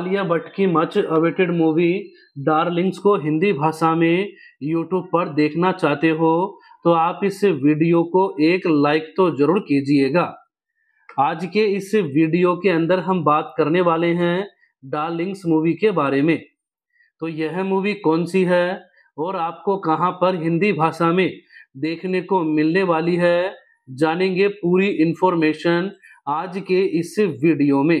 आलिया भट्ट की much awaited movie Darling's को हिंदी भाषा में यूट्यूब पर देखना चाहते हो तो आप इस वीडियो को एक लाइक तो जरूर कीजिएगा आज के इस वीडियो के अंदर हम बात करने वाले हैं डार्लिंग्स मूवी के बारे में तो यह मूवी कौन सी है और आपको कहां पर हिंदी भाषा में देखने को मिलने वाली है जानेंगे पूरी इन्फॉर्मेशन आज के इस वीडियो में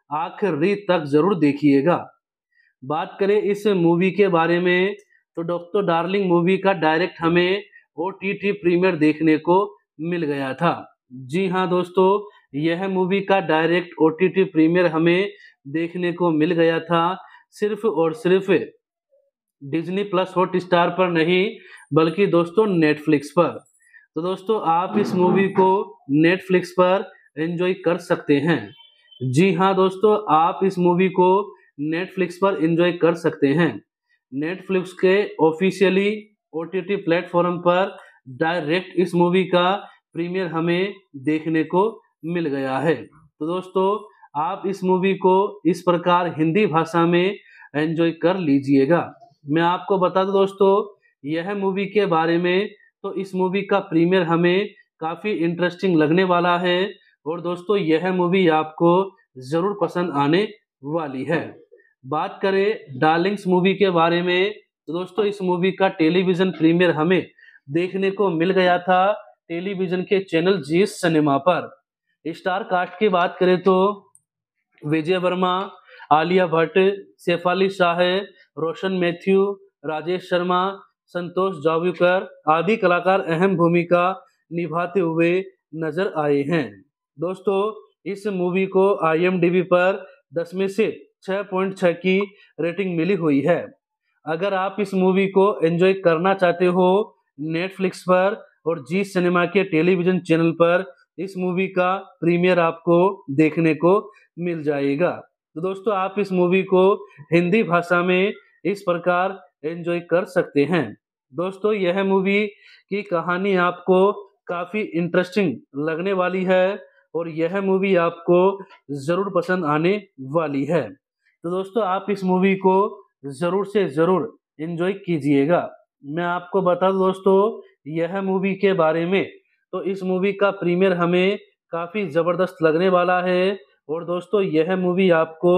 आखिरी तक ज़रूर देखिएगा बात करें इस मूवी के बारे में तो डॉक्टर डार्लिंग मूवी का डायरेक्ट हमें ओ टी टी प्रीमियर देखने को मिल गया था जी हाँ दोस्तों यह मूवी का direct O T T premiere हमें देखने को मिल गया था सिर्फ और सिर्फ डिज्नी प्लस हॉट स्टार पर नहीं बल्कि दोस्तों नेटफ्लिक्स पर तो दोस्तों आप इस मूवी को नेटफ्लिक्स पर एंजॉय कर सकते हैं जी हाँ दोस्तों आप इस मूवी को नेटफ्लिक्स पर एंजॉय कर सकते हैं नेटफ्लिक्स के officially O T T platform पर डायरेक्ट इस मूवी का प्रीमियर हमें देखने को मिल गया है तो दोस्तों आप इस मूवी को इस प्रकार हिंदी भाषा में एंजॉय कर लीजिएगा मैं आपको बता दूं दोस्तों यह मूवी के बारे में तो इस मूवी का प्रीमियर हमें काफ़ी इंटरेस्टिंग लगने वाला है और दोस्तों यह मूवी आपको ज़रूर पसंद आने वाली है बात करें डार्लिंग्स मूवी के बारे में तो दोस्तों इस मूवी का टेलीविज़न प्रीमियर हमें देखने को मिल गया था टेलीविज़न के चैनल जी सिनेमा पर स्टार कास्ट की बात करें तो विजय वर्मा आलिया भट्ट शेफाली शाह रोशन मैथ्यू राजेश शर्मा संतोष जावड़ेकर आदि कलाकार अहम भूमिका निभाते हुए नजर आए हैं दोस्तों इस मूवी को आई पर दस में से 6.6 की रेटिंग मिली हुई है अगर आप इस मूवी को एंजॉय करना चाहते हो नेटफ्लिक्स पर और जी सिनेमा के टेलीविजन चैनल पर इस मूवी का प्रीमियर आपको देखने को मिल जाएगा तो दोस्तों आप इस मूवी को हिंदी भाषा में इस प्रकार एंजॉय कर सकते हैं दोस्तों यह मूवी की कहानी आपको काफ़ी इंटरेस्टिंग लगने वाली है और यह मूवी आपको ज़रूर पसंद आने वाली है तो दोस्तों आप इस मूवी को ज़रूर से ज़रूर इन्जॉय कीजिएगा मैं आपको बता दूँ दोस्तों यह मूवी के बारे में तो इस मूवी का प्रीमियर हमें काफ़ी ज़बरदस्त लगने वाला है और दोस्तों यह मूवी आपको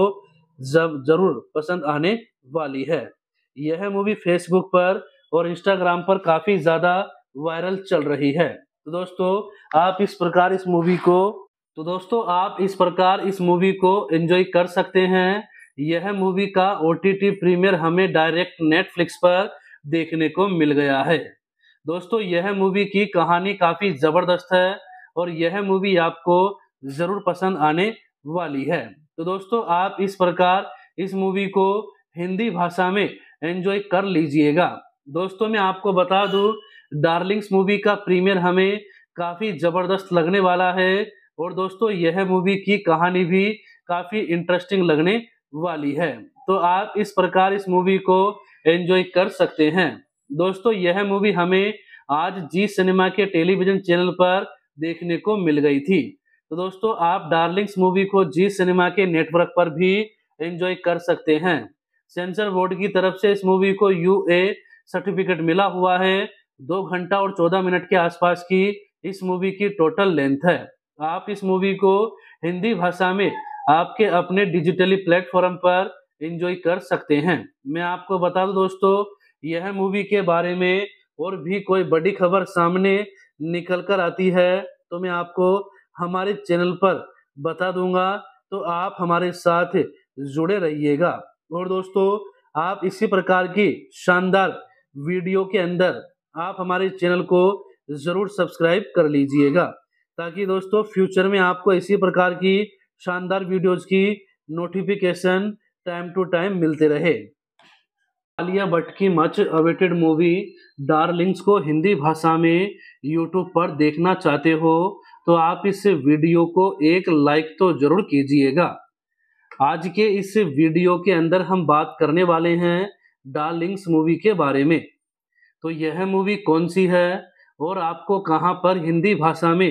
ज़रूर पसंद आने वाली है यह मूवी फेसबुक पर और इंस्टाग्राम पर काफ़ी ज़्यादा वायरल चल रही है तो दोस्तों आप इस प्रकार इस मूवी को तो दोस्तों आप इस प्रकार इस मूवी को एंजॉय कर सकते हैं यह मूवी का ओ टी टी प्रीमियर हमें डायरेक्ट नेटफ्लिक्स पर देखने को मिल गया है दोस्तों यह मूवी की कहानी काफ़ी ज़बरदस्त है और यह मूवी आपको ज़रूर पसंद आने वाली है तो दोस्तों आप इस प्रकार इस मूवी को हिंदी भाषा में एंजॉय कर लीजिएगा दोस्तों मैं आपको बता दूं डार्लिंग्स मूवी का प्रीमियर हमें काफ़ी ज़बरदस्त लगने वाला है और दोस्तों यह मूवी की कहानी भी काफ़ी इंटरेस्टिंग लगने वाली है तो आप इस प्रकार इस मूवी को एंजॉय कर सकते हैं दोस्तों यह मूवी हमें आज जी सिनेमा के टेलीविजन चैनल पर देखने को मिल गई थी तो दोस्तों आप डार्लिंग्स मूवी को जी सिनेमा के नेटवर्क पर भी एंजॉय कर सकते हैं सेंसर बोर्ड की तरफ से इस मूवी को यू ए सर्टिफिकेट मिला हुआ है दो घंटा और चौदह मिनट के आसपास की इस मूवी की टोटल लेंथ है आप इस मूवी को हिंदी भाषा में आपके अपने डिजिटली प्लेटफॉर्म पर एंजॉय कर सकते हैं मैं आपको बता दूं दोस्तों यह मूवी के बारे में और भी कोई बड़ी खबर सामने निकल कर आती है तो मैं आपको हमारे चैनल पर बता दूंगा तो आप हमारे साथ जुड़े रहिएगा और दोस्तों आप इसी प्रकार की शानदार वीडियो के अंदर आप हमारे चैनल को ज़रूर सब्सक्राइब कर लीजिएगा ताकि दोस्तों फ्यूचर में आपको इसी प्रकार की शानदार वीडियोज की नोटिफिकेशन टाइम टू टाइम मिलते रहे आलिया भट्ट की मच अवेटेड मूवी डार्लिंग्स को हिंदी भाषा में यूट्यूब पर देखना चाहते हो तो आप इस वीडियो को एक लाइक तो जरूर कीजिएगा आज के इस वीडियो के अंदर हम बात करने वाले हैं डार्लिंग्स मूवी के बारे में तो यह मूवी कौन सी है और आपको कहाँ पर हिंदी भाषा में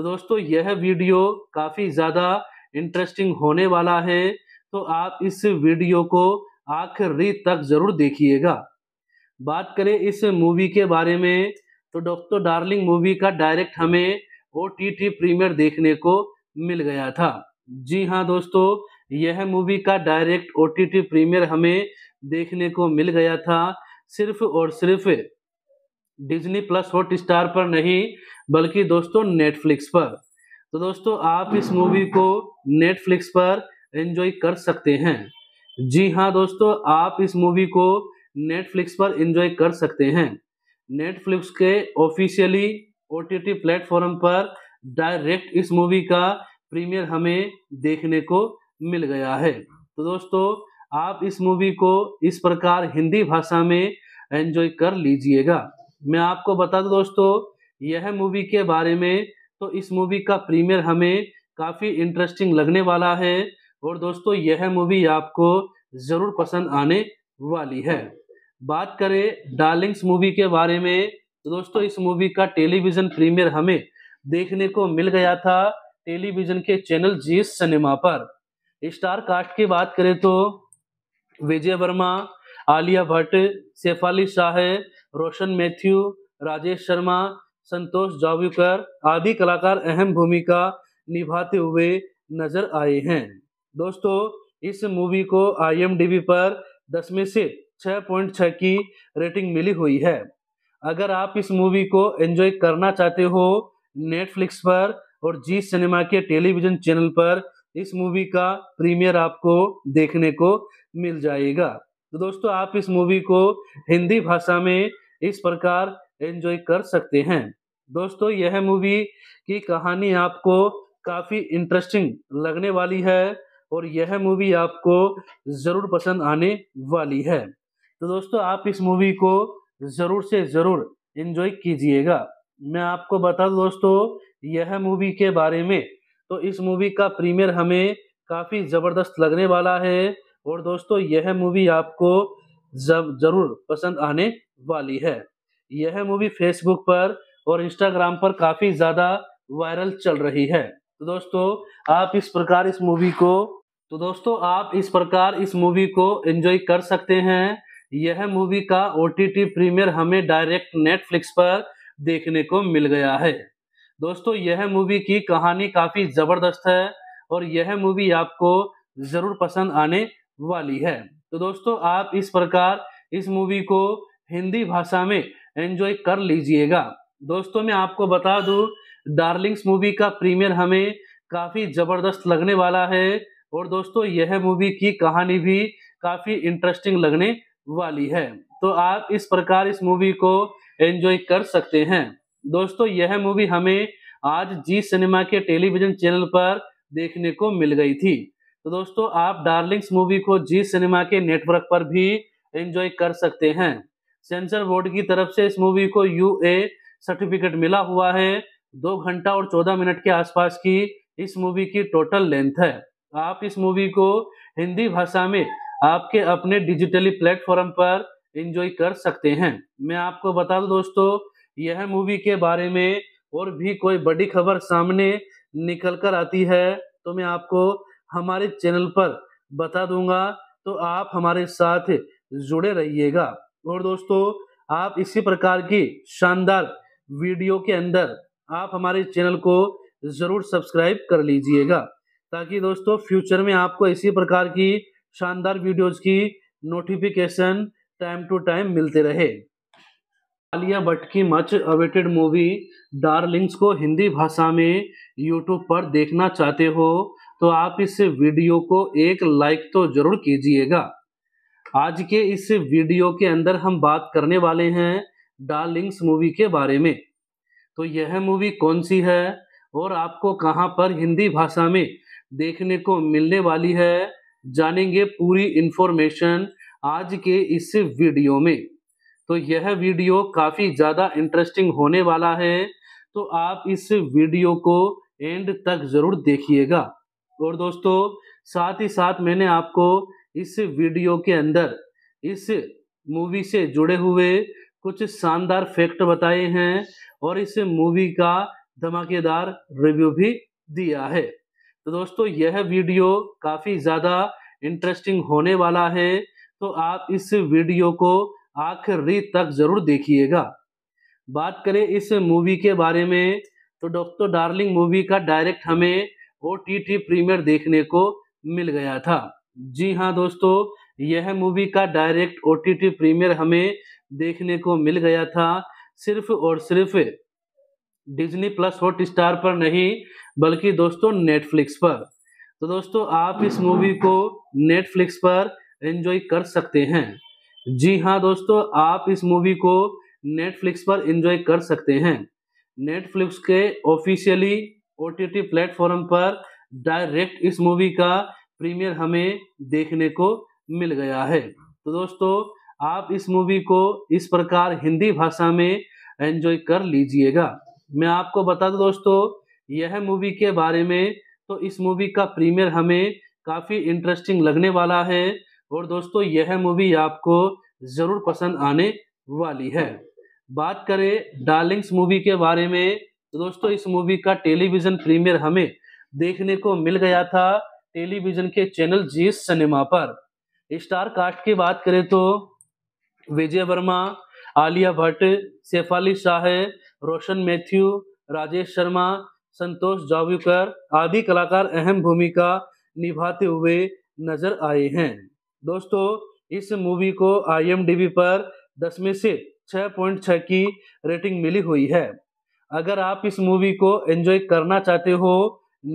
तो दोस्तों यह वीडियो काफ़ी ज़्यादा इंटरेस्टिंग होने वाला है तो आप इस वीडियो को आखिरी तक ज़रूर देखिएगा बात करें इस मूवी के बारे में तो डॉक्टर डार्लिंग मूवी का डायरेक्ट हमें ओ टी टी प्रीमियर देखने को मिल गया था जी हाँ दोस्तों यह मूवी का direct O T T premiere हमें देखने को मिल गया था सिर्फ और सिर्फ डिज्नी प्लस हॉट स्टार पर नहीं बल्कि दोस्तों नेटफ्लिक्स पर तो दोस्तों आप इस मूवी को नेटफ्लिक्स पर एंजॉय कर सकते हैं जी हाँ दोस्तों आप इस मूवी को नेटफ्लिक्स पर एंजॉय कर सकते हैं नेटफ्लिक्स के officially O T T platform पर डायरेक्ट इस मूवी का प्रीमियर हमें देखने को मिल गया है तो दोस्तों आप इस मूवी को इस प्रकार हिंदी भाषा में एंजॉय कर लीजिएगा मैं आपको बता दूं दोस्तों यह मूवी के बारे में तो इस मूवी का प्रीमियर हमें काफ़ी इंटरेस्टिंग लगने वाला है और दोस्तों यह मूवी आपको ज़रूर पसंद आने वाली है बात करें डार्लिंग्स मूवी के बारे में तो दोस्तों इस मूवी का टेलीविज़न प्रीमियर हमें देखने को मिल गया था टेलीविज़न के चैनल जी सिनेमा पर स्टार कास्ट की बात करें तो विजय वर्मा आलिया भट्ट शेफाली शाह रोशन मैथ्यू राजेश शर्मा संतोष जावकर आदि कलाकार अहम भूमिका निभाते हुए नजर आए हैं दोस्तों इस मूवी को आईएमडीबी पर दस में से 6.6 की रेटिंग मिली हुई है अगर आप इस मूवी को एंजॉय करना चाहते हो नेटफ्लिक्स पर और जी सिनेमा के टेलीविजन चैनल पर इस मूवी का प्रीमियर आपको देखने को मिल जाएगा तो दोस्तों आप इस मूवी को हिंदी भाषा में इस प्रकार एंजॉय कर सकते हैं दोस्तों यह मूवी की कहानी आपको काफ़ी इंटरेस्टिंग लगने वाली है और यह मूवी आपको ज़रूर पसंद आने वाली है तो दोस्तों आप इस मूवी को ज़रूर से ज़रूर इन्जॉय कीजिएगा मैं आपको बता दूँ दोस्तों यह मूवी के बारे में तो इस मूवी का प्रीमियर हमें काफ़ी ज़बरदस्त लगने वाला है और दोस्तों यह मूवी आपको जरूर पसंद आने वाली है यह मूवी फेसबुक पर और इंस्टाग्राम पर काफ़ी ज़्यादा वायरल चल रही है तो दोस्तों आप इस प्रकार इस मूवी को तो दोस्तों आप इस प्रकार इस मूवी को एंजॉय कर सकते हैं यह मूवी का ओ टी टी प्रीमियर हमें डायरेक्ट नेटफ्लिक्स पर देखने को मिल गया है दोस्तों यह मूवी की कहानी काफ़ी ज़बरदस्त है और यह मूवी आपको ज़रूर पसंद आने वाली है तो दोस्तों आप इस प्रकार इस मूवी को हिंदी भाषा में एंजॉय कर लीजिएगा दोस्तों मैं आपको बता दूं डार्लिंग्स मूवी का प्रीमियर हमें काफ़ी ज़बरदस्त लगने वाला है और दोस्तों यह मूवी की कहानी भी काफ़ी इंटरेस्टिंग लगने वाली है तो आप इस प्रकार इस मूवी को एंजॉय कर सकते हैं दोस्तों यह मूवी हमें आज जी सिनेमा के टेलीविजन चैनल पर देखने को मिल गई थी तो दोस्तों आप डार्लिंग्स मूवी को जी सिनेमा के नेटवर्क पर भी एंजॉय कर सकते हैं सेंसर बोर्ड की तरफ से इस मूवी को यू ए सर्टिफिकेट मिला हुआ है दो घंटा और चौदह मिनट के आसपास की इस मूवी की टोटल लेंथ है आप इस मूवी को हिंदी भाषा में आपके अपने डिजिटली प्लेटफॉर्म पर एंजॉय कर सकते हैं मैं आपको बता दूं दोस्तों यह मूवी के बारे में और भी कोई बड़ी खबर सामने निकल कर आती है तो मैं आपको हमारे चैनल पर बता दूंगा तो आप हमारे साथ जुड़े रहिएगा और दोस्तों आप इसी प्रकार की शानदार वीडियो के अंदर आप हमारे चैनल को ज़रूर सब्सक्राइब कर लीजिएगा ताकि दोस्तों फ्यूचर में आपको इसी प्रकार की शानदार वीडियोज की नोटिफिकेशन टाइम टू टाइम मिलते रहे आलिया भट्ट की मच अवेटेड मूवी डार्लिंग्स को हिंदी भाषा में यूट्यूब पर देखना चाहते हो तो आप इस वीडियो को एक लाइक तो जरूर कीजिएगा आज के इस वीडियो के अंदर हम बात करने वाले हैं डार्लिंग्स मूवी के बारे में तो यह मूवी कौन सी है और आपको कहाँ पर हिंदी भाषा में देखने को मिलने वाली है जानेंगे पूरी इन्फॉर्मेशन आज के इस वीडियो में तो यह वीडियो काफ़ी ज़्यादा इंटरेस्टिंग होने वाला है तो आप इस वीडियो को एंड तक ज़रूर देखिएगा और दोस्तों साथ ही साथ मैंने आपको इस वीडियो के अंदर इस मूवी से जुड़े हुए कुछ शानदार फैक्ट बताए हैं और इस मूवी का धमाकेदार रिव्यू भी दिया है तो दोस्तों यह वीडियो काफ़ी ज़्यादा इंटरेस्टिंग होने वाला है तो आप इस वीडियो को आखिरी तक ज़रूर देखिएगा बात करें इस मूवी के बारे में तो डॉक्टर डार्लिंग मूवी का डायरेक्ट हमें ओ टी टी प्रीमियर देखने को मिल गया था जी हाँ दोस्तों यह मूवी का direct O T T premiere हमें देखने को मिल गया था सिर्फ और सिर्फ डिज्नी प्लस हॉट स्टार पर नहीं बल्कि दोस्तों नेटफ्लिक्स पर तो दोस्तों आप इस मूवी को नेटफ्लिक्स पर एंजॉय कर सकते हैं जी हाँ दोस्तों आप इस मूवी को नेटफ्लिक्स पर एंजॉय कर सकते हैं नेटफ्लिक्स के officially O T T platform पर डायरेक्ट इस मूवी का प्रीमियर हमें देखने को मिल गया है तो दोस्तों आप इस मूवी को इस प्रकार हिंदी भाषा में एंजॉय कर लीजिएगा मैं आपको बता दूं दोस्तों यह मूवी के बारे में तो इस मूवी का प्रीमियर हमें काफ़ी इंटरेस्टिंग लगने वाला है और दोस्तों यह मूवी आपको ज़रूर पसंद आने वाली है बात करें डार्लिंग्स मूवी के बारे में तो दोस्तों इस मूवी का टेलीविजन प्रीमियर हमें देखने को मिल गया था टेलीविजन के चैनल जी सिनेमा पर स्टार कास्ट की बात करें तो विजय वर्मा आलिया भट्ट शेफाली शाह रोशन मैथ्यू राजेश शर्मा संतोष जावकर आदि कलाकार अहम भूमिका निभाते हुए नजर आए हैं दोस्तों इस मूवी को आईएमडीबी पर 10 में से 6.6 की रेटिंग मिली हुई है अगर आप इस मूवी को एंजॉय करना चाहते हो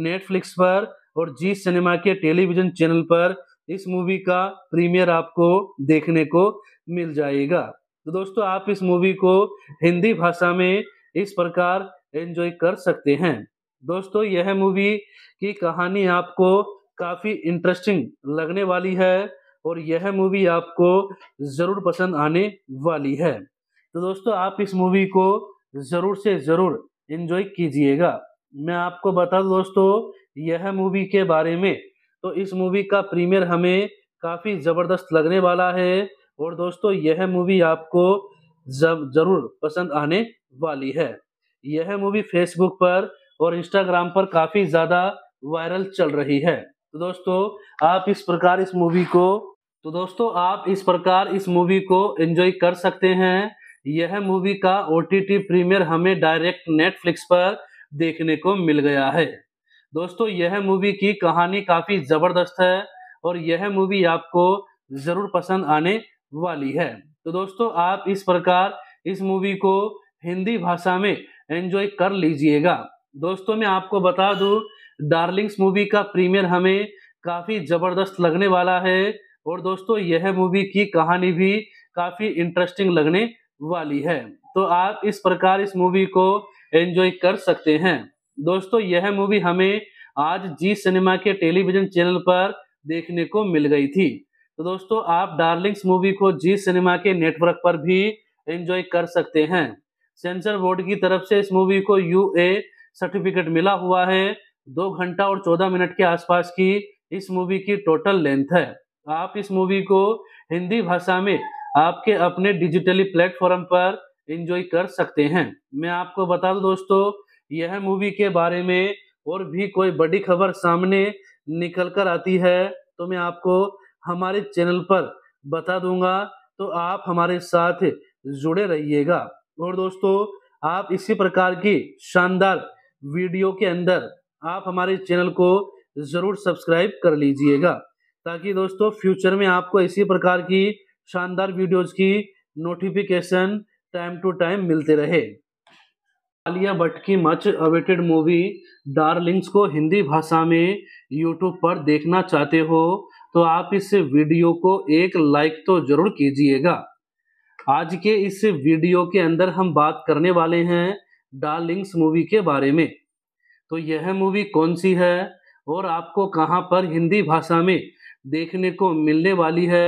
नेटफ्लिक्स पर और जी सिनेमा के टेलीविजन चैनल पर इस मूवी का प्रीमियर आपको देखने को मिल जाएगा तो दोस्तों आप इस मूवी को हिंदी भाषा में इस प्रकार एंजॉय कर सकते हैं दोस्तों यह मूवी की कहानी आपको काफ़ी इंटरेस्टिंग लगने वाली है और यह मूवी आपको ज़रूर पसंद आने वाली है तो दोस्तों आप इस मूवी को ज़रूर से ज़रूर इन्जॉय कीजिएगा मैं आपको बता दूँ दोस्तों यह मूवी के बारे में तो इस मूवी का प्रीमियर हमें काफ़ी ज़बरदस्त लगने वाला है और दोस्तों यह मूवी आपको ज़रूर पसंद आने वाली है यह मूवी फेसबुक पर और इंस्टाग्राम पर काफ़ी ज़्यादा वायरल चल रही है तो दोस्तों आप इस प्रकार इस मूवी को तो दोस्तों आप इस प्रकार इस मूवी को एंजॉय कर सकते हैं यह मूवी का ओ प्रीमियर हमें डायरेक्ट नेटफ्लिक्स पर देखने को मिल गया है दोस्तों यह मूवी की कहानी काफ़ी ज़बरदस्त है और यह मूवी आपको ज़रूर पसंद आने वाली है तो दोस्तों आप इस प्रकार इस मूवी को हिंदी भाषा में एंजॉय कर लीजिएगा दोस्तों मैं आपको बता दूं डार्लिंग्स मूवी का प्रीमियर हमें काफ़ी ज़बरदस्त लगने वाला है और दोस्तों यह मूवी की कहानी भी काफ़ी इंटरेस्टिंग लगने वाली है तो आप इस प्रकार इस मूवी को एंजॉय कर सकते हैं दोस्तों यह मूवी हमें आज जी सिनेमा के टेलीविजन चैनल पर देखने को मिल गई थी तो दोस्तों आप डार्लिंग्स मूवी को जी सिनेमा के नेटवर्क पर भी एंजॉय कर सकते हैं सेंसर बोर्ड की तरफ से इस मूवी को यू ए सर्टिफिकेट मिला हुआ है दो घंटा और चौदह मिनट के आसपास की इस मूवी की टोटल लेंथ है आप इस मूवी को हिंदी भाषा में आपके अपने डिजिटली प्लेटफॉर्म पर इंजॉय कर सकते हैं मैं आपको बता दूं दोस्तों यह मूवी के बारे में और भी कोई बड़ी खबर सामने निकल कर आती है तो मैं आपको हमारे चैनल पर बता दूंगा तो आप हमारे साथ जुड़े रहिएगा और दोस्तों आप इसी प्रकार की शानदार वीडियो के अंदर आप हमारे चैनल को ज़रूर सब्सक्राइब कर लीजिएगा ताकि दोस्तों फ्यूचर में आपको इसी प्रकार की शानदार वीडियोज की नोटिफिकेशन टाइम टू टाइम मिलते रहे आलिया भट्ट की मच अवेटेड मूवी डार्लिंग्स को हिंदी भाषा में यूट्यूब पर देखना चाहते हो तो आप इस वीडियो को एक लाइक तो जरूर कीजिएगा आज के इस वीडियो के अंदर हम बात करने वाले हैं डार्लिंग्स मूवी के बारे में तो यह मूवी कौन सी है और आपको कहाँ पर हिंदी भाषा में देखने को मिलने वाली है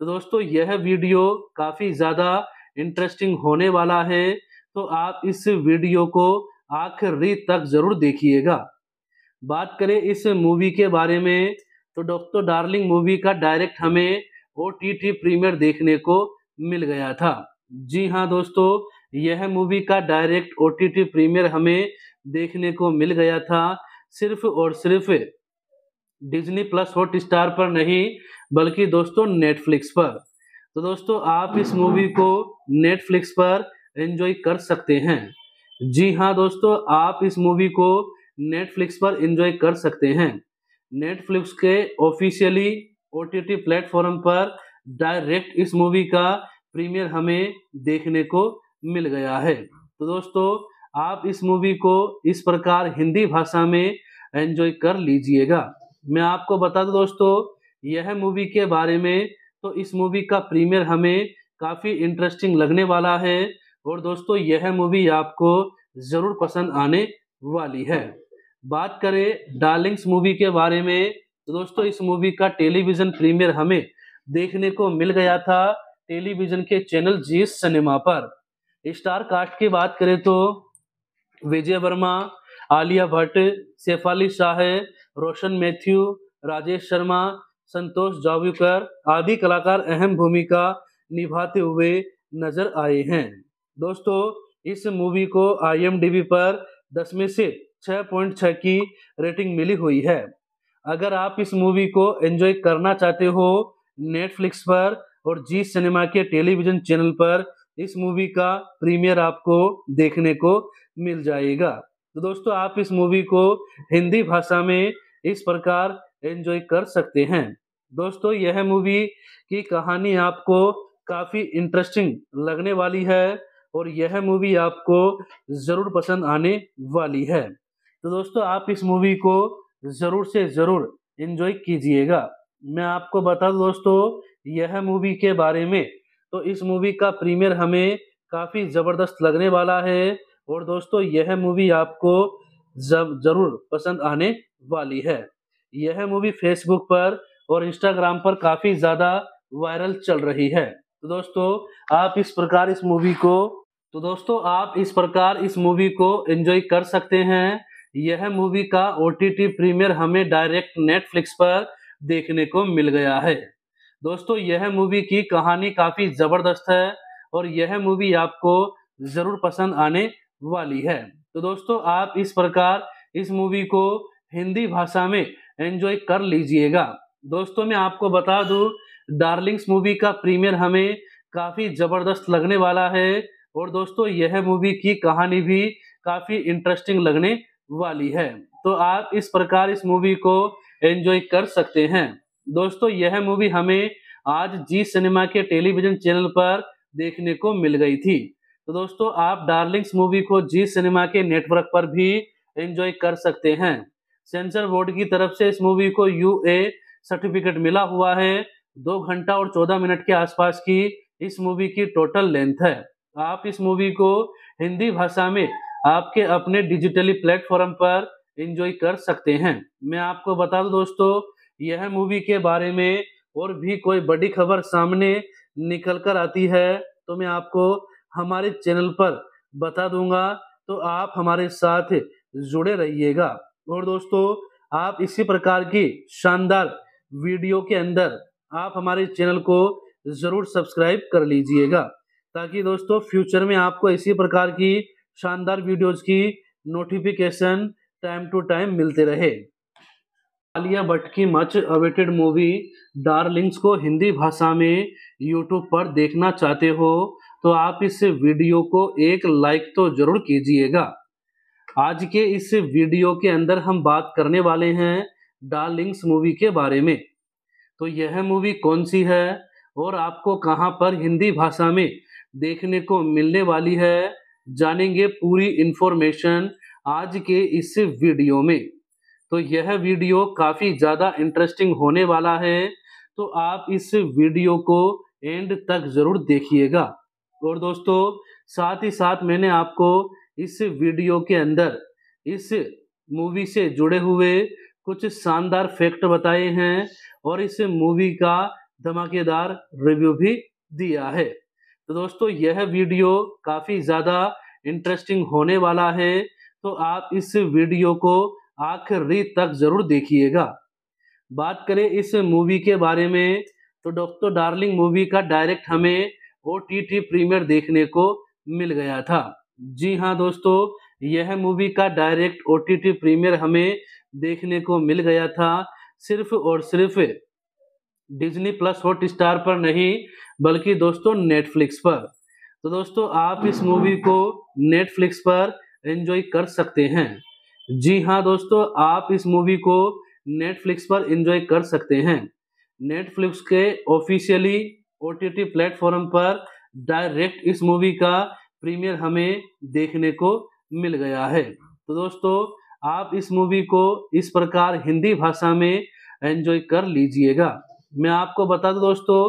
तो दोस्तों यह वीडियो काफ़ी ज़्यादा इंटरेस्टिंग होने वाला है तो आप इस वीडियो को आखिरी तक ज़रूर देखिएगा बात करें इस मूवी के बारे में तो डॉक्टर डार्लिंग मूवी का डायरेक्ट हमें ओ टी टी प्रीमियर देखने को मिल गया था जी हाँ दोस्तों यह मूवी का direct O T T premiere हमें देखने को मिल गया था सिर्फ और सिर्फ डिज्नी प्लस हॉट स्टार पर नहीं बल्कि दोस्तों नेटफ्लिक्स पर तो दोस्तों आप इस मूवी को नेटफ्लिक्स पर एंजॉय कर सकते हैं जी हाँ दोस्तों आप इस मूवी को नेटफ्लिक्स पर एंजॉय कर सकते हैं नेटफ्लिक्स के ऑफिशियली ओ टी प्लेटफॉर्म पर डायरेक्ट इस मूवी का प्रीमियर हमें देखने को मिल गया है तो दोस्तों आप इस मूवी को इस प्रकार हिंदी भाषा में एंजॉय कर लीजिएगा मैं आपको बता दूं दोस्तों यह मूवी के बारे में तो इस मूवी का प्रीमियर हमें काफ़ी इंटरेस्टिंग लगने वाला है और दोस्तों यह मूवी आपको ज़रूर पसंद आने वाली है बात करें डार्लिंग्स मूवी के बारे में तो दोस्तों इस मूवी का टेलीविज़न प्रीमियर हमें देखने को मिल गया था टेलीविज़न के चैनल जी सिनेमा पर स्टार कास्ट की बात करें तो विजय वर्मा आलिया भट्ट शेफाली शाह रोशन मैथ्यू राजेश शर्मा संतोष जावकर आदि कलाकार अहम भूमिका निभाते हुए नजर आए हैं दोस्तों इस मूवी को आई पर दस में से छः की रेटिंग मिली हुई है अगर आप इस मूवी को एंजॉय करना चाहते हो नेटफ्लिक्स पर और जी सिनेमा के टेलीविजन चैनल पर इस मूवी का प्रीमियर आपको देखने को मिल जाएगा तो दोस्तों आप इस मूवी को हिंदी भाषा में इस प्रकार एंजॉय कर सकते हैं दोस्तों यह मूवी की कहानी आपको काफ़ी इंटरेस्टिंग लगने वाली है और यह मूवी आपको ज़रूर पसंद आने वाली है तो दोस्तों आप इस मूवी को ज़रूर से ज़रूर इन्जॉय कीजिएगा मैं आपको बता दूँ दोस्तों यह मूवी के बारे में तो इस मूवी का प्रीमियर हमें काफ़ी ज़बरदस्त लगने वाला है और दोस्तों यह मूवी आपको ज़रूर पसंद आने वाली है यह मूवी फेसबुक पर और इंस्टाग्राम पर काफ़ी ज़्यादा वायरल चल रही है तो दोस्तों आप इस प्रकार इस मूवी को तो दोस्तों आप इस प्रकार इस मूवी को एंजॉय कर सकते हैं यह मूवी का ओ प्रीमियर हमें डायरेक्ट नेटफ्लिक्स पर देखने को मिल गया है दोस्तों यह मूवी की कहानी काफ़ी ज़बरदस्त है और यह मूवी आपको ज़रूर पसंद आने वाली है तो दोस्तों आप इस प्रकार इस मूवी को हिंदी भाषा में एंजॉय कर लीजिएगा दोस्तों मैं आपको बता दूं डार्लिंग्स मूवी का प्रीमियर हमें काफ़ी ज़बरदस्त लगने वाला है और दोस्तों यह मूवी की कहानी भी काफ़ी इंटरेस्टिंग लगने वाली है तो आप इस प्रकार इस मूवी को एंजॉय कर सकते हैं दोस्तों यह मूवी हमें आज जी सिनेमा के टेलीविजन चैनल पर देखने को मिल गई थी तो दोस्तों आप डार्लिंग्स मूवी को जी सिनेमा के नेटवर्क पर भी एंजॉय कर सकते हैं सेंसर बोर्ड की तरफ से इस मूवी को यू ए सर्टिफिकेट मिला हुआ है दो घंटा और चौदह मिनट के आसपास की इस मूवी की टोटल लेंथ है आप इस मूवी को हिंदी भाषा में आपके अपने डिजिटली प्लेटफॉर्म पर इंजॉय कर सकते हैं मैं आपको बता दूं दोस्तों यह मूवी के बारे में और भी कोई बड़ी खबर सामने निकल कर आती है तो मैं आपको हमारे चैनल पर बता दूंगा तो आप हमारे साथ जुड़े रहिएगा और दोस्तों आप इसी प्रकार की शानदार वीडियो के अंदर आप हमारे चैनल को ज़रूर सब्सक्राइब कर लीजिएगा ताकि दोस्तों फ्यूचर में आपको इसी प्रकार की शानदार वीडियोज़ की नोटिफिकेशन टाइम टू टाइम मिलते रहे आलिया भट्ट की मच अवेटेड मूवी डार्लिंग्स को हिंदी भाषा में यूट्यूब पर देखना चाहते हो तो आप इस वीडियो को एक लाइक तो ज़रूर कीजिएगा आज के इस वीडियो के अंदर हम बात करने वाले हैं डार्लिंग्स मूवी के बारे में तो यह मूवी कौन सी है और आपको कहाँ पर हिंदी भाषा में देखने को मिलने वाली है जानेंगे पूरी इन्फॉर्मेशन आज के इस वीडियो में तो यह वीडियो काफ़ी ज़्यादा इंटरेस्टिंग होने वाला है तो आप इस वीडियो को एंड तक ज़रूर देखिएगा और दोस्तों साथ ही साथ मैंने आपको इस वीडियो के अंदर इस मूवी से जुड़े हुए कुछ शानदार फैक्ट बताए हैं और इस मूवी का धमाकेदार रिव्यू भी दिया है तो दोस्तों यह वीडियो काफ़ी ज़्यादा इंटरेस्टिंग होने वाला है तो आप इस वीडियो को आखिरी तक ज़रूर देखिएगा बात करें इस मूवी के बारे में तो डॉक्टर डार्लिंग मूवी का डायरेक्ट हमें ओ टी टी प्रीमियर देखने को मिल गया था जी हाँ दोस्तों, यह मूवी का डायरेक्ट ओ प्रीमियर हमें देखने को मिल गया था, सिर्फ़ और सिर्फ़ डिज़्नी प्लस हॉट स्टार पर नहीं, बल्कि दोस्तों नेटफ्लिक्स पर। तो दोस्तों आप इस मूवी को नेटफ्लिक्स पर इंजॉय कर सकते हैं। जी हाँ दोस्तों, आप इस मूवी को नेटफ्लिक्स पर एन्जॉय कर सकते हैं। नेटफ्लिक्स के ऑफ़िशियली ओ टी प्लेटफ़ॉर्म पर डायरेक्ट इस मूवी का प्रीमियर हमें देखने को मिल गया है तो दोस्तों आप इस मूवी को इस प्रकार हिंदी भाषा में एंजॉय कर लीजिएगा मैं आपको बता दूं दोस्तों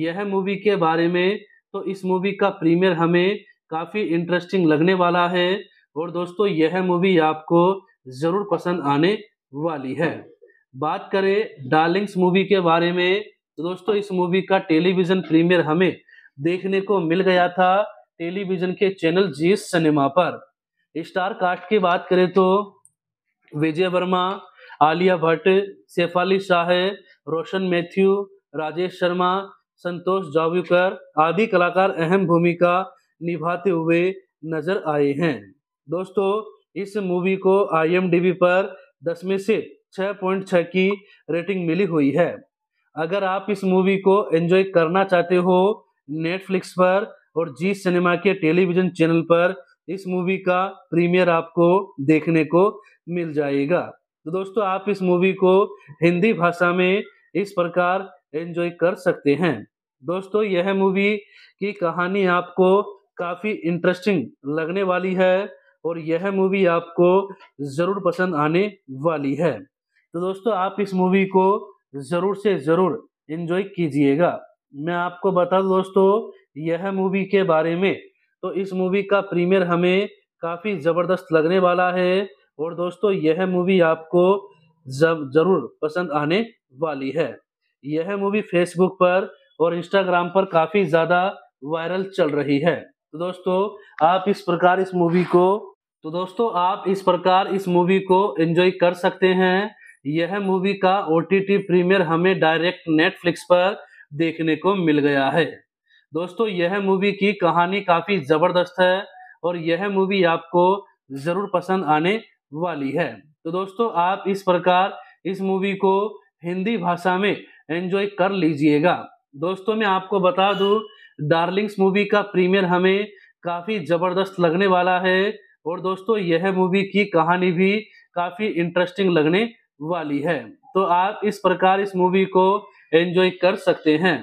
यह मूवी के बारे में तो इस मूवी का प्रीमियर हमें काफ़ी इंटरेस्टिंग लगने वाला है और दोस्तों यह मूवी आपको ज़रूर पसंद आने वाली है बात करें डार्लिंग्स मूवी के बारे में तो दोस्तों इस मूवी का टेलीविज़न प्रीमियर हमें देखने को मिल गया था टेलीविजन के चैनल जी सिनेमा पर स्टार कास्ट की बात करें तो विजय वर्मा आलिया भट्ट शेफाली शाह रोशन मैथ्यू राजेश शर्मा संतोष जावकर आदि कलाकार अहम भूमिका निभाते हुए नजर आए हैं दोस्तों इस मूवी को आईएमडीबी पर दस में से 6.6 की रेटिंग मिली हुई है अगर आप इस मूवी को एंजॉय करना चाहते हो नेटफ्लिक्स पर और जी सिनेमा के टेलीविजन चैनल पर इस मूवी का प्रीमियर आपको देखने को मिल जाएगा तो दोस्तों आप इस मूवी को हिंदी भाषा में इस प्रकार एंजॉय कर सकते हैं दोस्तों यह मूवी की कहानी आपको काफ़ी इंटरेस्टिंग लगने वाली है और यह मूवी आपको ज़रूर पसंद आने वाली है तो दोस्तों आप इस मूवी को ज़रूर से ज़रूर इन्जॉय कीजिएगा मैं आपको बता दूँ दोस्तों यह मूवी के बारे में तो इस मूवी का प्रीमियर हमें काफ़ी ज़बरदस्त लगने वाला है और दोस्तों यह मूवी आपको जब जरूर पसंद आने वाली है यह मूवी फेसबुक पर और इंस्टाग्राम पर काफ़ी ज़्यादा वायरल चल रही है तो दोस्तों आप इस प्रकार इस मूवी को तो दोस्तों आप इस प्रकार इस मूवी को एंजॉय कर सकते हैं यह मूवी का ओ टी प्रीमियर हमें डायरेक्ट नेटफ्लिक्स पर देखने को मिल गया है दोस्तों यह मूवी की कहानी काफ़ी ज़बरदस्त है और यह मूवी आपको ज़रूर पसंद आने वाली है तो दोस्तों आप इस प्रकार इस मूवी को हिंदी भाषा में एंजॉय कर लीजिएगा दोस्तों मैं आपको बता दूं डार्लिंग्स मूवी का प्रीमियर हमें काफ़ी ज़बरदस्त लगने वाला है और दोस्तों यह मूवी की कहानी भी काफ़ी इंटरेस्टिंग लगने वाली है तो आप इस प्रकार इस मूवी को एंजॉय कर सकते हैं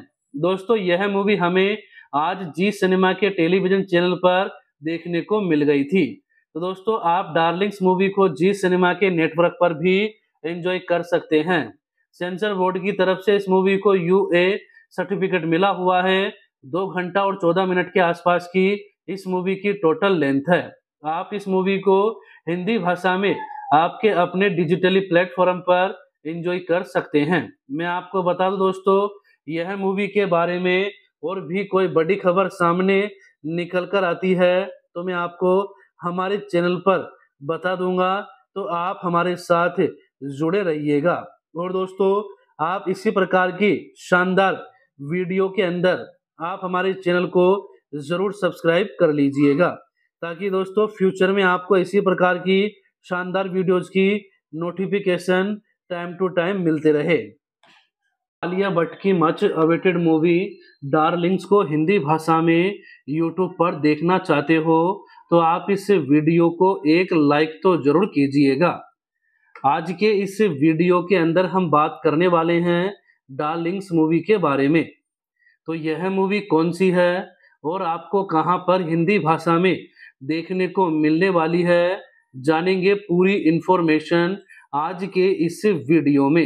दोस्तों यह मूवी हमें आज जी सिनेमा के टेलीविजन चैनल पर देखने को मिल गई थी तो दोस्तों आप डार्लिंग्स मूवी को जी सिनेमा के नेटवर्क पर भी एंजॉय कर सकते हैं सेंसर बोर्ड की तरफ से इस मूवी को यू ए सर्टिफिकेट मिला हुआ है दो घंटा और चौदह मिनट के आसपास की इस मूवी की टोटल लेंथ है आप इस मूवी को हिंदी भाषा में आपके अपने डिजिटली प्लेटफॉर्म पर एंजॉय कर सकते हैं मैं आपको बता दूं दोस्तों यह मूवी के बारे में और भी कोई बड़ी खबर सामने निकल कर आती है तो मैं आपको हमारे चैनल पर बता दूंगा तो आप हमारे साथ जुड़े रहिएगा और दोस्तों आप इसी प्रकार की शानदार वीडियो के अंदर आप हमारे चैनल को ज़रूर सब्सक्राइब कर लीजिएगा ताकि दोस्तों फ्यूचर में आपको इसी प्रकार की शानदार वीडियोज़ की नोटिफिकेशन टाइम टू टाइम मिलते रहे आलिया भट्ट की मच अवेटेड मूवी डार्लिंग्स को हिंदी भाषा में यूट्यूब पर देखना चाहते हो तो आप इस वीडियो को एक लाइक तो जरूर कीजिएगा आज के इस वीडियो के अंदर हम बात करने वाले हैं डार्लिंग्स मूवी के बारे में तो यह मूवी कौन सी है और आपको कहाँ पर हिंदी भाषा में देखने को मिलने वाली है जानेंगे पूरी इन्फॉर्मेशन आज के इस वीडियो में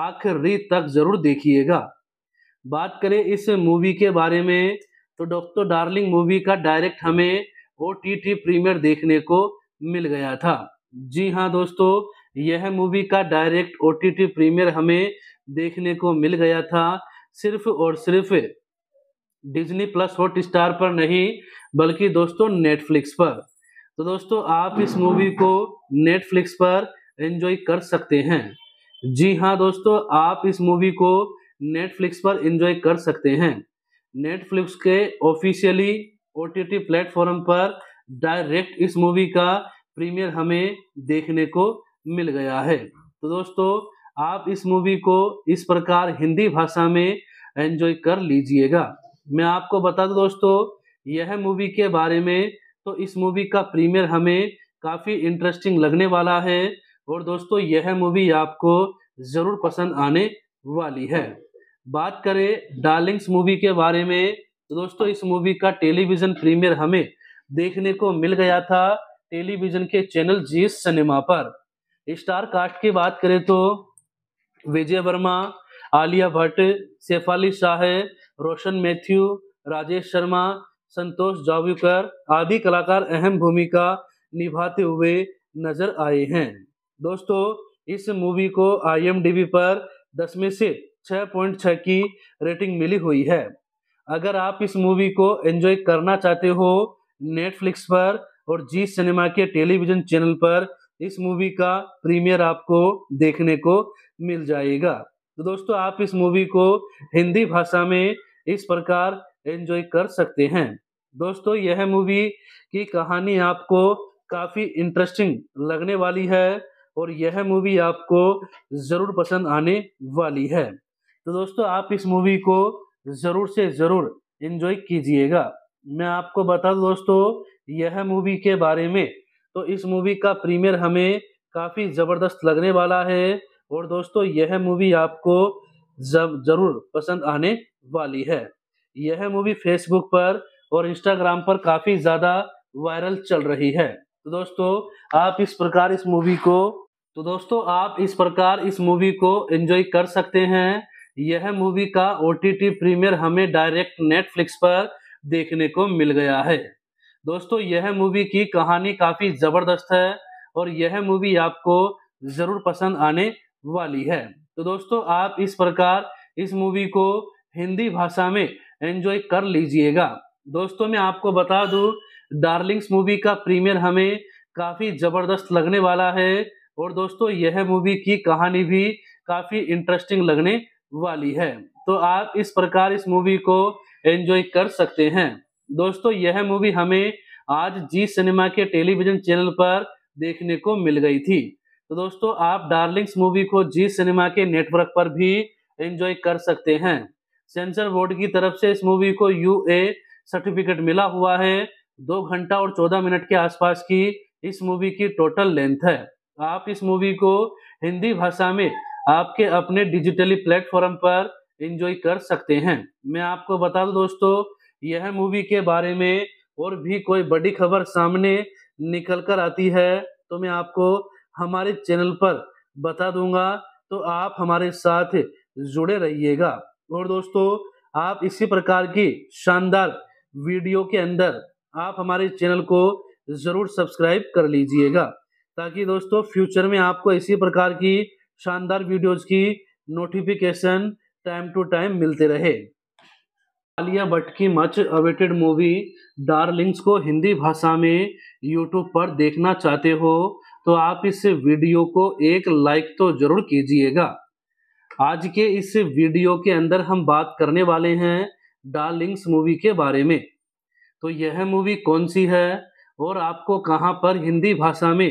आखिरी तक जरूर देखिएगा बात करें इस मूवी के बारे में तो डॉक्टर डार्लिंग मूवी का डायरेक्ट हमें ओ टी टी प्रीमियर देखने को मिल गया था जी हाँ दोस्तों यह मूवी का direct O T T premiere हमें देखने को मिल गया था सिर्फ और सिर्फ डिज्नी प्लस हॉट स्टार पर नहीं बल्कि दोस्तों नेटफ्लिक्स पर तो दोस्तों आप इस मूवी को नेटफ्लिक्स पर एंजॉय कर सकते हैं जी हाँ दोस्तों आप इस मूवी को नेटफ्लिक्स पर एंजॉय कर सकते हैं नेटफ्लिक्स के officially O T T platform पर डायरेक्ट इस मूवी का प्रीमियर हमें देखने को मिल गया है तो दोस्तों आप इस मूवी को इस प्रकार हिंदी भाषा में एंजॉय कर लीजिएगा मैं आपको बता दूं दोस्तों यह मूवी के बारे में तो इस मूवी का प्रीमियर हमें काफ़ी इंटरेस्टिंग लगने वाला है और दोस्तों यह मूवी आपको ज़रूर पसंद आने वाली है बात करें डार्लिंग्स मूवी के बारे में तो दोस्तों इस मूवी का टेलीविज़न प्रीमियर हमें देखने को मिल गया था टेलीविज़न के चैनल जी सिनेमा पर स्टार कास्ट की बात करें तो विजय वर्मा आलिया भट्ट शेफाली शाह रोशन मैथ्यू राजेश शर्मा संतोष जावड़ेकर आदि कलाकार अहम भूमिका निभाते हुए नजर आए हैं दोस्तों इस मूवी को आई पर दस में से 6.6 की रेटिंग मिली हुई है अगर आप इस मूवी को एंजॉय करना चाहते हो नेटफ्लिक्स पर और जी सिनेमा के टेलीविजन चैनल पर इस मूवी का प्रीमियर आपको देखने को मिल जाएगा तो दोस्तों आप इस मूवी को हिंदी भाषा में इस प्रकार एंजॉय कर सकते हैं दोस्तों यह मूवी की कहानी आपको काफ़ी इंटरेस्टिंग लगने वाली है और यह मूवी आपको ज़रूर पसंद आने वाली है तो दोस्तों आप इस मूवी को ज़रूर से ज़रूर इन्जॉय कीजिएगा मैं आपको बता दूँ दोस्तों यह मूवी के बारे में तो इस मूवी का प्रीमियर हमें काफ़ी ज़बरदस्त लगने वाला है और दोस्तों यह मूवी आपको ज़रूर पसंद आने वाली है यह मूवी फेसबुक पर और इंस्टाग्राम पर काफ़ी ज़्यादा वायरल चल रही है तो दोस्तों आप इस प्रकार इस मूवी को तो दोस्तों आप इस प्रकार इस मूवी को एंजॉय कर सकते हैं यह मूवी का ओ टी टी प्रीमियर हमें डायरेक्ट नेटफ्लिक्स पर देखने को मिल गया है दोस्तों यह मूवी की कहानी काफ़ी ज़बरदस्त है और यह मूवी आपको ज़रूर पसंद आने वाली है तो दोस्तों आप इस प्रकार इस मूवी को हिंदी भाषा में एंजॉय कर लीजिएगा दोस्तों मैं आपको बता दूं डार्लिंग्स मूवी का प्रीमियर हमें काफ़ी ज़बरदस्त लगने वाला है और दोस्तों यह मूवी की कहानी भी काफ़ी इंटरेस्टिंग लगने वाली है तो आप इस प्रकार इस मूवी को एंजॉय कर सकते हैं दोस्तों यह मूवी हमें आज जी सिनेमा के टेलीविजन चैनल पर देखने को मिल गई थी तो दोस्तों आप डार्लिंग्स मूवी को जी सिनेमा के नेटवर्क पर भी एंजॉय कर सकते हैं सेंसर बोर्ड की तरफ से इस मूवी को यू ए सर्टिफिकेट मिला हुआ है दो घंटा और चौदह मिनट के आसपास की इस मूवी की टोटल लेंथ है आप इस मूवी को हिंदी भाषा में आपके अपने डिजिटली प्लेटफॉर्म पर एंजॉय कर सकते हैं मैं आपको बता दूं दोस्तों यह मूवी के बारे में और भी कोई बड़ी खबर सामने निकल कर आती है तो मैं आपको हमारे चैनल पर बता दूंगा तो आप हमारे साथ जुड़े रहिएगा और दोस्तों आप इसी प्रकार की शानदार वीडियो के अंदर आप हमारे चैनल को ज़रूर सब्सक्राइब कर लीजिएगा ताकि दोस्तों फ्यूचर में आपको इसी प्रकार की शानदार वीडियोज की नोटिफिकेशन टाइम टू टाइम मिलते रहे आलिया भट्ट की मच अवेटेड मूवी डार्लिंग्स को हिंदी भाषा में यूट्यूब पर देखना चाहते हो तो आप इस वीडियो को एक लाइक तो जरूर कीजिएगा आज के इस वीडियो के अंदर हम बात करने वाले हैं डार्लिंग्स मूवी के बारे में तो यह मूवी कौन सी है और आपको कहाँ पर हिंदी भाषा में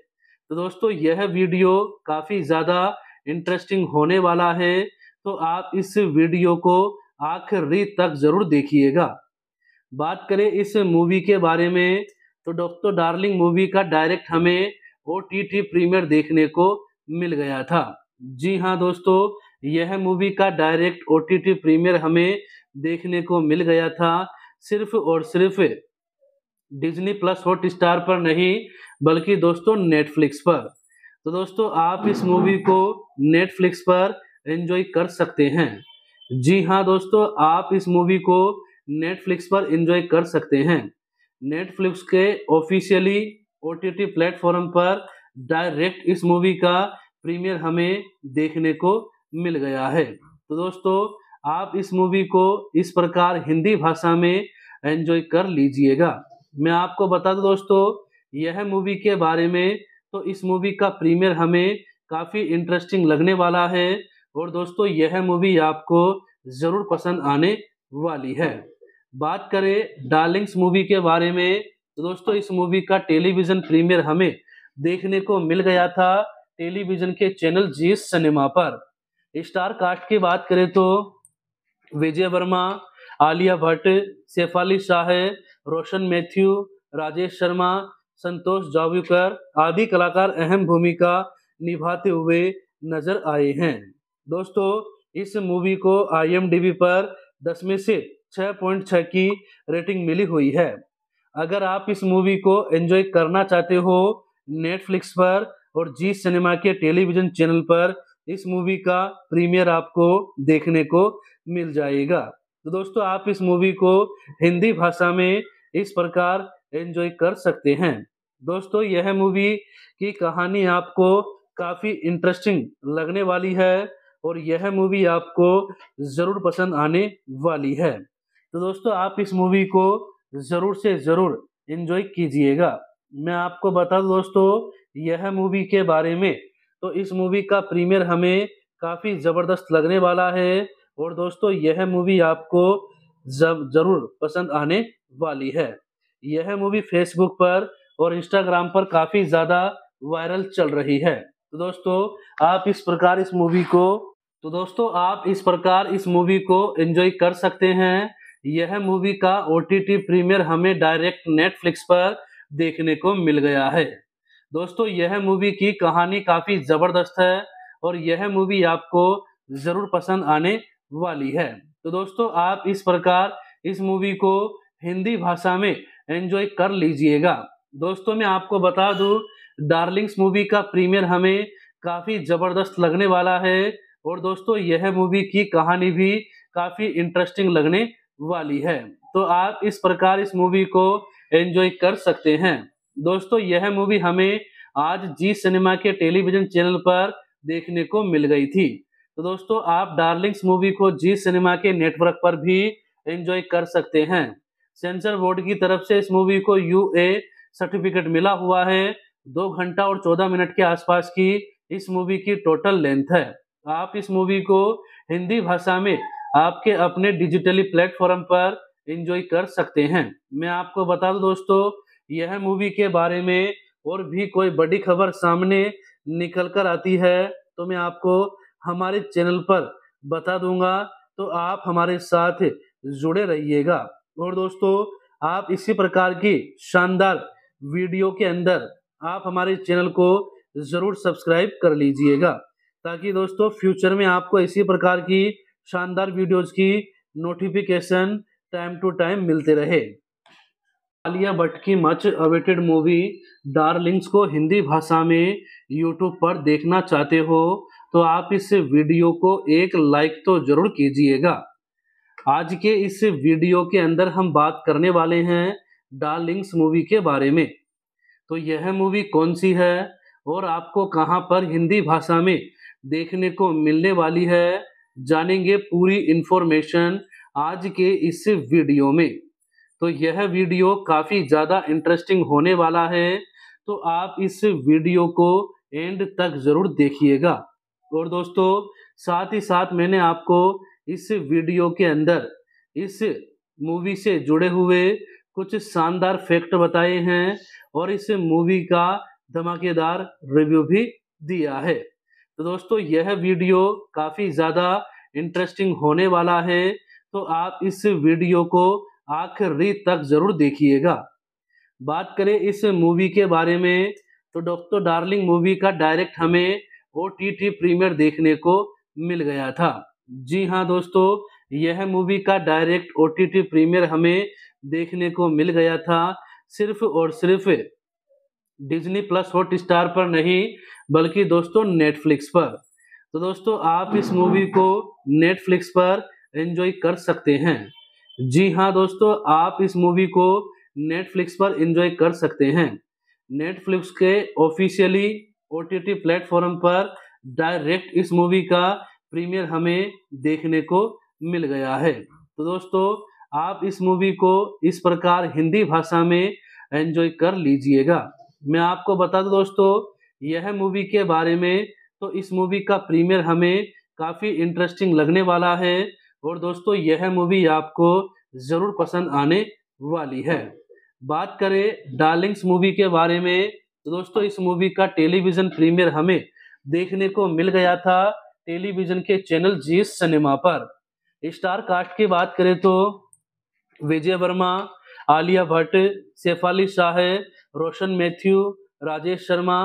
तो दोस्तों यह वीडियो काफ़ी ज़्यादा इंटरेस्टिंग होने वाला है तो आप इस वीडियो को आखिरी तक ज़रूर देखिएगा बात करें इस मूवी के बारे में तो डॉक्टर डार्लिंग मूवी का डायरेक्ट हमें ओ टी टी प्रीमियर देखने को मिल गया था जी हाँ दोस्तों यह मूवी का direct O T T premiere हमें देखने को मिल गया था सिर्फ और सिर्फ डिज्नी प्लस हॉट स्टार पर नहीं बल्कि दोस्तों नेटफ्लिक्स पर तो दोस्तों आप इस मूवी को नेटफ्लिक्स पर एंजॉय कर सकते हैं जी हाँ दोस्तों आप इस मूवी को नेटफ्लिक्स पर एंजॉय कर सकते हैं नेटफ्लिक्स के officially O T T platform पर डायरेक्ट इस मूवी का प्रीमियर हमें देखने को मिल गया है तो दोस्तों आप इस मूवी को इस प्रकार हिंदी भाषा में एंजॉय कर लीजिएगा मैं आपको बता दूं दोस्तों यह मूवी के बारे में तो इस मूवी का प्रीमियर हमें काफ़ी इंटरेस्टिंग लगने वाला है और दोस्तों यह मूवी आपको ज़रूर पसंद आने वाली है बात करें डार्लिंग्स मूवी के बारे में तो दोस्तों इस मूवी का टेलीविज़न प्रीमियर हमें देखने को मिल गया था टेलीविज़न के चैनल जी सिनेमा पर स्टार कास्ट की बात करें तो विजय वर्मा आलिया भट्ट शेफाली शाह रोशन मैथ्यू राजेश शर्मा संतोष जावकर आदि कलाकार अहम भूमिका निभाते हुए नजर आए हैं दोस्तों इस मूवी को आईएमडीबी पर दस में से 6.6 की रेटिंग मिली हुई है अगर आप इस मूवी को एंजॉय करना चाहते हो नेटफ्लिक्स पर और जी सिनेमा के टेलीविजन चैनल पर इस मूवी का प्रीमियर आपको देखने को मिल जाएगा तो दोस्तों आप इस मूवी को हिंदी भाषा में इस प्रकार एंजॉय कर सकते हैं दोस्तों यह मूवी की कहानी आपको काफ़ी इंटरेस्टिंग लगने वाली है और यह मूवी आपको ज़रूर पसंद आने वाली है तो दोस्तों आप इस मूवी को ज़रूर से ज़रूर इन्जॉय कीजिएगा मैं आपको बता दूँ दोस्तों यह मूवी के बारे में तो इस मूवी का प्रीमियर हमें काफ़ी ज़बरदस्त लगने वाला है और दोस्तों यह मूवी आपको जरूर पसंद आने वाली है यह मूवी फेसबुक पर और इंस्टाग्राम पर काफ़ी ज़्यादा वायरल चल रही है तो दोस्तों आप इस प्रकार इस मूवी को तो दोस्तों आप इस प्रकार इस मूवी को एंजॉय कर सकते हैं यह मूवी का ओ टी टी प्रीमियर हमें डायरेक्ट नेटफ्लिक्स पर देखने को मिल गया है दोस्तों यह मूवी की कहानी काफ़ी ज़बरदस्त है और यह मूवी आपको ज़रूर पसंद आने वाली है तो दोस्तों आप इस प्रकार इस मूवी को हिंदी भाषा में एंजॉय कर लीजिएगा दोस्तों मैं आपको बता दूं डार्लिंग्स मूवी का प्रीमियर हमें काफ़ी ज़बरदस्त लगने वाला है और दोस्तों यह मूवी की कहानी भी काफ़ी इंटरेस्टिंग लगने वाली है तो आप इस प्रकार इस मूवी को एंजॉय कर सकते हैं दोस्तों यह मूवी हमें आज जी सिनेमा के टेलीविजन चैनल पर देखने को मिल गई थी तो दोस्तों आप डार्लिंग्स मूवी को जी सिनेमा के नेटवर्क पर भी एंजॉय कर सकते हैं सेंसर बोर्ड की तरफ से इस मूवी को यू ए सर्टिफिकेट मिला हुआ है दो घंटा और चौदह मिनट के आसपास की इस मूवी की टोटल लेंथ है आप इस मूवी को हिंदी भाषा में आपके अपने डिजिटली प्लेटफॉर्म पर एंजॉय कर सकते हैं मैं आपको बता दूं दोस्तों यह मूवी के बारे में और भी कोई बड़ी खबर सामने निकल कर आती है तो मैं आपको हमारे चैनल पर बता दूंगा तो आप हमारे साथ जुड़े रहिएगा और दोस्तों आप इसी प्रकार की शानदार वीडियो के अंदर आप हमारे चैनल को ज़रूर सब्सक्राइब कर लीजिएगा ताकि दोस्तों फ्यूचर में आपको इसी प्रकार की शानदार वीडियोज़ की नोटिफिकेशन टाइम टू टाइम मिलते रहे आलिया भट्ट की मच अवेटेड मूवी डार्लिंग्स को हिंदी भाषा में यूट्यूब पर देखना चाहते हो तो आप इस वीडियो को एक लाइक तो जरूर कीजिएगा आज के इस वीडियो के अंदर हम बात करने वाले हैं डार्लिंग्स मूवी के बारे में तो यह मूवी कौन सी है और आपको कहाँ पर हिंदी भाषा में देखने को मिलने वाली है जानेंगे पूरी इन्फॉर्मेशन आज के इस वीडियो में तो यह वीडियो काफ़ी ज़्यादा इंटरेस्टिंग होने वाला है तो आप इस वीडियो को एंड तक ज़रूर देखिएगा और दोस्तों साथ ही साथ मैंने आपको इस वीडियो के अंदर इस मूवी से जुड़े हुए कुछ शानदार फैक्ट बताए हैं और इस मूवी का धमाकेदार रिव्यू भी दिया है तो दोस्तों यह वीडियो काफ़ी ज़्यादा इंटरेस्टिंग होने वाला है तो आप इस वीडियो को आखिरी तक ज़रूर देखिएगा बात करें इस मूवी के बारे में तो डॉक्टर डार्लिंग मूवी का डायरेक्ट हमें वो टी टी प्रीमियर देखने को मिल गया था जी हाँ दोस्तों यह मूवी का direct O T T premiere हमें देखने को मिल गया था सिर्फ और सिर्फ डिज्नी प्लस हॉट स्टार पर नहीं बल्कि दोस्तों नेटफ्लिक्स पर तो दोस्तों आप इस मूवी को नेटफ्लिक्स पर एंजॉय कर सकते हैं जी हाँ दोस्तों आप इस मूवी को नेटफ्लिक्स पर एंजॉय कर सकते हैं नेटफ्लिक्स के ऑफिशियली ओ टी प्लेटफॉर्म पर डायरेक्ट इस मूवी का प्रीमियर हमें देखने को मिल गया है तो दोस्तों आप इस मूवी को इस प्रकार हिंदी भाषा में एंजॉय कर लीजिएगा मैं आपको बता दूं दोस्तों यह मूवी के बारे में तो इस मूवी का प्रीमियर हमें काफ़ी इंटरेस्टिंग लगने वाला है और दोस्तों यह मूवी आपको ज़रूर पसंद आने वाली है बात करें डार्लिंग्स मूवी के बारे में तो दोस्तों इस मूवी का टेलीविजन प्रीमियर हमें देखने को मिल गया था टेलीविजन के चैनल जी सिनेमा पर स्टार कास्ट की बात करें तो विजय वर्मा आलिया भट्ट शेफाली शाह रोशन मैथ्यू राजेश शर्मा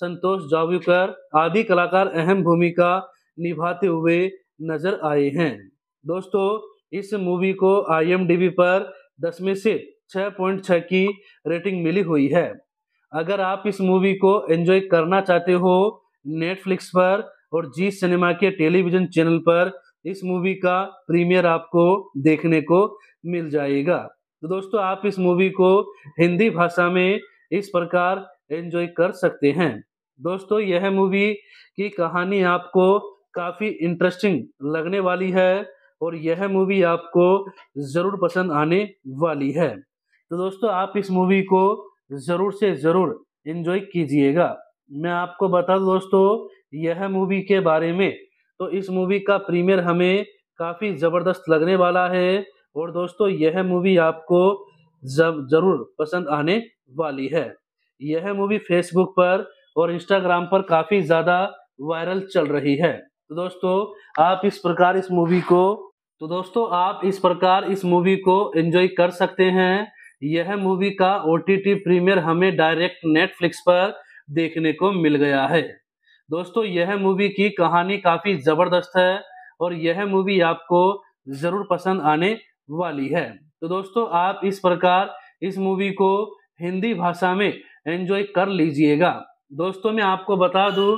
संतोष जावकर आदि कलाकार अहम भूमिका निभाते हुए नजर आए हैं दोस्तों इस मूवी को आईएमडीबी पर 10 में से 6.6 की रेटिंग मिली हुई है अगर आप इस मूवी को एंजॉय करना चाहते हो नेटफ्लिक्स पर और जी सिनेमा के टेलीविजन चैनल पर इस मूवी का प्रीमियर आपको देखने को मिल जाएगा तो दोस्तों आप इस मूवी को हिंदी भाषा में इस प्रकार एंजॉय कर सकते हैं दोस्तों यह मूवी की कहानी आपको काफ़ी इंटरेस्टिंग लगने वाली है और यह मूवी आपको ज़रूर पसंद आने वाली है तो दोस्तों आप इस मूवी को ज़रूर से ज़रूर इन्जॉय कीजिएगा मैं आपको बता दूँ दोस्तों यह मूवी के बारे में तो इस मूवी का प्रीमियर हमें काफ़ी ज़बरदस्त लगने वाला है और दोस्तों यह मूवी आपको ज़रूर पसंद आने वाली है यह मूवी फेसबुक पर और इंस्टाग्राम पर काफ़ी ज़्यादा वायरल चल रही है तो दोस्तों आप इस प्रकार इस मूवी को तो दोस्तों आप इस प्रकार इस मूवी को एंजॉय कर सकते हैं यह मूवी का ओ प्रीमियर हमें डायरेक्ट नेटफ्लिक्स पर देखने को मिल गया है दोस्तों यह मूवी की कहानी काफ़ी ज़बरदस्त है और यह मूवी आपको ज़रूर पसंद आने वाली है तो दोस्तों आप इस प्रकार इस मूवी को हिंदी भाषा में एंजॉय कर लीजिएगा दोस्तों मैं आपको बता दूं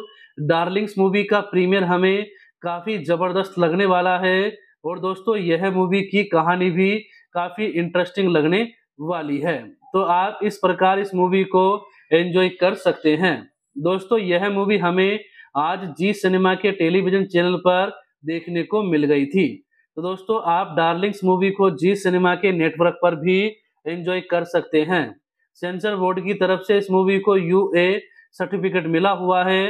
डार्लिंग्स मूवी का प्रीमियर हमें काफ़ी ज़बरदस्त लगने वाला है और दोस्तों यह मूवी की कहानी भी काफ़ी इंटरेस्टिंग लगने वाली है तो आप इस प्रकार इस मूवी को एंजॉय कर सकते हैं दोस्तों यह मूवी हमें आज जी सिनेमा के टेलीविजन चैनल पर देखने को मिल गई थी तो दोस्तों आप डार्लिंग्स मूवी को जी सिनेमा के नेटवर्क पर भी एंजॉय कर सकते हैं सेंसर बोर्ड की तरफ से इस मूवी को यू ए सर्टिफिकेट मिला हुआ है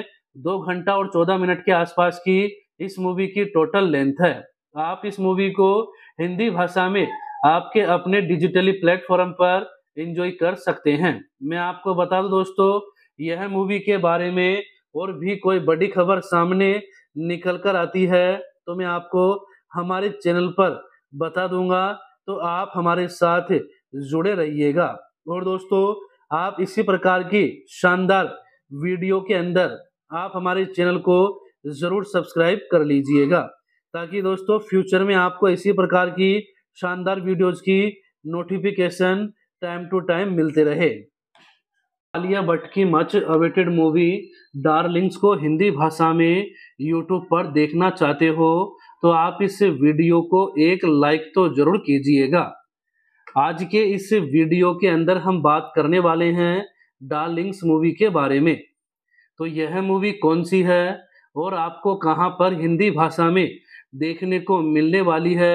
दो घंटा और चौदह मिनट के आसपास की इस मूवी की टोटल लेंथ है आप इस मूवी को हिंदी भाषा में आपके अपने डिजिटली प्लेटफॉर्म पर इंजॉय कर सकते हैं मैं आपको बता दूं दोस्तों यह मूवी के बारे में और भी कोई बड़ी खबर सामने निकल कर आती है तो मैं आपको हमारे चैनल पर बता दूंगा तो आप हमारे साथ जुड़े रहिएगा और दोस्तों आप इसी प्रकार की शानदार वीडियो के अंदर आप हमारे चैनल को ज़रूर सब्सक्राइब कर लीजिएगा ताकि दोस्तों फ्यूचर में आपको इसी प्रकार की शानदार वीडियोज की नोटिफिकेशन टाइम टू टाइम मिलते रहे आलिया भट्ट की मच अवेटेड मूवी डार्लिंग्स को हिंदी भाषा में यूट्यूब पर देखना चाहते हो तो आप इस वीडियो को एक लाइक तो जरूर कीजिएगा आज के इस वीडियो के अंदर हम बात करने वाले हैं डार्लिंग्स मूवी के बारे में तो यह मूवी कौन सी है और आपको कहाँ पर हिंदी भाषा में देखने को मिलने वाली है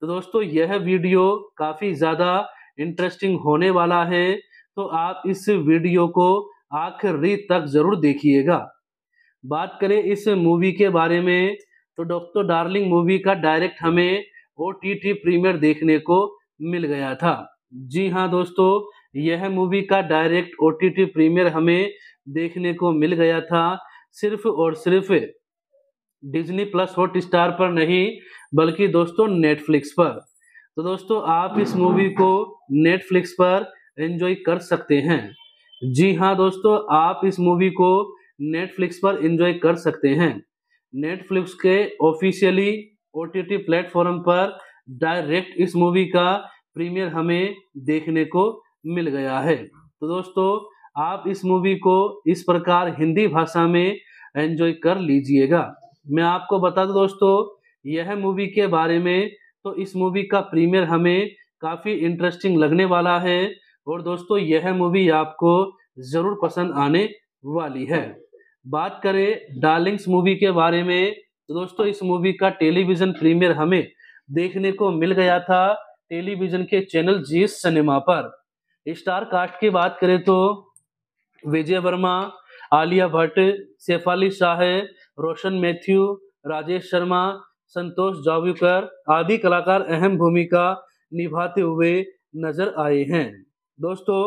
तो दोस्तों यह वीडियो काफ़ी ज़्यादा इंटरेस्टिंग होने वाला है तो आप इस वीडियो को आखिरी तक ज़रूर देखिएगा बात करें इस मूवी के बारे में तो डॉक्टर डार्लिंग मूवी का डायरेक्ट हमें ओ टी टी प्रीमियर देखने को मिल गया था जी हाँ दोस्तों यह मूवी का direct O T T premiere हमें देखने को मिल गया था सिर्फ और सिर्फ डिज्नी प्लस हॉट स्टार पर नहीं बल्कि दोस्तों नेटफ्लिक्स पर तो दोस्तों आप इस मूवी को नेटफ्लिक्स पर एंजॉय कर सकते हैं जी हाँ दोस्तों आप इस मूवी को नेटफ्लिक्स पर एंजॉय कर सकते हैं नेटफ्लिक्स के ऑफिशियली ओ टी प्लेटफॉर्म पर डायरेक्ट इस मूवी का प्रीमियर हमें देखने को मिल गया है तो दोस्तों आप इस मूवी को इस प्रकार हिंदी भाषा में एंजॉय कर लीजिएगा मैं आपको बता दूं दोस्तों यह मूवी के बारे में तो इस मूवी का प्रीमियर हमें काफ़ी इंटरेस्टिंग लगने वाला है और दोस्तों यह मूवी आपको ज़रूर पसंद आने वाली है बात करें डार्लिंग्स मूवी के बारे में तो दोस्तों इस मूवी का टेलीविज़न प्रीमियर हमें देखने को मिल गया था टेलीविज़न के चैनल जी सिनेमा पर स्टार कास्ट की बात करें तो विजय वर्मा आलिया भट्ट शेफाली शाह रोशन मैथ्यू राजेश शर्मा संतोष जावकर आदि कलाकार अहम भूमिका निभाते हुए नजर आए हैं दोस्तों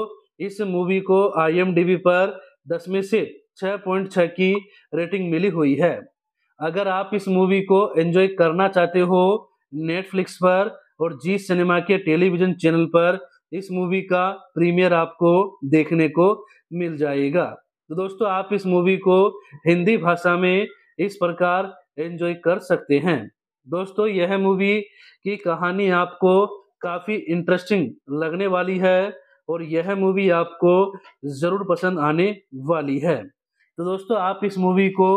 इस मूवी को आई पर दस में से छः की रेटिंग मिली हुई है अगर आप इस मूवी को एंजॉय करना चाहते हो नेटफ्लिक्स पर और जी सिनेमा के टेलीविजन चैनल पर इस मूवी का प्रीमियर आपको देखने को मिल जाएगा तो दोस्तों आप इस मूवी को हिंदी भाषा में इस प्रकार एंजॉय कर सकते हैं दोस्तों यह मूवी की कहानी आपको काफ़ी इंटरेस्टिंग लगने वाली है और यह मूवी आपको ज़रूर पसंद आने वाली है तो दोस्तों आप इस मूवी को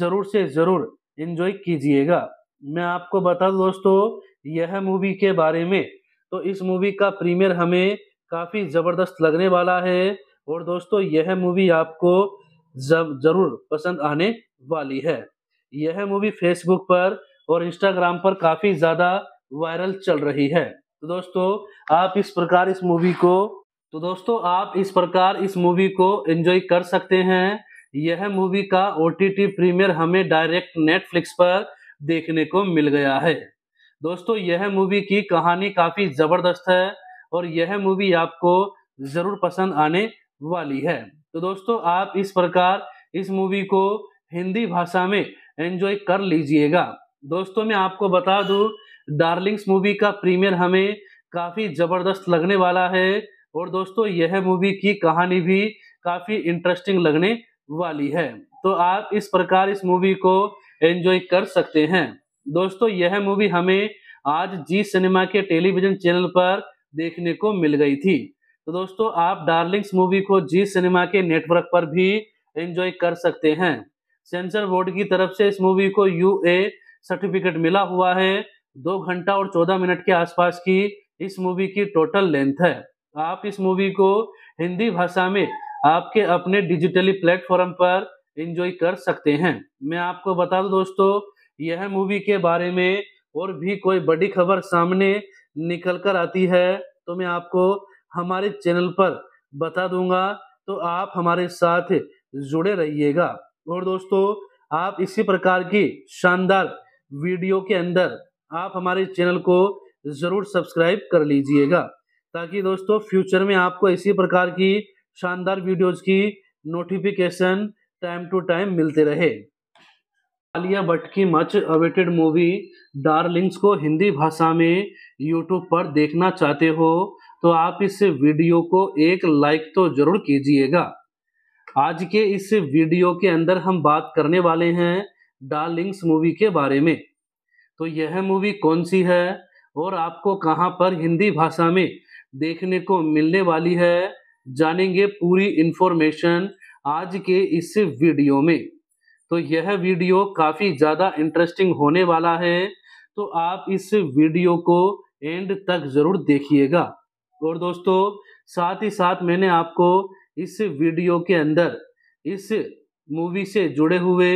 ज़रूर से ज़रूर इन्जॉय कीजिएगा मैं आपको बता दूँ दोस्तों यह मूवी के बारे में तो इस मूवी का प्रीमियर हमें काफ़ी ज़बरदस्त लगने वाला है और दोस्तों यह मूवी आपको जरूर पसंद आने वाली है यह मूवी फेसबुक पर और इंस्टाग्राम पर काफी ज्यादा वायरल चल रही है तो दोस्तों आप इस प्रकार इस मूवी को तो दोस्तों आप इस प्रकार इस मूवी को एंजॉय कर सकते हैं यह मूवी का ओ प्रीमियर हमें डायरेक्ट नेटफ्लिक्स पर देखने को मिल गया है दोस्तों यह मूवी की कहानी काफ़ी ज़बरदस्त है और यह मूवी आपको ज़रूर पसंद आने वाली है तो दोस्तों आप इस प्रकार इस मूवी को हिंदी भाषा में एंजॉय कर लीजिएगा दोस्तों मैं आपको बता दूं डार्लिंग्स मूवी का प्रीमियर हमें काफ़ी ज़बरदस्त लगने वाला है और दोस्तों यह मूवी की कहानी भी काफ़ी इंटरेस्टिंग लगने वाली है तो आप इस प्रकार इस मूवी को एंजॉय कर सकते हैं दोस्तों यह मूवी हमें आज जी सिनेमा के टेलीविजन चैनल पर देखने को मिल गई थी तो दोस्तों आप डार्लिंग्स मूवी को जी सिनेमा के नेटवर्क पर भी एंजॉय कर सकते हैं सेंसर बोर्ड की तरफ से इस मूवी को यू ए सर्टिफिकेट मिला हुआ है दो घंटा और चौदह मिनट के आसपास की इस मूवी की टोटल लेंथ है आप इस मूवी को हिंदी भाषा में आपके अपने डिजिटली प्लेटफॉर्म पर एंजॉय कर सकते हैं मैं आपको बता दूं दोस्तों यह मूवी के बारे में और भी कोई बड़ी खबर सामने निकल कर आती है तो मैं आपको हमारे चैनल पर बता दूंगा तो आप हमारे साथ जुड़े रहिएगा और दोस्तों आप इसी प्रकार की शानदार वीडियो के अंदर आप हमारे चैनल को ज़रूर सब्सक्राइब कर लीजिएगा ताकि दोस्तों फ्यूचर में आपको इसी प्रकार की शानदार वीडियोज़ की नोटिफिकेशन टाइम टू टाइम मिलते रहे आलिया भट्ट की मच अवेटेड मूवी डार्लिंग्स को हिंदी भाषा में यूट्यूब पर देखना चाहते हो तो आप इस वीडियो को एक लाइक तो जरूर कीजिएगा आज के इस वीडियो के अंदर हम बात करने वाले हैं डार्लिंग्स मूवी के बारे में तो यह मूवी कौन सी है और आपको कहाँ पर हिंदी भाषा में देखने को मिलने वाली है जानेंगे पूरी इन्फॉर्मेशन आज के इस वीडियो में तो यह वीडियो काफ़ी ज़्यादा इंटरेस्टिंग होने वाला है तो आप इस वीडियो को एंड तक ज़रूर देखिएगा और दोस्तों साथ ही साथ मैंने आपको इस वीडियो के अंदर इस मूवी से जुड़े हुए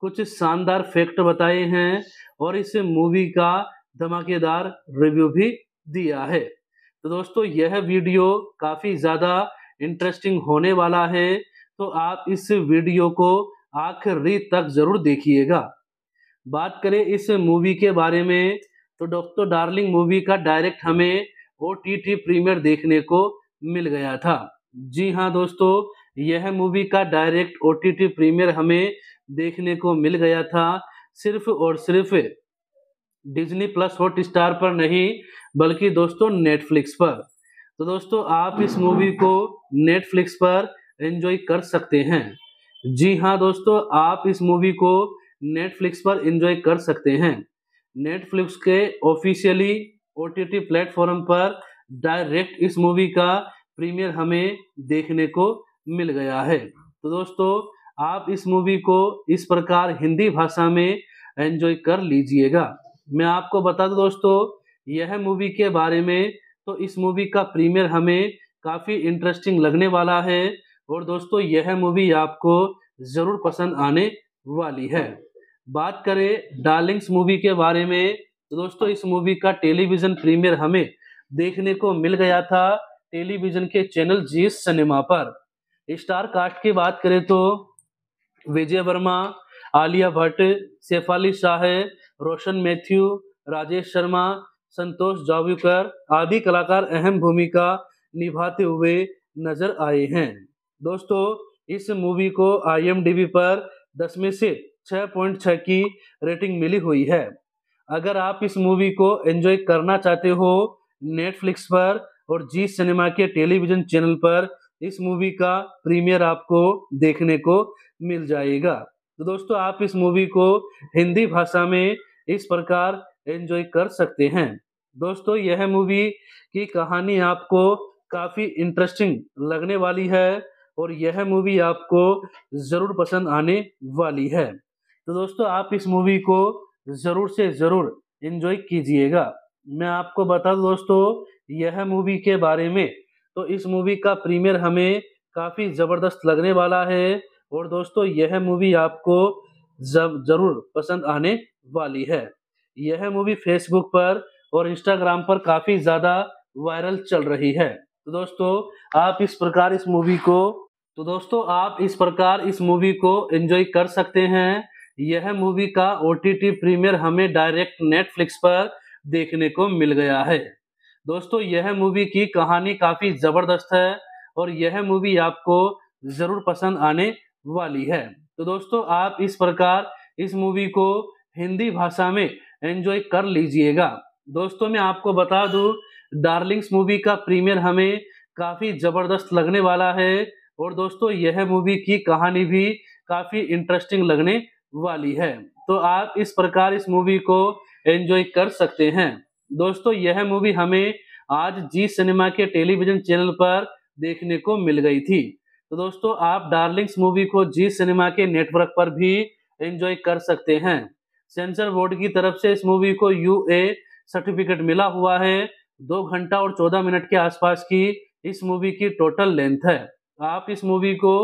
कुछ शानदार फैक्ट बताए हैं और इस मूवी का धमाकेदार रिव्यू भी दिया है तो दोस्तों यह वीडियो काफ़ी ज़्यादा इंटरेस्टिंग होने वाला है तो आप इस वीडियो को आखिरी तक ज़रूर देखिएगा बात करें इस मूवी के बारे में तो डॉक्टर डार्लिंग मूवी का डायरेक्ट हमें ओ टी टी प्रीमियर देखने को मिल गया था जी हाँ दोस्तों यह मूवी का direct O T T premiere हमें देखने को मिल गया था सिर्फ और सिर्फ डिज्नी प्लस हॉट स्टार पर नहीं बल्कि दोस्तों नेटफ्लिक्स पर तो दोस्तों आप इस मूवी को नेटफ्लिक्स पर एंजॉय कर सकते हैं जी हाँ दोस्तों आप इस मूवी को नेटफ्लिक्स पर एंजॉय कर सकते हैं नेटफ्लिक्स के ऑफिशियली ओ टी प्लेटफॉर्म पर डायरेक्ट इस मूवी का प्रीमियर हमें देखने को मिल गया है तो दोस्तों आप इस मूवी को इस प्रकार हिंदी भाषा में एंजॉय कर लीजिएगा मैं आपको बता दूं दोस्तों यह मूवी के बारे में तो इस मूवी का प्रीमियर हमें काफ़ी इंटरेस्टिंग लगने वाला है और दोस्तों यह मूवी आपको ज़रूर पसंद आने वाली है बात करें डार्लिंग्स मूवी के बारे में तो दोस्तों इस मूवी का टेलीविजन प्रीमियर हमें देखने को मिल गया था टेलीविजन के चैनल जी सिनेमा पर स्टार कास्ट की बात करें तो विजय वर्मा आलिया भट्ट शेफाली शाह रोशन मैथ्यू राजेश शर्मा संतोष जावकर आदि कलाकार अहम भूमिका निभाते हुए नजर आए हैं दोस्तों इस मूवी को आईएमडीबी पर दस में से 6.6 की रेटिंग मिली हुई है अगर आप इस मूवी को एंजॉय करना चाहते हो नेटफ्लिक्स पर और जी सिनेमा के टेलीविजन चैनल पर इस मूवी का प्रीमियर आपको देखने को मिल जाएगा तो दोस्तों आप इस मूवी को हिंदी भाषा में इस प्रकार एंजॉय कर सकते हैं दोस्तों यह मूवी की कहानी आपको काफ़ी इंटरेस्टिंग लगने वाली है और यह मूवी आपको ज़रूर पसंद आने वाली है तो दोस्तों आप इस मूवी को ज़रूर से ज़रूर इन्जॉय कीजिएगा मैं आपको बता दूँ दोस्तों यह मूवी के बारे में तो इस मूवी का प्रीमियर हमें काफ़ी ज़बरदस्त लगने वाला है और दोस्तों यह मूवी आपको ज़रूर पसंद आने वाली है यह मूवी फेसबुक पर और इंस्टाग्राम पर काफ़ी ज़्यादा वायरल चल रही है तो दोस्तों आप इस प्रकार इस मूवी को तो दोस्तों आप इस प्रकार इस मूवी को एंजॉय कर सकते हैं यह मूवी का ओ प्रीमियर हमें डायरेक्ट नेटफ्लिक्स पर देखने को मिल गया है दोस्तों यह मूवी की कहानी काफ़ी ज़बरदस्त है और यह मूवी आपको ज़रूर पसंद आने वाली है तो दोस्तों आप इस प्रकार इस मूवी को हिंदी भाषा में एंजॉय कर लीजिएगा दोस्तों मैं आपको बता दू डार्लिंग्स मूवी का प्रीमियर हमें काफ़ी ज़बरदस्त लगने वाला है और दोस्तों यह मूवी की कहानी भी काफ़ी इंटरेस्टिंग लगने वाली है तो आप इस प्रकार इस मूवी को एंजॉय कर सकते हैं दोस्तों यह मूवी हमें आज जी सिनेमा के टेलीविजन चैनल पर देखने को मिल गई थी तो दोस्तों आप डार्लिंग्स मूवी को जी सिनेमा के नेटवर्क पर भी एंजॉय कर सकते हैं सेंसर बोर्ड की तरफ से इस मूवी को यू ए सर्टिफिकेट मिला हुआ है दो घंटा और चौदह मिनट के आसपास की इस मूवी की टोटल लेंथ है आप इस मूवी को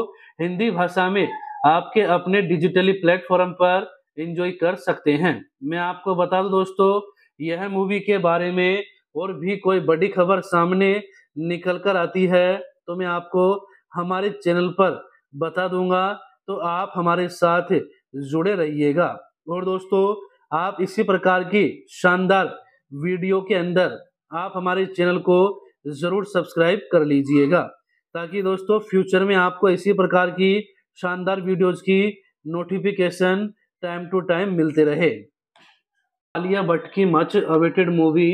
हिंदी भाषा में आपके अपने डिजिटली प्लेटफॉर्म पर इंजॉय कर सकते हैं मैं आपको बता दूं दोस्तों यह मूवी के बारे में और भी कोई बड़ी खबर सामने निकल कर आती है तो मैं आपको हमारे चैनल पर बता दूंगा तो आप हमारे साथ जुड़े रहिएगा और दोस्तों आप इसी प्रकार की शानदार वीडियो के अंदर आप हमारे चैनल को ज़रूर सब्सक्राइब कर लीजिएगा ताकि दोस्तों फ्यूचर में आपको इसी प्रकार की शानदार वीडियोज की नोटिफिकेशन टाइम टू टाइम मिलते रहे आलिया भट्ट की मच अवेटेड मूवी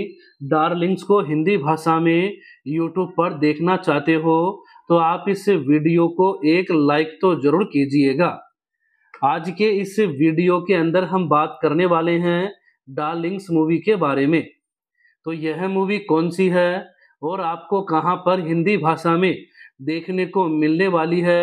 डार्लिंग्स को हिंदी भाषा में यूट्यूब पर देखना चाहते हो तो आप इस वीडियो को एक लाइक तो जरूर कीजिएगा आज के इस वीडियो के अंदर हम बात करने वाले हैं डार्लिंग्स मूवी के बारे में तो यह मूवी कौन सी है और आपको कहाँ पर हिंदी भाषा में देखने को मिलने वाली है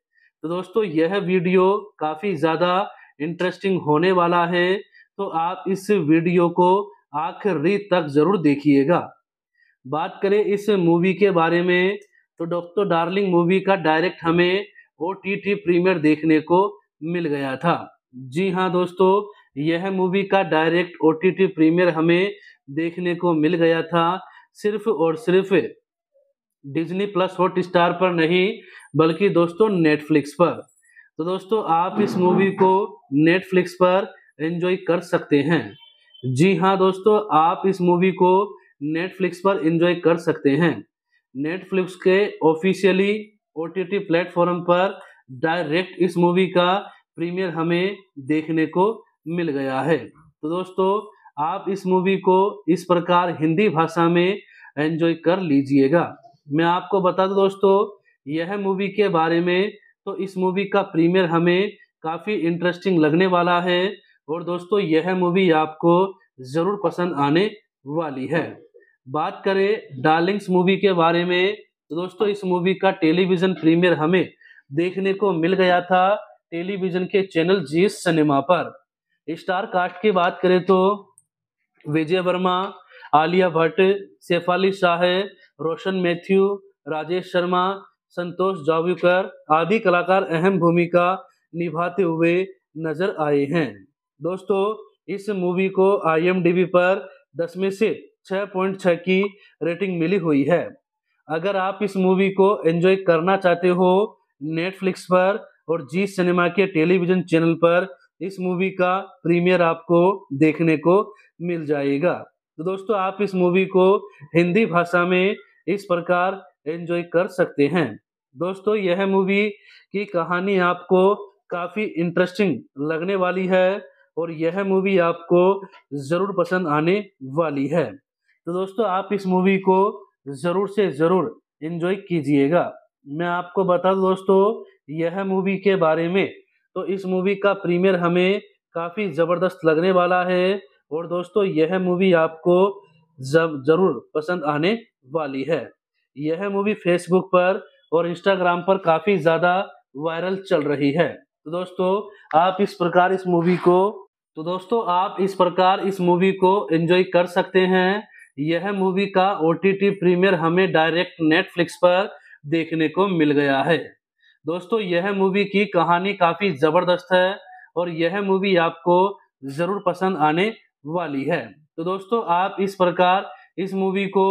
तो दोस्तों यह वीडियो काफ़ी ज़्यादा इंटरेस्टिंग होने वाला है तो आप इस वीडियो को आखिरी तक ज़रूर देखिएगा बात करें इस मूवी के बारे में तो डॉक्टर डार्लिंग मूवी का डायरेक्ट हमें ओ टी टी प्रीमियर देखने को मिल गया था जी हाँ दोस्तों यह मूवी का direct O T T premiere हमें देखने को मिल गया था सिर्फ और सिर्फ डिज्नी प्लस हॉट स्टार पर नहीं बल्कि दोस्तों नेटफ्लिक्स पर तो दोस्तों आप इस मूवी को नेटफ्लिक्स पर एंजॉय कर सकते हैं जी हाँ दोस्तों आप इस मूवी को नेटफ्लिक्स पर एंजॉय कर सकते हैं नेटफ्लिक्स के ऑफिशियली ओ टी प्लेटफॉर्म पर डायरेक्ट इस मूवी का प्रीमियर हमें देखने को मिल गया है तो दोस्तों आप इस मूवी को इस प्रकार हिंदी भाषा में एंजॉय कर लीजिएगा मैं आपको बता दूं दोस्तों यह मूवी के बारे में तो इस मूवी का प्रीमियर हमें काफ़ी इंटरेस्टिंग लगने वाला है और दोस्तों यह मूवी आपको ज़रूर पसंद आने वाली है बात करें डार्लिंग्स मूवी के बारे में तो दोस्तों इस मूवी का टेलीविज़न प्रीमियर हमें देखने को मिल गया था टेलीविज़न के चैनल जी सिनेमा पर स्टार कास्ट की बात करें तो विजय वर्मा आलिया भट्ट शेफाली शाह रोशन मैथ्यू राजेश शर्मा संतोष जावकर आदि कलाकार अहम भूमिका निभाते हुए नजर आए हैं दोस्तों इस मूवी को आईएमडीबी पर दस में से 6.6 की रेटिंग मिली हुई है अगर आप इस मूवी को एंजॉय करना चाहते हो नेटफ्लिक्स पर और जी सिनेमा के टेलीविजन चैनल पर इस मूवी का प्रीमियर आपको देखने को मिल जाएगा तो दोस्तों आप इस मूवी को हिंदी भाषा में इस प्रकार एंजॉय कर सकते हैं दोस्तों यह मूवी की कहानी आपको काफ़ी इंटरेस्टिंग लगने वाली है और यह मूवी आपको ज़रूर पसंद आने वाली है तो दोस्तों आप इस मूवी को ज़रूर से ज़रूर इन्जॉय कीजिएगा मैं आपको बता दूँ दोस्तों यह मूवी के बारे में तो इस मूवी का प्रीमियर हमें काफ़ी ज़बरदस्त लगने वाला है और दोस्तों यह मूवी आपको ज़रूर पसंद आने वाली है यह मूवी फेसबुक पर और इंस्टाग्राम पर काफी ज्यादा वायरल चल रही है तो दोस्तों आप इस प्रकार इस मूवी को तो दोस्तों आप इस प्रकार इस मूवी को एंजॉय कर सकते हैं यह मूवी का ओ प्रीमियर हमें डायरेक्ट नेटफ्लिक्स पर देखने को मिल गया है दोस्तों यह मूवी की कहानी काफ़ी ज़बरदस्त है और यह मूवी आपको ज़रूर पसंद आने वाली है तो दोस्तों आप इस प्रकार इस मूवी को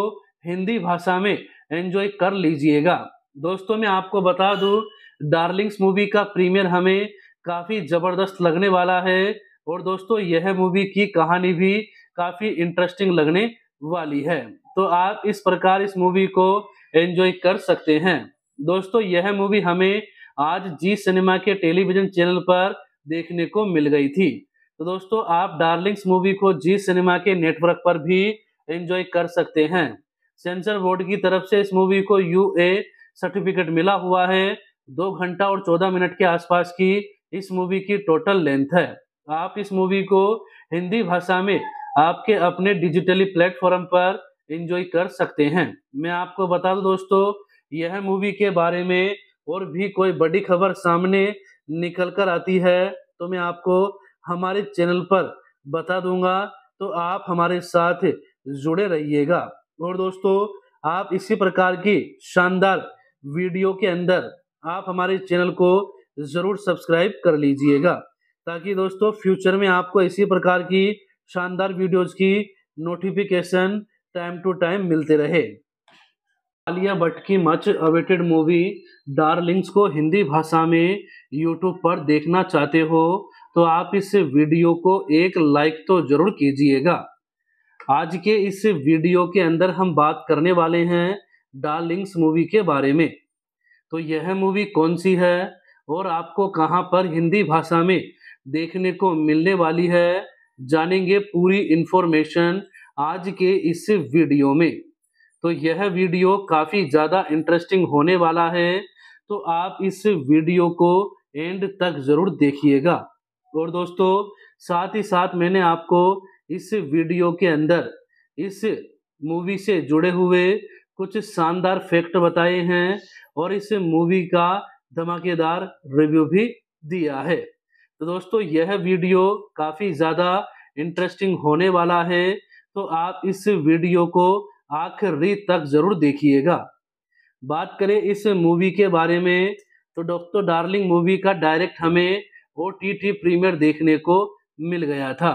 हिंदी भाषा में एंजॉय कर लीजिएगा दोस्तों मैं आपको बता दूं डार्लिंग्स मूवी का प्रीमियर हमें काफ़ी ज़बरदस्त लगने वाला है और दोस्तों यह मूवी की कहानी भी काफ़ी इंटरेस्टिंग लगने वाली है तो आप इस प्रकार इस मूवी को एंजॉय कर सकते हैं दोस्तों यह मूवी हमें आज जी सिनेमा के टेलीविजन चैनल पर देखने को मिल गई थी तो दोस्तों आप डार्लिंग्स मूवी को जी सिनेमा के नेटवर्क पर भी एंजॉय कर सकते हैं सेंसर बोर्ड की तरफ से इस मूवी को यू ए सर्टिफिकेट मिला हुआ है दो घंटा और चौदह मिनट के आसपास की इस मूवी की टोटल लेंथ है आप इस मूवी को हिंदी भाषा में आपके अपने डिजिटली प्लेटफॉर्म पर एंजॉय कर सकते हैं मैं आपको बता दूं दोस्तों यह मूवी के बारे में और भी कोई बड़ी खबर सामने निकल कर आती है तो मैं आपको हमारे चैनल पर बता दूंगा तो आप हमारे साथ जुड़े रहिएगा और दोस्तों आप इसी प्रकार की शानदार वीडियो के अंदर आप हमारे चैनल को ज़रूर सब्सक्राइब कर लीजिएगा ताकि दोस्तों फ्यूचर में आपको इसी प्रकार की शानदार वीडियोज़ की नोटिफिकेशन टाइम टू टाइम मिलते रहे आलिया भट्ट की मच अवेटेड मूवी डार्लिंग्स को हिंदी भाषा में यूट्यूब पर देखना चाहते हो तो आप इस वीडियो को एक लाइक तो ज़रूर कीजिएगा आज के इस वीडियो के अंदर हम बात करने वाले हैं डार्लिंग्स मूवी के बारे में तो यह मूवी कौन सी है और आपको कहाँ पर हिंदी भाषा में देखने को मिलने वाली है जानेंगे पूरी इन्फॉर्मेशन आज के इस वीडियो में तो यह वीडियो काफ़ी ज़्यादा इंटरेस्टिंग होने वाला है तो आप इस वीडियो को एंड तक ज़रूर देखिएगा और दोस्तों साथ ही साथ मैंने आपको इस वीडियो के अंदर इस मूवी से जुड़े हुए कुछ शानदार फैक्ट बताए हैं और इस मूवी का धमाकेदार रिव्यू भी दिया है तो दोस्तों यह वीडियो काफ़ी ज़्यादा इंटरेस्टिंग होने वाला है तो आप इस वीडियो को आखिरी तक ज़रूर देखिएगा बात करें इस मूवी के बारे में तो डॉक्टर डार्लिंग मूवी का डायरेक्ट हमें ओ टी टी प्रीमियर देखने को मिल गया था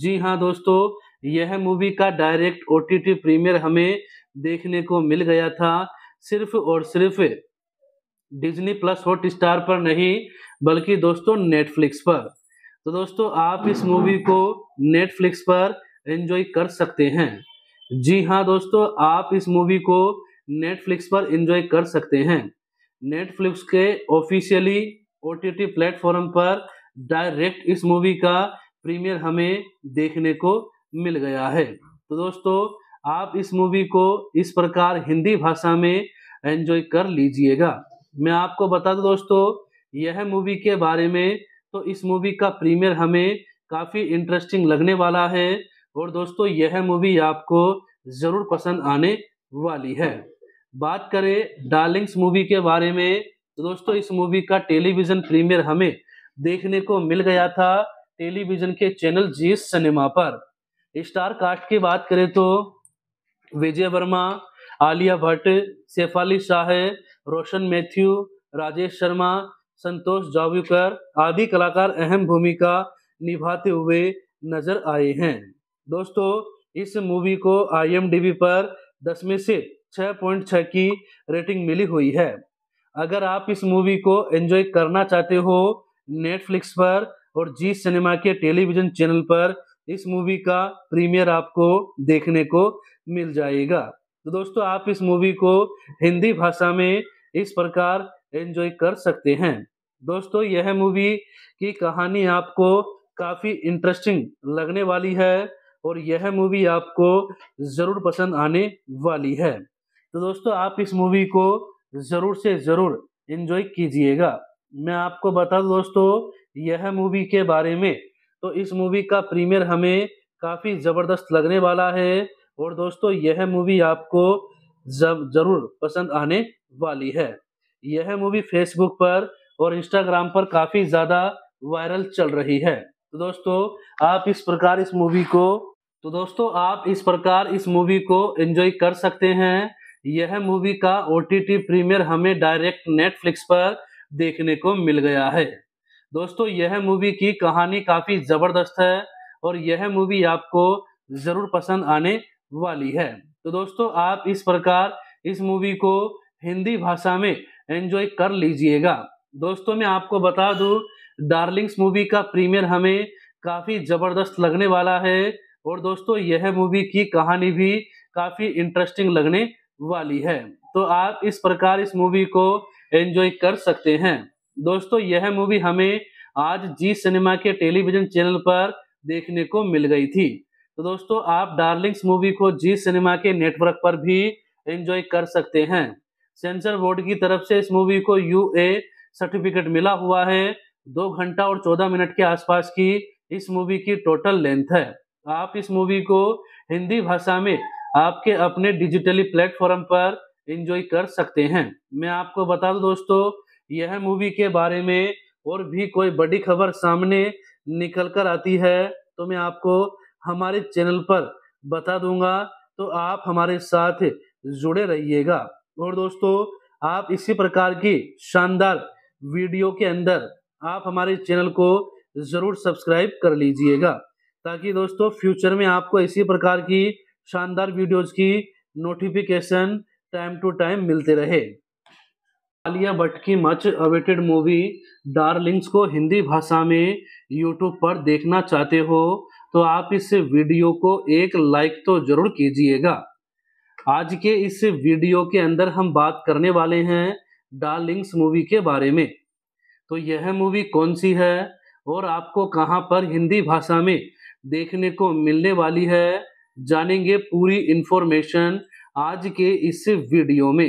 जी हाँ दोस्तों यह मूवी का direct O T T premiere हमें देखने को मिल गया था सिर्फ और सिर्फ डिज्नी प्लस हॉट स्टार पर नहीं बल्कि दोस्तों नेटफ्लिक्स पर तो दोस्तों आप इस मूवी को नेटफ्लिक्स पर एंजॉय कर सकते हैं जी हाँ दोस्तों आप इस मूवी को नेटफ्लिक्स पर एंजॉय कर सकते हैं नेटफ्लिक्स के officially O T T platform पर डायरेक्ट इस मूवी का प्रीमियर हमें देखने को मिल गया है तो दोस्तों आप इस मूवी को इस प्रकार हिंदी भाषा में एंजॉय कर लीजिएगा मैं आपको बता दूं दोस्तों यह मूवी के बारे में तो इस मूवी का प्रीमियर हमें काफ़ी इंटरेस्टिंग लगने वाला है और दोस्तों यह मूवी आपको ज़रूर पसंद आने वाली है बात करें डार्लिंग्स मूवी के बारे में तो दोस्तों इस मूवी का टेलीविज़न प्रीमियर हमें देखने को मिल गया था टेलीविजन के चैनल जी सिनेमा पर स्टार कास्ट की बात करें तो विजय वर्मा आलिया भट्ट शेफाली शाह रोशन मैथ्यू राजेश शर्मा संतोष जावकर आदि कलाकार अहम भूमिका निभाते हुए नजर आए हैं दोस्तों इस मूवी को आईएमडीबी पर 10 में से 6.6 की रेटिंग मिली हुई है अगर आप इस मूवी को एंजॉय करना चाहते हो नेटफ्लिक्स पर और जी सिनेमा के टेलीविजन चैनल पर इस मूवी का प्रीमियर आपको देखने को मिल जाएगा तो दोस्तों आप इस मूवी को हिंदी भाषा में इस प्रकार एंजॉय कर सकते हैं दोस्तों यह मूवी की कहानी आपको काफ़ी इंटरेस्टिंग लगने वाली है और यह मूवी आपको ज़रूर पसंद आने वाली है तो दोस्तों आप इस मूवी को ज़रूर से ज़रूर इन्जॉय कीजिएगा मैं आपको बता दूँ दोस्तों यह मूवी के बारे में तो इस मूवी का प्रीमियर हमें काफ़ी ज़बरदस्त लगने वाला है और दोस्तों यह मूवी आपको ज़रूर पसंद आने वाली है यह मूवी फेसबुक पर और इंस्टाग्राम पर काफ़ी ज़्यादा वायरल चल रही है तो दोस्तों आप इस प्रकार इस मूवी को तो दोस्तों आप इस प्रकार इस मूवी को एंजॉय कर सकते हैं यह मूवी का ओ टी प्रीमियर हमें डायरेक्ट नेटफ्लिक्स पर देखने को मिल गया है दोस्तों यह मूवी की कहानी काफी जबरदस्त है और यह मूवी आपको जरूर पसंद आने वाली है तो दोस्तों आप इस प्रकार इस मूवी को हिंदी भाषा में एंजॉय कर लीजिएगा दोस्तों मैं आपको बता दूं डार्लिंग्स मूवी का प्रीमियर हमें काफ़ी ज़बरदस्त लगने वाला है और दोस्तों यह मूवी की कहानी भी काफ़ी इंटरेस्टिंग लगने वाली है तो आप इस प्रकार इस मूवी को एंजॉय कर सकते हैं दोस्तों यह मूवी हमें आज जी सिनेमा के टेलीविजन चैनल पर देखने को मिल गई थी तो दोस्तों आप डार्लिंग्स मूवी को जी सिनेमा के नेटवर्क पर भी एंजॉय कर सकते हैं सेंसर बोर्ड की तरफ से इस मूवी को यू ए सर्टिफिकेट मिला हुआ है दो घंटा और चौदह मिनट के आसपास की इस मूवी की टोटल लेंथ है आप इस मूवी को हिंदी भाषा में आपके अपने डिजिटली प्लेटफॉर्म पर इंजॉय कर सकते हैं मैं आपको बता दूं दोस्तों यह मूवी के बारे में और भी कोई बड़ी खबर सामने निकल कर आती है तो मैं आपको हमारे चैनल पर बता दूंगा तो आप हमारे साथ जुड़े रहिएगा और दोस्तों आप इसी प्रकार की शानदार वीडियो के अंदर आप हमारे चैनल को ज़रूर सब्सक्राइब कर लीजिएगा ताकि दोस्तों फ्यूचर में आपको इसी प्रकार की शानदार वीडियोज़ की नोटिफिकेशन टाइम टू टाइम मिलते रहे आलिया भट्ट की मच अवेटेड मूवी डार्लिंग्स को हिंदी भाषा में यूट्यूब पर देखना चाहते हो तो आप इस वीडियो को एक लाइक तो जरूर कीजिएगा आज के इस वीडियो के अंदर हम बात करने वाले हैं डार्लिंग्स मूवी के बारे में तो यह मूवी कौन सी है और आपको कहाँ पर हिंदी भाषा में देखने को मिलने वाली है जानेंगे पूरी इन्फॉर्मेशन आज के इस वीडियो में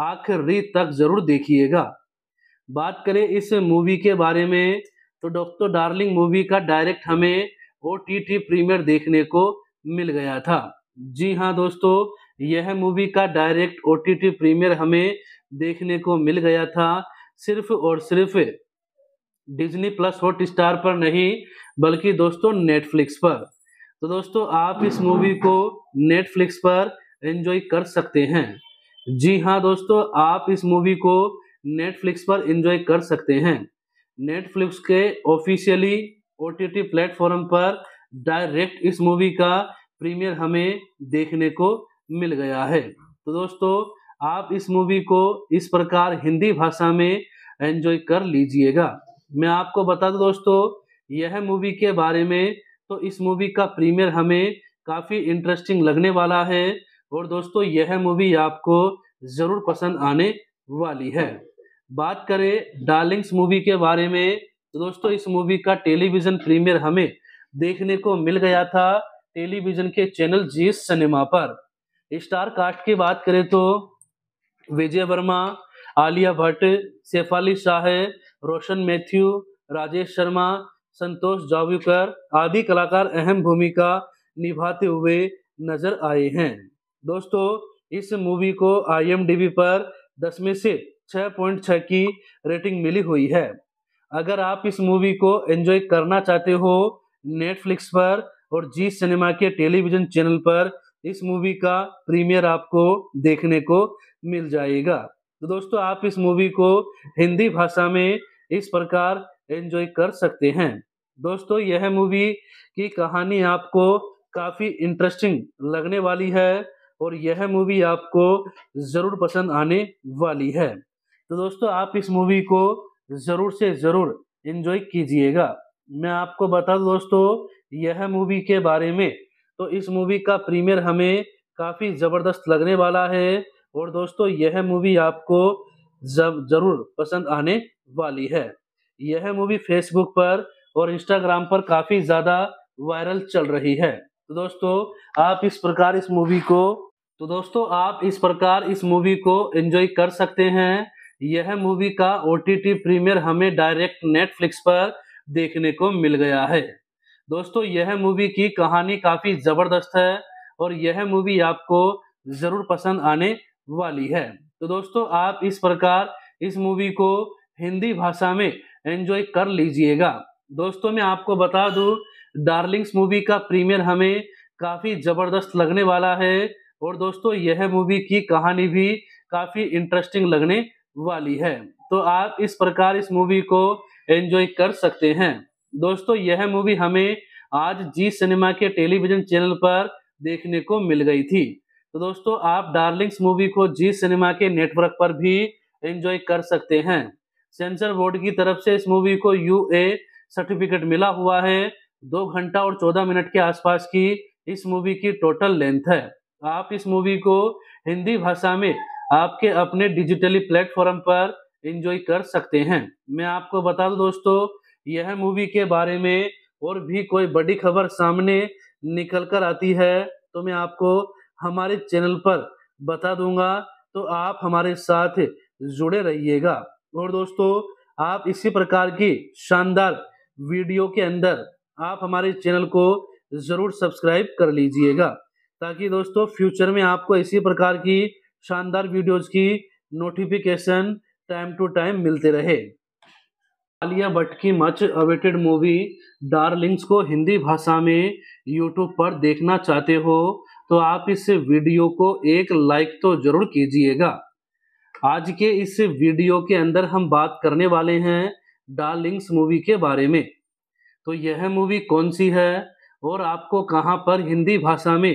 आखिरी तक ज़रूर देखिएगा बात करें इस मूवी के बारे में तो डॉक्टर डार्लिंग मूवी का डायरेक्ट हमें ओ टी टी प्रीमियर देखने को मिल गया था जी हाँ दोस्तों यह मूवी का direct O T T premiere हमें देखने को मिल गया था सिर्फ और सिर्फ डिज्नी प्लस हॉट स्टार पर नहीं बल्कि दोस्तों नेटफ्लिक्स पर तो दोस्तों आप इस मूवी को नेटफ्लिक्स पर एंजॉय कर सकते हैं जी हाँ दोस्तों आप इस मूवी को नेटफ्लिक्स पर एंजॉय कर सकते हैं नेटफ्लिक्स के officially O T T platform पर डायरेक्ट इस मूवी का प्रीमियर हमें देखने को मिल गया है तो दोस्तों आप इस मूवी को इस प्रकार हिंदी भाषा में एंजॉय कर लीजिएगा मैं आपको बता दूं दोस्तों यह मूवी के बारे में तो इस मूवी का प्रीमियर हमें काफ़ी इंटरेस्टिंग लगने वाला है और दोस्तों यह मूवी आपको ज़रूर पसंद आने वाली है बात करें डार्लिंग्स मूवी के बारे में तो दोस्तों इस मूवी का टेलीविज़न प्रीमियर हमें देखने को मिल गया था टेलीविज़न के चैनल जी सिनेमा पर स्टार कास्ट की बात करें तो विजय वर्मा आलिया भट्ट शेफाली शाह रोशन मैथ्यू राजेश शर्मा संतोष जावड़ेकर आदि कलाकार अहम भूमिका निभाते हुए नजर आए हैं दोस्तों इस मूवी को आई पर दस में से 6.6 की रेटिंग मिली हुई है अगर आप इस मूवी को एंजॉय करना चाहते हो नेटफ्लिक्स पर और जी सिनेमा के टेलीविजन चैनल पर इस मूवी का प्रीमियर आपको देखने को मिल जाएगा तो दोस्तों आप इस मूवी को हिंदी भाषा में इस प्रकार एंजॉय कर सकते हैं दोस्तों यह मूवी की कहानी आपको काफ़ी इंटरेस्टिंग लगने वाली है और यह मूवी आपको ज़रूर पसंद आने वाली है तो दोस्तों आप इस मूवी को ज़रूर से ज़रूर इन्जॉय कीजिएगा मैं आपको बता दूँ दोस्तों यह मूवी के बारे में तो इस मूवी का प्रीमियर हमें काफ़ी ज़बरदस्त लगने वाला है और दोस्तों यह मूवी आपको ज़रूर पसंद आने वाली है यह मूवी फेसबुक पर और इंस्टाग्राम पर काफ़ी ज़्यादा वायरल चल रही है तो दोस्तों आप इस प्रकार इस मूवी को तो दोस्तों आप इस प्रकार इस मूवी को एंजॉय कर सकते हैं यह मूवी का ओ टी टी प्रीमियर हमें डायरेक्ट नेटफ्लिक्स पर देखने को मिल गया है दोस्तों यह मूवी की कहानी काफ़ी ज़बरदस्त है और यह मूवी आपको ज़रूर पसंद आने वाली है तो दोस्तों आप इस प्रकार इस मूवी को हिंदी भाषा में एंजॉय कर लीजिएगा दोस्तों मैं आपको बता दूं डार्लिंग्स मूवी का प्रीमियर हमें काफ़ी ज़बरदस्त लगने वाला है और दोस्तों यह मूवी की कहानी भी काफ़ी इंटरेस्टिंग लगने वाली है तो आप इस प्रकार इस मूवी को एंजॉय कर सकते हैं दोस्तों यह मूवी हमें आज जी सिनेमा के टेलीविजन चैनल पर देखने को मिल गई थी तो दोस्तों आप डार्लिंग्स मूवी को जी सिनेमा के नेटवर्क पर भी एंजॉय कर सकते हैं सेंसर बोर्ड की तरफ से इस मूवी को यू ए सर्टिफिकेट मिला हुआ है दो घंटा और चौदह मिनट के आसपास की इस मूवी की टोटल लेंथ है आप इस मूवी को हिंदी भाषा में आपके अपने डिजिटली प्लेटफॉर्म पर एंजॉय कर सकते हैं मैं आपको बता दूं दोस्तों यह मूवी के बारे में और भी कोई बड़ी खबर सामने निकल कर आती है तो मैं आपको हमारे चैनल पर बता दूंगा तो आप हमारे साथ जुड़े रहिएगा और दोस्तों आप इसी प्रकार की शानदार वीडियो के अंदर आप हमारे चैनल को ज़रूर सब्सक्राइब कर लीजिएगा ताकि दोस्तों फ्यूचर में आपको इसी प्रकार की शानदार वीडियोज की नोटिफिकेशन टाइम टू टाइम मिलते रहे आलिया भट्ट की मच अवेटेड मूवी डार्लिंग्स को हिंदी भाषा में यूट्यूब पर देखना चाहते हो तो आप इस वीडियो को एक लाइक तो जरूर कीजिएगा आज के इस वीडियो के अंदर हम बात करने वाले हैं डार्लिंग्स मूवी के बारे में तो यह मूवी कौन सी है और आपको कहाँ पर हिंदी भाषा में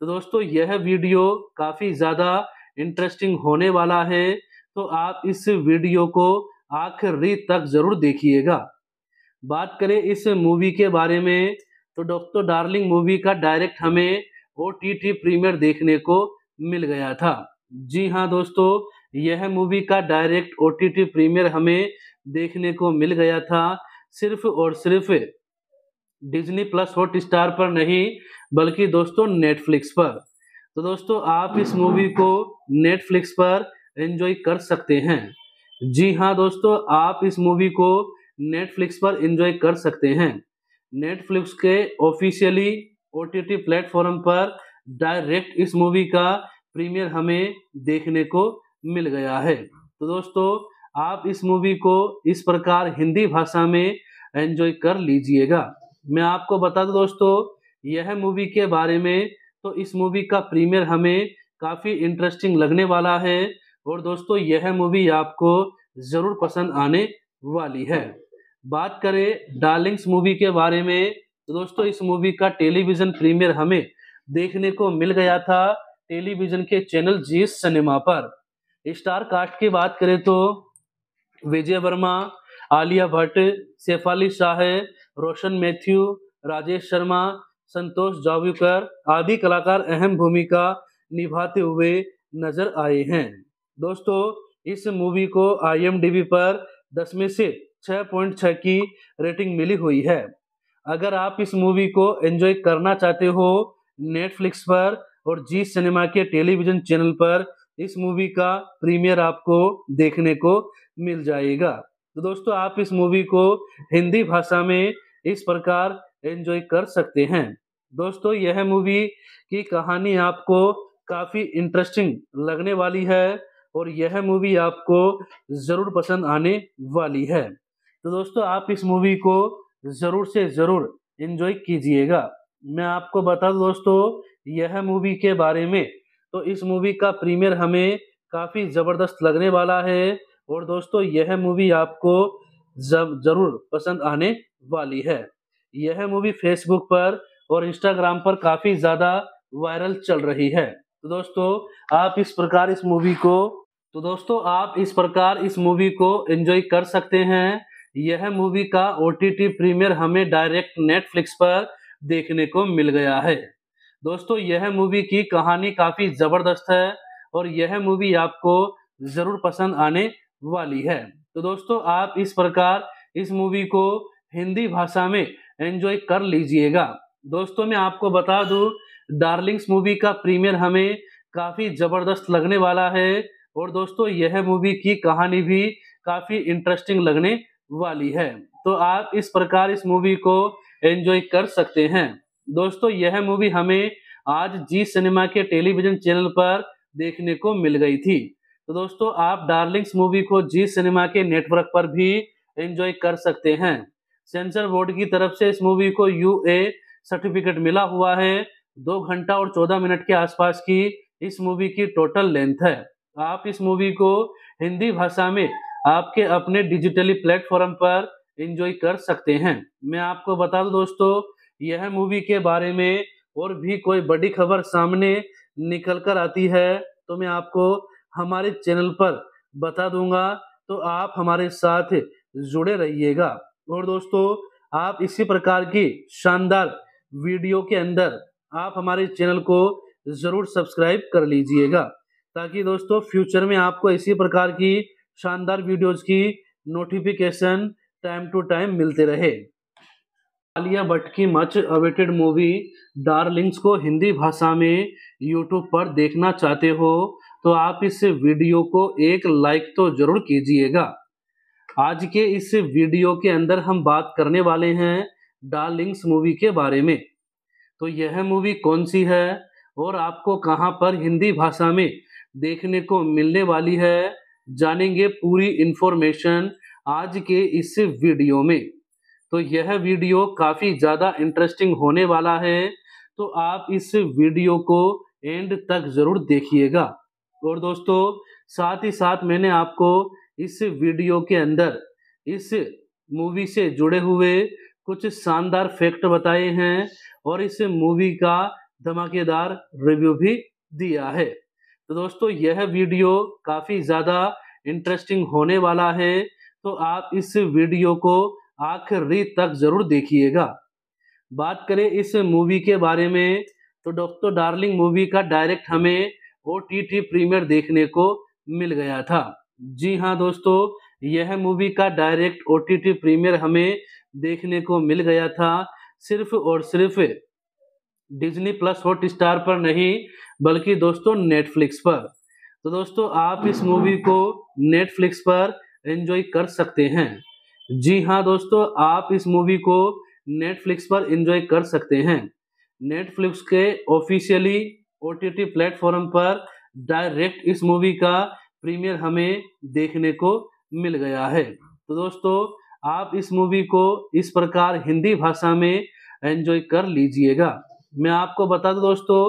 तो दोस्तों यह वीडियो काफ़ी ज़्यादा इंटरेस्टिंग होने वाला है तो आप इस वीडियो को आखिरी तक ज़रूर देखिएगा बात करें इस मूवी के बारे में तो डॉक्टर डार्लिंग मूवी का डायरेक्ट हमें ओ टी टी प्रीमियर देखने को मिल गया था जी हाँ दोस्तों यह मूवी का direct O T T premiere हमें देखने को मिल गया था सिर्फ और सिर्फ डिज्नी प्लस हॉट स्टार पर नहीं बल्कि दोस्तों नेटफ्लिक्स पर तो दोस्तों आप इस मूवी को नेटफ्लिक्स पर एंजॉय कर सकते हैं जी हाँ दोस्तों आप इस मूवी को नेटफ्लिक्स पर एंजॉय कर सकते हैं नेटफ्लिक्स के ऑफिशियली ओ टी प्लेटफॉर्म पर डायरेक्ट इस मूवी का प्रीमियर हमें देखने को मिल गया है तो दोस्तों आप इस मूवी को इस प्रकार हिंदी भाषा में एंजॉय कर लीजिएगा मैं आपको बता दूं दोस्तों यह मूवी के बारे में तो इस मूवी का प्रीमियर हमें काफ़ी इंटरेस्टिंग लगने वाला है और दोस्तों यह मूवी आपको ज़रूर पसंद आने वाली है बात करें डार्लिंग्स मूवी के बारे में तो दोस्तों इस मूवी का टेलीविज़न प्रीमियर हमें देखने को मिल गया था टेलीविज़न के चैनल जी सिनेमा पर स्टार कास्ट की बात करें तो विजय वर्मा आलिया भट्ट शेफाली शाह रोशन मैथ्यू राजेश शर्मा संतोष जावकर आदि कलाकार अहम भूमिका निभाते हुए नजर आए हैं दोस्तों इस मूवी को आईएमडीबी पर 10 में से 6.6 की रेटिंग मिली हुई है अगर आप इस मूवी को एंजॉय करना चाहते हो नेटफ्लिक्स पर और जी सिनेमा के टेलीविजन चैनल पर इस मूवी का प्रीमियर आपको देखने को मिल जाएगा तो दोस्तों आप इस मूवी को हिंदी भाषा में इस प्रकार एंजॉय कर सकते हैं दोस्तों यह मूवी की कहानी आपको काफ़ी इंटरेस्टिंग लगने वाली है और यह मूवी आपको ज़रूर पसंद आने वाली है तो दोस्तों आप इस मूवी को ज़रूर से ज़रूर इन्जॉय कीजिएगा मैं आपको बता दूँ दोस्तों यह मूवी के बारे में तो इस मूवी का प्रीमियर हमें काफ़ी ज़बरदस्त लगने वाला है और दोस्तों यह मूवी आपको जब जरूर पसंद आने वाली है यह मूवी फेसबुक पर और इंस्टाग्राम पर काफी ज्यादा वायरल चल रही है तो दोस्तों आप इस प्रकार इस मूवी को तो दोस्तों आप इस प्रकार इस मूवी को एंजॉय कर सकते हैं यह मूवी का ओ प्रीमियर हमें डायरेक्ट नेटफ्लिक्स पर देखने को मिल गया है दोस्तों यह मूवी की कहानी काफ़ी ज़बरदस्त है और यह मूवी आपको ज़रूर पसंद आने वाली है तो दोस्तों आप इस प्रकार इस मूवी को हिंदी भाषा में एंजॉय कर लीजिएगा दोस्तों मैं आपको बता दूं डार्लिंग्स मूवी का प्रीमियर हमें काफ़ी ज़बरदस्त लगने वाला है और दोस्तों यह मूवी की कहानी भी काफ़ी इंटरेस्टिंग लगने वाली है तो आप इस प्रकार इस मूवी को एंजॉय कर सकते हैं दोस्तों यह मूवी हमें आज जी सिनेमा के टेलीविजन चैनल पर देखने को मिल गई थी तो दोस्तों आप डार्लिंग्स मूवी को जी सिनेमा के नेटवर्क पर भी एंजॉय कर सकते हैं सेंसर बोर्ड की तरफ से इस मूवी को यू सर्टिफिकेट मिला हुआ है दो घंटा और चौदह मिनट के आसपास की इस मूवी की टोटल लेंथ है आप इस मूवी को हिंदी भाषा में आपके अपने डिजिटली प्लेटफॉर्म पर एंजॉय कर सकते हैं मैं आपको बता दूं दोस्तों यह मूवी के बारे में और भी कोई बड़ी खबर सामने निकल कर आती है तो मैं आपको हमारे चैनल पर बता दूंगा तो आप हमारे साथ जुड़े रहिएगा और दोस्तों आप इसी प्रकार की शानदार वीडियो के अंदर आप हमारे चैनल को ज़रूर सब्सक्राइब कर लीजिएगा ताकि दोस्तों फ्यूचर में आपको इसी प्रकार की शानदार वीडियोज की नोटिफिकेशन टाइम टू टाइम मिलते रहे आलिया भट्ट की मच अवेटेड मूवी डार्लिंग्स को हिंदी भाषा में यूट्यूब पर देखना चाहते हो तो आप इस वीडियो को एक लाइक तो जरूर कीजिएगा आज के इस वीडियो के अंदर हम बात करने वाले हैं डार्लिंग्स मूवी के बारे में तो यह मूवी कौन सी है और आपको कहाँ पर हिंदी भाषा में देखने को मिलने वाली है जानेंगे पूरी इन्फॉर्मेशन आज के इस वीडियो में तो यह वीडियो काफ़ी ज़्यादा इंटरेस्टिंग होने वाला है तो आप इस वीडियो को एंड तक ज़रूर देखिएगा और दोस्तों साथ ही साथ मैंने आपको इस वीडियो के अंदर इस मूवी से जुड़े हुए कुछ शानदार फैक्ट बताए हैं और इस मूवी का धमाकेदार रिव्यू भी दिया है तो दोस्तों यह वीडियो काफ़ी ज़्यादा इंटरेस्टिंग होने वाला है तो आप इस वीडियो को आखिरी तक ज़रूर देखिएगा बात करें इस मूवी के बारे में तो डॉक्टर डार्लिंग मूवी का डायरेक्ट हमें ओ टी टी प्रीमियर देखने को मिल गया था जी हाँ दोस्तों यह मूवी का direct O T T premiere हमें देखने को मिल गया था सिर्फ और सिर्फ डिज्नी प्लस हॉट स्टार पर नहीं बल्कि दोस्तों नेटफ्लिक्स पर तो दोस्तों आप इस मूवी को नेटफ्लिक्स पर एंजॉय कर सकते हैं जी हाँ दोस्तों आप इस मूवी को नेटफ्लिक्स पर एंजॉय कर सकते हैं नेटफ्लिक्स के ऑफिशियली ओ टी प्लेटफॉर्म पर डायरेक्ट इस मूवी का प्रीमियर हमें देखने को मिल गया है तो दोस्तों आप इस मूवी को इस प्रकार हिंदी भाषा में एंजॉय कर लीजिएगा मैं आपको बता दूं दोस्तों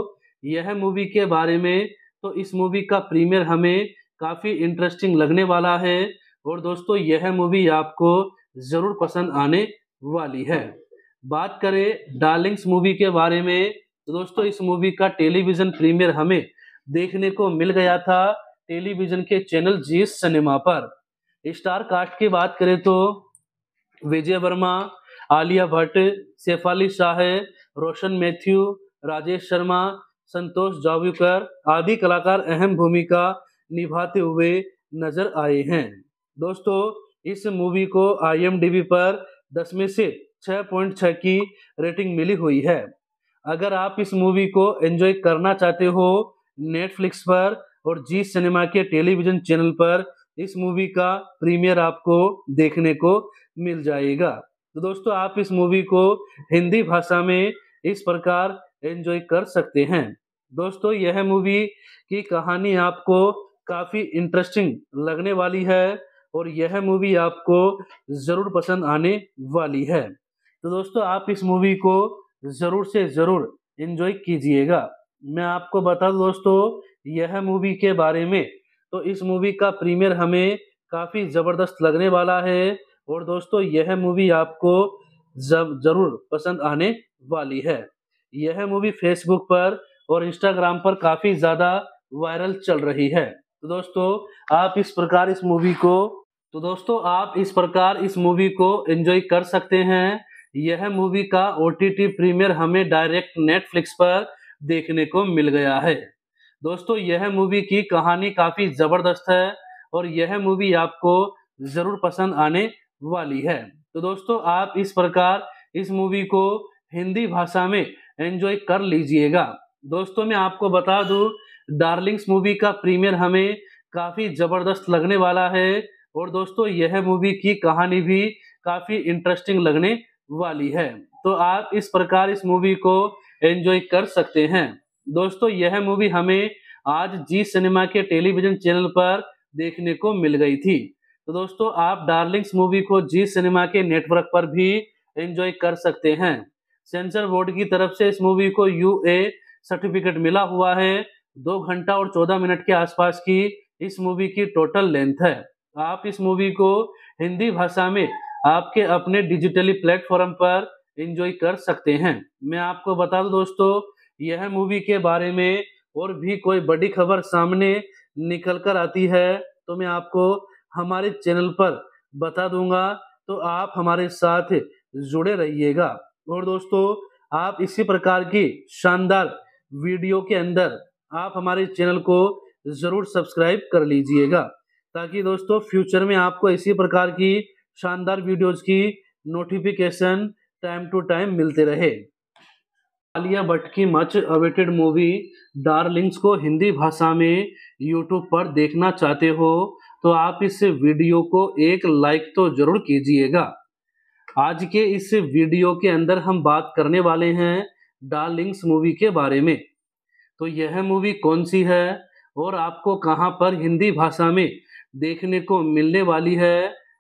यह मूवी के बारे में तो इस मूवी का प्रीमियर हमें काफ़ी इंटरेस्टिंग लगने वाला है और दोस्तों यह मूवी आपको ज़रूर पसंद आने वाली है बात करें डार्लिंग्स मूवी के बारे में तो दोस्तों इस मूवी का टेलीविजन प्रीमियर हमें देखने को मिल गया था टेलीविजन के चैनल जी सिनेमा पर स्टार कास्ट की बात करें तो विजय वर्मा आलिया भट्ट शेफाली शाह रोशन मैथ्यू राजेश शर्मा संतोष जावकर आदि कलाकार अहम भूमिका निभाते हुए नजर आए हैं दोस्तों इस मूवी को आईएमडीबी पर दस में से 6.6 की रेटिंग मिली हुई है अगर आप इस मूवी को एंजॉय करना चाहते हो नेटफ्लिक्स पर और जी सिनेमा के टेलीविजन चैनल पर इस मूवी का प्रीमियर आपको देखने को मिल जाएगा तो दोस्तों आप इस मूवी को हिंदी भाषा में इस प्रकार एंजॉय कर सकते हैं दोस्तों यह मूवी की कहानी आपको काफ़ी इंटरेस्टिंग लगने वाली है और यह मूवी आपको ज़रूर पसंद आने वाली है तो दोस्तों आप इस मूवी को ज़रूर से ज़रूर इन्जॉय कीजिएगा मैं आपको बता दूँ दोस्तों यह मूवी के बारे में तो इस मूवी का प्रीमियर हमें काफ़ी ज़बरदस्त लगने वाला है और दोस्तों यह मूवी आपको ज़रूर पसंद आने वाली है यह मूवी फेसबुक पर और इंस्टाग्राम पर काफ़ी ज़्यादा वायरल चल रही है तो दोस्तों आप इस प्रकार इस मूवी को तो दोस्तों आप इस प्रकार इस मूवी को एंजॉय कर सकते हैं यह मूवी का ओ प्रीमियर हमें डायरेक्ट नेटफ्लिक्स पर देखने को मिल गया है दोस्तों यह मूवी की कहानी काफ़ी ज़बरदस्त है और यह मूवी आपको ज़रूर पसंद आने वाली है तो दोस्तों आप इस प्रकार इस मूवी को हिंदी भाषा में एंजॉय कर लीजिएगा दोस्तों मैं आपको बता दूं डार्लिंग्स मूवी का प्रीमियर हमें काफ़ी ज़बरदस्त लगने वाला है और दोस्तों यह मूवी की कहानी भी काफ़ी इंटरेस्टिंग लगने वाली है तो आप इस प्रकार इस मूवी को एंजॉय कर सकते हैं दोस्तों यह मूवी हमें आज जी सिनेमा के टेलीविजन चैनल पर देखने को मिल गई थी तो दोस्तों आप डार्लिंग्स मूवी को जी सिनेमा के नेटवर्क पर भी एंजॉय कर सकते हैं सेंसर बोर्ड की तरफ से इस मूवी को यू ए सर्टिफिकेट मिला हुआ है दो घंटा और चौदह मिनट के आसपास की इस मूवी की टोटल लेंथ है आप इस मूवी को हिंदी भाषा में आपके अपने डिजिटली प्लेटफॉर्म पर इंजॉय कर सकते हैं मैं आपको बता दूं दोस्तों यह मूवी के बारे में और भी कोई बड़ी खबर सामने निकल कर आती है तो मैं आपको हमारे चैनल पर बता दूंगा तो आप हमारे साथ जुड़े रहिएगा और दोस्तों आप इसी प्रकार की शानदार वीडियो के अंदर आप हमारे चैनल को ज़रूर सब्सक्राइब कर लीजिएगा ताकि दोस्तों फ्यूचर में आपको इसी प्रकार की शानदार वीडियोज की नोटिफिकेशन टाइम टू टाइम मिलते रहे आलिया भट्ट की मच अवेटेड मूवी डार्लिंग्स को हिंदी भाषा में यूट्यूब पर देखना चाहते हो तो आप इस वीडियो को एक लाइक तो जरूर कीजिएगा आज के इस वीडियो के अंदर हम बात करने वाले हैं डार्लिंग्स मूवी के बारे में तो यह मूवी कौन सी है और आपको कहाँ पर हिंदी भाषा में देखने को मिलने वाली है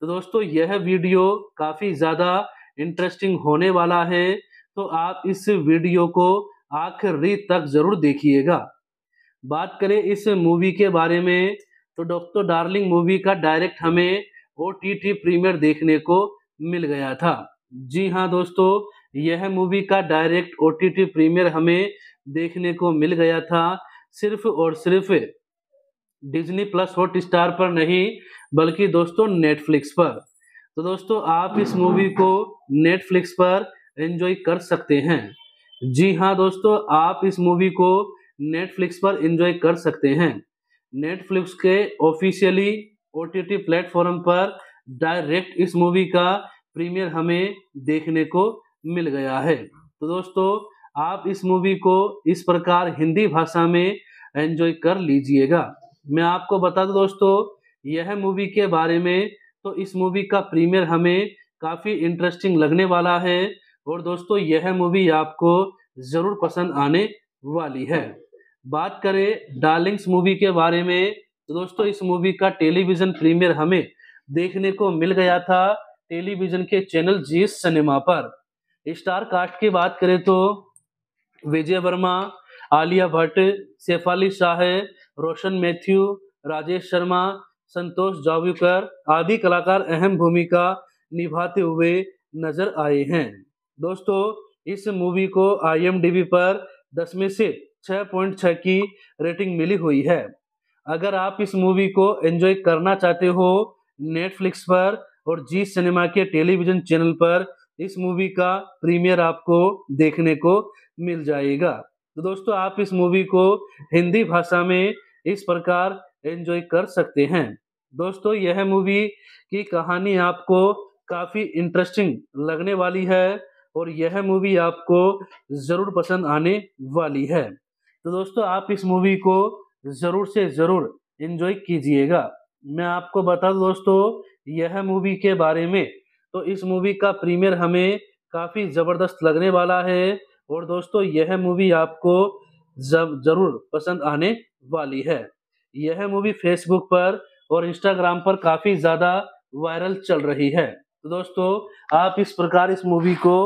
तो दोस्तों यह वीडियो काफ़ी ज़्यादा इंटरेस्टिंग होने वाला है तो आप इस वीडियो को आखिरी तक ज़रूर देखिएगा बात करें इस मूवी के बारे में तो डॉक्टर डार्लिंग मूवी का डायरेक्ट हमें ओ टी टी प्रीमियर देखने को मिल गया था जी हाँ दोस्तों यह मूवी का direct O T T premiere हमें देखने को मिल गया था सिर्फ और सिर्फ डिज्नी प्लस हॉट स्टार पर नहीं बल्कि दोस्तों नेटफ्लिक्स पर तो दोस्तों आप इस मूवी को नेटफ्लिक्स पर एंजॉय कर सकते हैं जी हाँ दोस्तों आप इस मूवी को नेटफ्लिक्स पर एंजॉय कर सकते हैं नेटफ्लिक्स के ऑफिशियली ओ टी प्लेटफॉर्म पर डायरेक्ट इस मूवी का प्रीमियर हमें देखने को मिल गया है तो दोस्तों आप इस मूवी को इस प्रकार हिंदी भाषा में एंजॉय कर लीजिएगा मैं आपको बता दूं दोस्तों यह मूवी के बारे में तो इस मूवी का प्रीमियर हमें काफ़ी इंटरेस्टिंग लगने वाला है और दोस्तों यह मूवी आपको ज़रूर पसंद आने वाली है बात करें डार्लिंग्स मूवी के बारे में तो दोस्तों इस मूवी का टेलीविज़न प्रीमियर हमें देखने को मिल गया था टेलीविज़न के चैनल जी सिनेमा पर स्टार कास्ट की बात करें तो विजय वर्मा आलिया भट्ट शेफाली शाह रोशन मैथ्यू राजेश शर्मा संतोष जावकर आदि कलाकार अहम भूमिका निभाते हुए नजर आए हैं दोस्तों इस मूवी को आई पर दस में से छः की रेटिंग मिली हुई है अगर आप इस मूवी को एंजॉय करना चाहते हो नेटफ्लिक्स पर और जी सिनेमा के टेलीविजन चैनल पर इस मूवी का प्रीमियर आपको देखने को मिल जाएगा तो दोस्तों आप इस मूवी को हिंदी भाषा में इस प्रकार एंजॉय कर सकते हैं दोस्तों यह मूवी की कहानी आपको काफ़ी इंटरेस्टिंग लगने वाली है और यह मूवी आपको ज़रूर पसंद आने वाली है तो दोस्तों आप इस मूवी को ज़रूर से ज़रूर इन्जॉय कीजिएगा मैं आपको बता दूँ दोस्तों यह मूवी के बारे में तो इस मूवी का प्रीमियर हमें काफ़ी ज़बरदस्त लगने वाला है और दोस्तों यह मूवी आपको ज़रूर पसंद आने वाली है यह मूवी फेसबुक पर और इंस्टाग्राम पर काफ़ी ज़्यादा वायरल चल रही है तो दोस्तों आप इस प्रकार इस मूवी को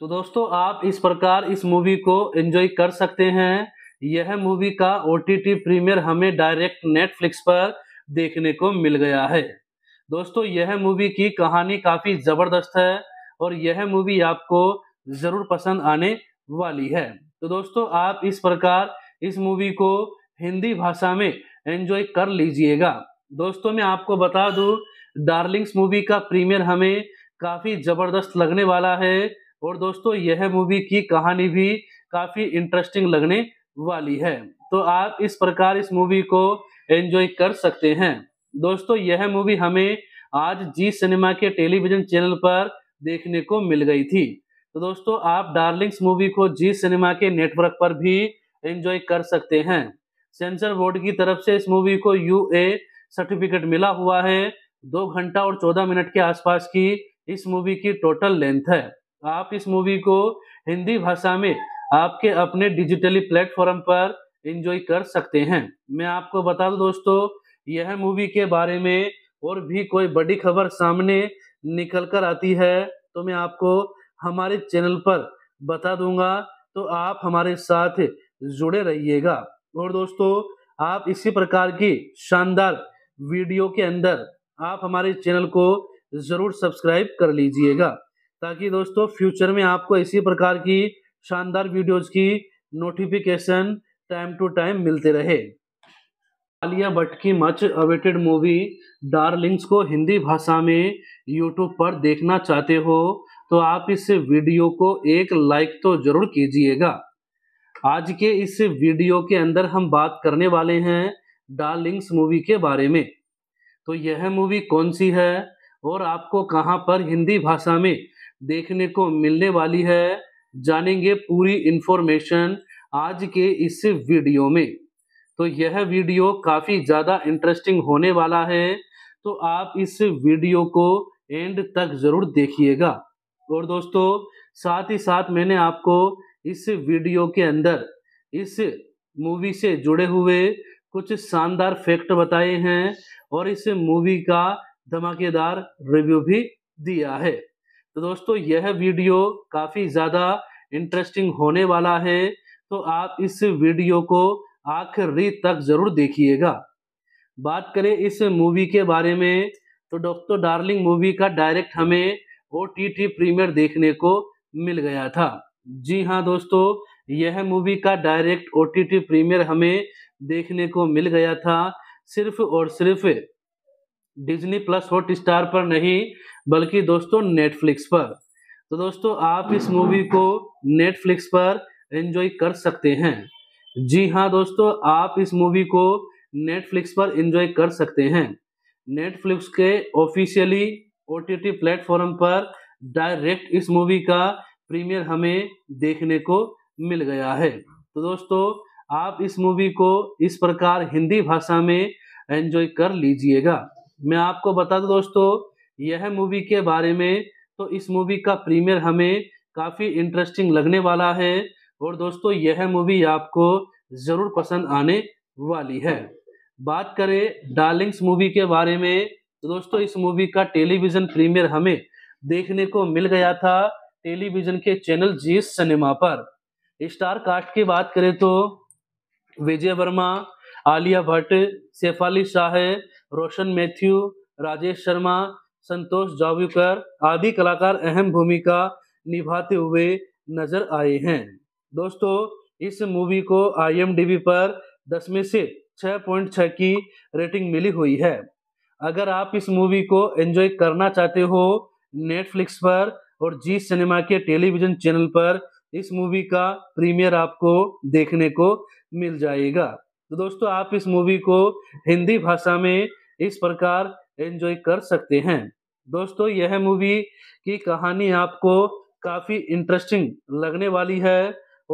तो दोस्तों आप इस प्रकार इस मूवी को एंजॉय कर सकते हैं यह मूवी का ओ प्रीमियर हमें डायरेक्ट नेटफ्लिक्स पर देखने को मिल गया है दोस्तों यह मूवी की कहानी काफ़ी ज़बरदस्त है और यह मूवी आपको ज़रूर पसंद आने वाली है तो दोस्तों आप इस प्रकार इस मूवी को हिंदी भाषा में एंजॉय कर लीजिएगा दोस्तों मैं आपको बता दूं डार्लिंग्स मूवी का प्रीमियर हमें काफ़ी ज़बरदस्त लगने वाला है और दोस्तों यह मूवी की कहानी भी काफ़ी इंटरेस्टिंग लगने वाली है तो आप इस प्रकार इस मूवी को एंजॉय कर सकते हैं दोस्तों यह मूवी हमें आज जी सिनेमा के टेलीविजन चैनल पर देखने को मिल गई थी तो दोस्तों आप डार्लिंग्स मूवी को जी सिनेमा के नेटवर्क पर भी एंजॉय कर सकते हैं सेंसर बोर्ड की तरफ से इस मूवी को यू ए सर्टिफिकेट मिला हुआ है दो घंटा और चौदह मिनट के आसपास की इस मूवी की टोटल लेंथ है आप इस मूवी को हिंदी भाषा में आपके अपने डिजिटली प्लेटफॉर्म पर एंजॉय कर सकते हैं मैं आपको बता दूं दोस्तों यह मूवी के बारे में और भी कोई बड़ी खबर सामने निकल कर आती है तो मैं आपको हमारे चैनल पर बता दूंगा तो आप हमारे साथ जुड़े रहिएगा और दोस्तों आप इसी प्रकार की शानदार वीडियो के अंदर आप हमारे चैनल को ज़रूर सब्सक्राइब कर लीजिएगा ताकि दोस्तों फ्यूचर में आपको इसी प्रकार की शानदार वीडियोज़ की नोटिफिकेशन टाइम टू टाइम मिलते रहे आलिया भट्ट की मच अवेटेड मूवी डार्लिंग्स को हिंदी भाषा में यूट्यूब पर देखना चाहते हो तो आप इस वीडियो को एक लाइक तो ज़रूर कीजिएगा आज के इस वीडियो के अंदर हम बात करने वाले हैं डार्लिंग्स मूवी के बारे में तो यह मूवी कौन सी है और आपको कहाँ पर हिंदी भाषा में देखने को मिलने वाली है जानेंगे पूरी इन्फॉर्मेशन आज के इस वीडियो में तो यह वीडियो काफ़ी ज़्यादा इंटरेस्टिंग होने वाला है तो आप इस वीडियो को एंड तक ज़रूर देखिएगा और दोस्तों साथ ही साथ मैंने आपको इस वीडियो के अंदर इस मूवी से जुड़े हुए कुछ शानदार फैक्ट बताए हैं और इस मूवी का धमाकेदार रिव्यू भी दिया है तो दोस्तों यह वीडियो काफ़ी ज़्यादा इंटरेस्टिंग होने वाला है तो आप इस वीडियो को आखिरी तक ज़रूर देखिएगा बात करें इस मूवी के बारे में तो डॉक्टर डार्लिंग मूवी का डायरेक्ट हमें ओ टी टी प्रीमियर देखने को मिल गया था जी हाँ दोस्तों यह मूवी का direct O T T premiere हमें देखने को मिल गया था सिर्फ और सिर्फ डिज्नी प्लस हॉट स्टार पर नहीं बल्कि दोस्तों नेटफ्लिक्स पर तो दोस्तों आप इस मूवी को नेटफ्लिक्स पर एंजॉय कर सकते हैं जी हाँ दोस्तों आप इस मूवी को नेटफ्लिक्स पर एंजॉय कर सकते हैं नेटफ्लिक्स के officially O T T platform पर डायरेक्ट इस मूवी का प्रीमियर हमें देखने को मिल गया है तो दोस्तों आप इस मूवी को इस प्रकार हिंदी भाषा में एंजॉय कर लीजिएगा मैं आपको बता दूं दोस्तों यह मूवी के बारे में तो इस मूवी का प्रीमियर हमें काफ़ी इंटरेस्टिंग लगने वाला है और दोस्तों यह मूवी आपको ज़रूर पसंद आने वाली है बात करें डार्लिंग्स मूवी के बारे में तो दोस्तों इस मूवी का टेलीविज़न प्रीमियर हमें देखने को मिल गया था टेलीविजन के चैनल जी सिनेमा पर स्टार कास्ट की बात करें तो विजय वर्मा आलिया भट्ट शेफाली शाह रोशन मैथ्यू राजेश शर्मा संतोष जावकर आदि कलाकार अहम भूमिका निभाते हुए नजर आए हैं दोस्तों इस मूवी को आईएमडीबी पर 10 में से 6.6 की रेटिंग मिली हुई है अगर आप इस मूवी को एंजॉय करना चाहते हो नेटफ्लिक्स पर और जी सिनेमा के टेलीविजन चैनल पर इस मूवी का प्रीमियर आपको देखने को मिल जाएगा तो दोस्तों आप इस मूवी को हिंदी भाषा में इस प्रकार एंजॉय कर सकते हैं दोस्तों यह मूवी की कहानी आपको काफ़ी इंटरेस्टिंग लगने वाली है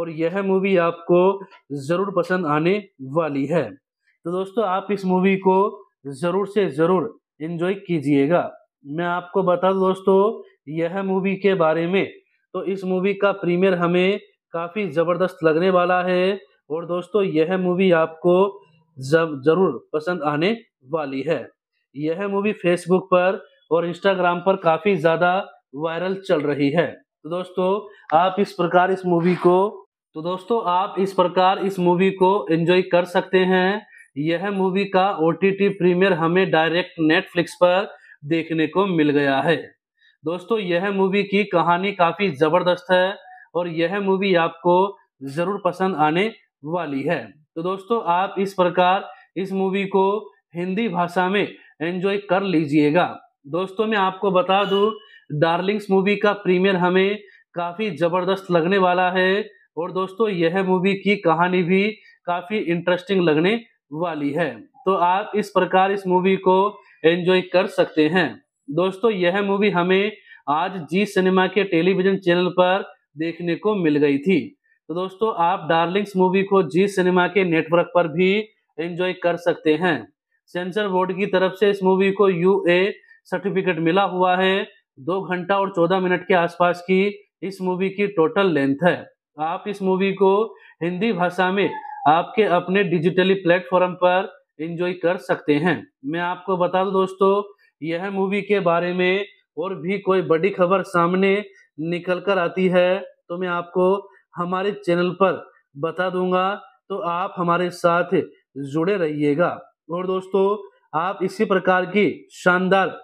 और यह मूवी आपको ज़रूर पसंद आने वाली है तो दोस्तों आप इस मूवी को ज़रूर से ज़रूर इन्जॉय कीजिएगा मैं आपको बता दूँ दोस्तों यह मूवी के बारे में तो इस मूवी का प्रीमियर हमें काफ़ी ज़बरदस्त लगने वाला है और दोस्तों यह मूवी आपको ज़रूर पसंद आने वाली है यह मूवी फेसबुक पर और इंस्टाग्राम पर काफ़ी ज़्यादा वायरल चल रही है तो दोस्तों आप इस प्रकार इस मूवी को तो दोस्तों आप इस प्रकार इस मूवी को एंजॉय कर सकते हैं यह मूवी का ओ टी प्रीमियर हमें डायरेक्ट नेटफ्लिक्स पर देखने को मिल गया है दोस्तों यह मूवी की कहानी काफ़ी ज़बरदस्त है और यह मूवी आपको ज़रूर पसंद आने वाली है तो दोस्तों आप इस प्रकार इस मूवी को हिंदी भाषा में एंजॉय कर लीजिएगा दोस्तों मैं आपको बता दूं डार्लिंग्स मूवी का प्रीमियर हमें काफ़ी ज़बरदस्त लगने वाला है और दोस्तों यह मूवी की कहानी भी काफ़ी इंटरेस्टिंग लगने वाली है तो आप इस प्रकार इस मूवी को एंजॉय कर सकते हैं दोस्तों यह मूवी हमें आज जी सिनेमा के टेलीविजन चैनल पर देखने को मिल गई थी तो दोस्तों आप डार्लिंग्स मूवी को जी सिनेमा के नेटवर्क पर भी एंजॉय कर सकते हैं सेंसर बोर्ड की तरफ से इस मूवी को यू ए सर्टिफिकेट मिला हुआ है दो घंटा और चौदह मिनट के आसपास की इस मूवी की टोटल लेंथ है आप इस मूवी को हिंदी भाषा में आपके अपने डिजिटली प्लेटफॉर्म पर एंजॉय कर सकते हैं मैं आपको बता दूं दोस्तों यह मूवी के बारे में और भी कोई बड़ी खबर सामने निकल कर आती है तो मैं आपको हमारे चैनल पर बता दूंगा तो आप हमारे साथ जुड़े रहिएगा और दोस्तों आप इसी प्रकार की शानदार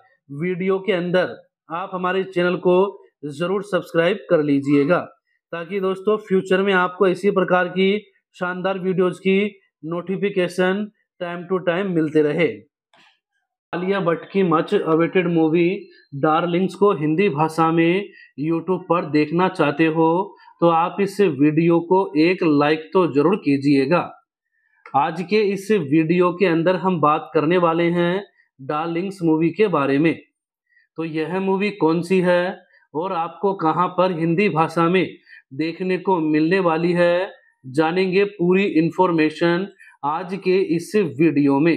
वीडियो के अंदर आप हमारे चैनल को ज़रूर सब्सक्राइब कर लीजिएगा ताकि दोस्तों फ्यूचर में आपको इसी प्रकार की शानदार वीडियोज़ की नोटिफिकेशन टाइम टू टाइम मिलते रहे आलिया भट्ट की मच अवेटेड मूवी डार्लिंग्स को हिंदी भाषा में यूट्यूब पर देखना चाहते हो तो आप इस वीडियो को एक लाइक तो जरूर कीजिएगा आज के इस वीडियो के अंदर हम बात करने वाले हैं डार्लिंग्स मूवी के बारे में तो यह मूवी कौन सी है और आपको कहाँ पर हिंदी भाषा में देखने को मिलने वाली है जानेंगे पूरी इन्फॉर्मेशन आज के इस वीडियो में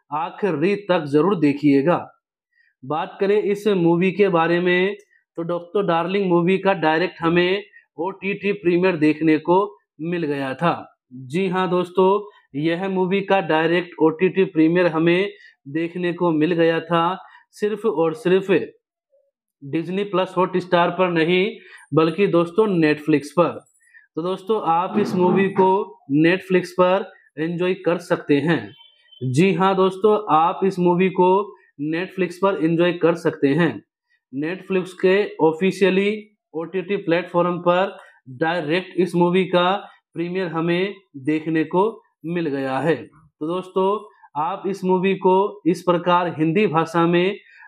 आखिरी तक जरूर देखिएगा बात करें इस मूवी के बारे में तो डॉक्टर डार्लिंग मूवी का डायरेक्ट हमें ओ टी टी प्रीमियर देखने को मिल गया था जी हाँ दोस्तों यह मूवी का direct O T T premiere हमें देखने को मिल गया था सिर्फ और सिर्फ डिज्नी प्लस हॉट स्टार पर नहीं बल्कि दोस्तों नेटफ्लिक्स पर तो दोस्तों आप इस मूवी को नेटफ्लिक्स पर एंजॉय कर सकते हैं जी हाँ दोस्तों आप इस मूवी को नेटफ्लिक्स पर एंजॉय कर सकते हैं नेटफ्लिक्स के officially O T T platform पर डायरेक्ट इस मूवी का प्रीमियर हमें देखने को मिल गया है तो दोस्तों आप इस मूवी को इस प्रकार हिंदी भाषा में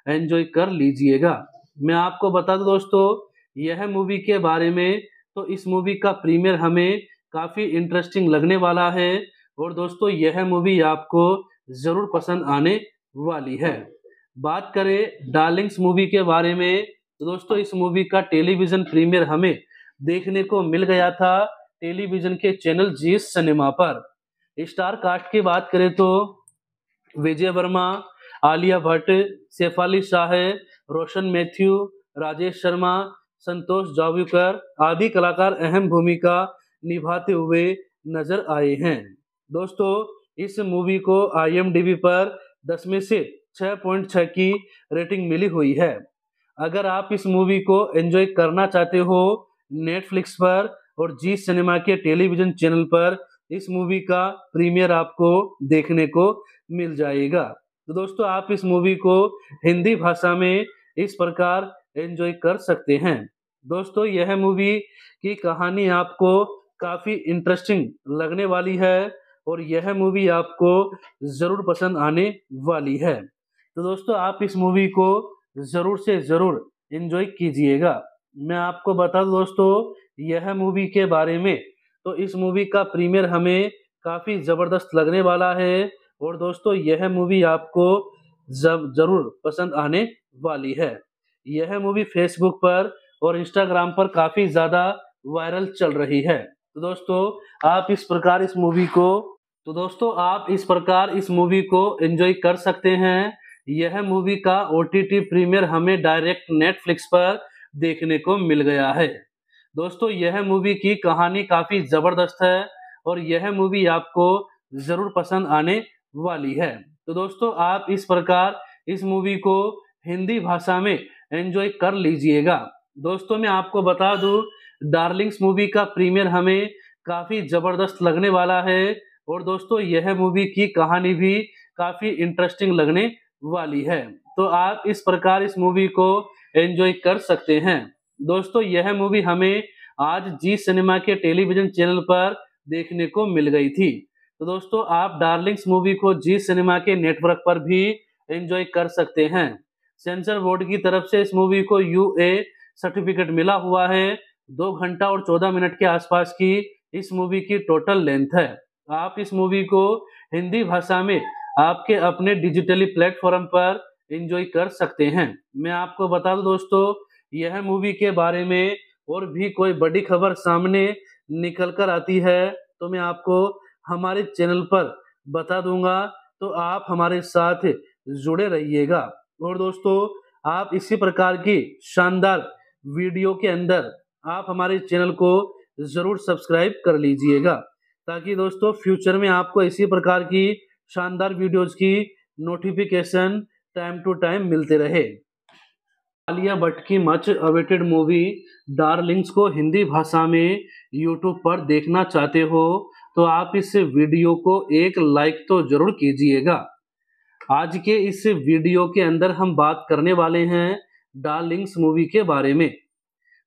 एंजॉय कर लीजिएगा मैं आपको बता दूं दोस्तों यह मूवी के बारे में तो इस मूवी का प्रीमियर हमें काफ़ी इंटरेस्टिंग लगने वाला है और दोस्तों यह मूवी आपको ज़रूर पसंद आने वाली है बात करें डार्लिंग्स मूवी के बारे में तो दोस्तों इस मूवी का टेलीविज़न प्रीमियर हमें देखने को मिल गया था टेलीविज़न के चैनल जी सिनेमा पर स्टार कास्ट की बात करें तो विजय वर्मा आलिया भट्ट शेफाली शाह रोशन मैथ्यू राजेश शर्मा संतोष जावड़ेकर आदि कलाकार अहम भूमिका निभाते हुए नजर आए हैं दोस्तों इस मूवी को आई पर दस में से 6.6 की रेटिंग मिली हुई है अगर आप इस मूवी को एंजॉय करना चाहते हो नेटफ्लिक्स पर और जी सिनेमा के टेलीविजन चैनल पर इस मूवी का प्रीमियर आपको देखने को मिल जाएगा तो दोस्तों आप इस मूवी को हिंदी भाषा में इस प्रकार एंजॉय कर सकते हैं दोस्तों यह मूवी की कहानी आपको काफ़ी इंटरेस्टिंग लगने वाली है और यह मूवी आपको ज़रूर पसंद आने वाली है तो दोस्तों आप इस मूवी को ज़रूर से ज़रूर इन्जॉय कीजिएगा मैं आपको बता दूँ दोस्तों यह मूवी के बारे में तो इस मूवी का प्रीमियर हमें काफ़ी ज़बरदस्त लगने वाला है और दोस्तों यह मूवी आपको ज़रूर पसंद आने वाली है यह मूवी फेसबुक पर और इंस्टाग्राम पर काफ़ी ज़्यादा वायरल चल रही है तो दोस्तों आप इस प्रकार इस मूवी को तो दोस्तों आप इस प्रकार इस मूवी को एंजॉय कर सकते हैं यह मूवी का ओ टी टी प्रीमियर हमें डायरेक्ट नेटफ्लिक्स पर देखने को मिल गया है दोस्तों यह मूवी की कहानी काफ़ी ज़बरदस्त है और यह मूवी आपको ज़रूर पसंद आने वाली है तो दोस्तों आप इस प्रकार इस मूवी को हिंदी भाषा में एंजॉय कर लीजिएगा दोस्तों मैं आपको बता दूं डार्लिंग्स मूवी का प्रीमियर हमें काफ़ी ज़बरदस्त लगने वाला है और दोस्तों यह मूवी की कहानी भी काफ़ी इंटरेस्टिंग लगने वाली है तो आप इस प्रकार इस मूवी को एंजॉय कर सकते हैं दोस्तों यह मूवी हमें आज जी सिनेमा के टेलीविजन चैनल पर देखने को मिल गई थी तो दोस्तों आप डार्लिंग्स मूवी को जी सिनेमा के नेटवर्क पर भी एंजॉय कर सकते हैं सेंसर बोर्ड की तरफ से इस मूवी को यू सर्टिफिकेट मिला हुआ है दो घंटा और चौदह मिनट के आसपास की इस मूवी की टोटल लेंथ है आप इस मूवी को हिंदी भाषा में आपके अपने डिजिटली प्लेटफॉर्म पर एंजॉय कर सकते हैं मैं आपको बता दूं दोस्तों यह मूवी के बारे में और भी कोई बड़ी खबर सामने निकल कर आती है तो मैं आपको हमारे चैनल पर बता दूंगा तो आप हमारे साथ जुड़े रहिएगा और दोस्तों आप इसी प्रकार की शानदार वीडियो के अंदर आप हमारे चैनल को ज़रूर सब्सक्राइब कर लीजिएगा ताकि दोस्तों फ्यूचर में आपको इसी प्रकार की शानदार वीडियोज़ की नोटिफिकेशन टाइम टू टाइम मिलते रहे आलिया भट्ट की मच अवेटेड मूवी डार्लिंग्स को हिंदी भाषा में यूट्यूब पर देखना चाहते हो तो आप इस वीडियो को एक लाइक तो जरूर कीजिएगा आज के इस वीडियो के अंदर हम बात करने वाले हैं डार्लिंग्स मूवी के बारे में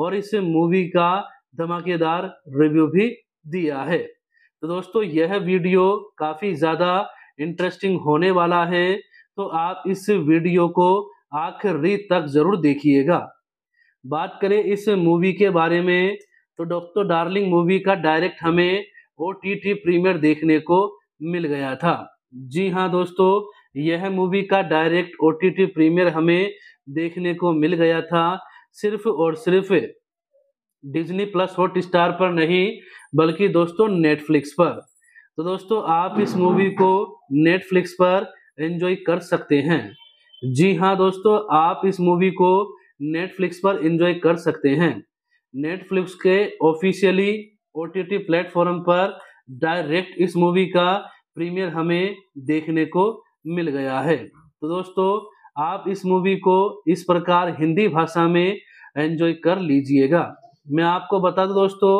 और इस मूवी का धमाकेदार रिव्यू भी दिया है तो दोस्तों यह वीडियो काफ़ी ज़्यादा इंटरेस्टिंग होने वाला है तो आप इस वीडियो को आखिरी तक ज़रूर देखिएगा बात करें इस मूवी के बारे में तो डॉक्टर डार्लिंग मूवी का डायरेक्ट हमें ओ टी टी प्रीमियर देखने को मिल गया था जी हाँ दोस्तों यह मूवी का direct O T T premiere हमें देखने को मिल गया था सिर्फ और सिर्फ डिज्नी प्लस हॉट स्टार पर नहीं बल्कि दोस्तों नेटफ्लिक्स पर तो दोस्तों आप इस मूवी को नेटफ्लिक्स पर एंजॉय कर सकते हैं जी हाँ दोस्तों आप इस मूवी को नेटफ्लिक्स पर एंजॉय कर सकते हैं नेटफ्लिक्स के officially O T T platform पर डायरेक्ट इस मूवी का प्रीमियर हमें देखने को मिल गया है तो दोस्तों आप इस मूवी को इस प्रकार हिंदी भाषा में एंजॉय कर लीजिएगा मैं आपको बता दूं दोस्तों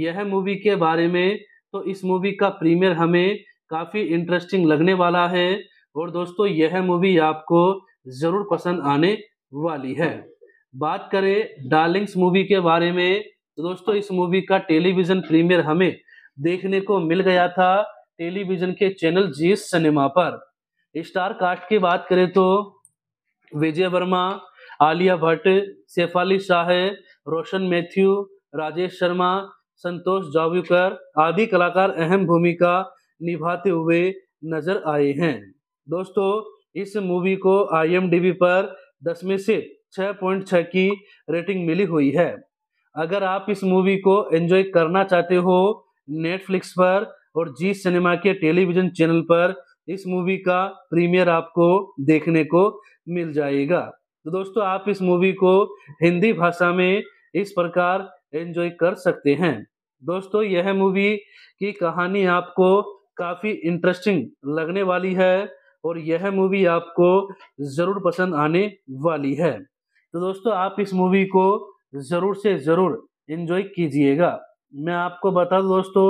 यह मूवी के बारे में तो इस मूवी का प्रीमियर हमें काफ़ी इंटरेस्टिंग लगने वाला है और दोस्तों यह मूवी आपको ज़रूर पसंद आने वाली है बात करें डार्लिंग्स मूवी के बारे में तो दोस्तों इस मूवी का टेलीविज़न प्रीमियर हमें देखने को मिल गया था टेलीविज़न के चैनल जी सिनेमा पर स्टार कास्ट की बात करें तो विजय वर्मा आलिया भट्ट शेफाली शाह रोशन मैथ्यू राजेश शर्मा संतोष जावकर आदि कलाकार अहम भूमिका निभाते हुए नजर आए हैं दोस्तों इस मूवी को आईएमडीबी पर दस में से 6.6 की रेटिंग मिली हुई है अगर आप इस मूवी को एंजॉय करना चाहते हो नेटफ्लिक्स पर और जी सिनेमा के टेलीविजन चैनल पर इस मूवी का प्रीमियर आपको देखने को मिल जाएगा तो दोस्तों आप इस मूवी को हिंदी भाषा में इस प्रकार एंजॉय कर सकते हैं दोस्तों यह मूवी की कहानी आपको काफ़ी इंटरेस्टिंग लगने वाली है और यह मूवी आपको ज़रूर पसंद आने वाली है तो दोस्तों आप इस मूवी को ज़रूर से ज़रूर इन्जॉय कीजिएगा मैं आपको बता दूँ दोस्तों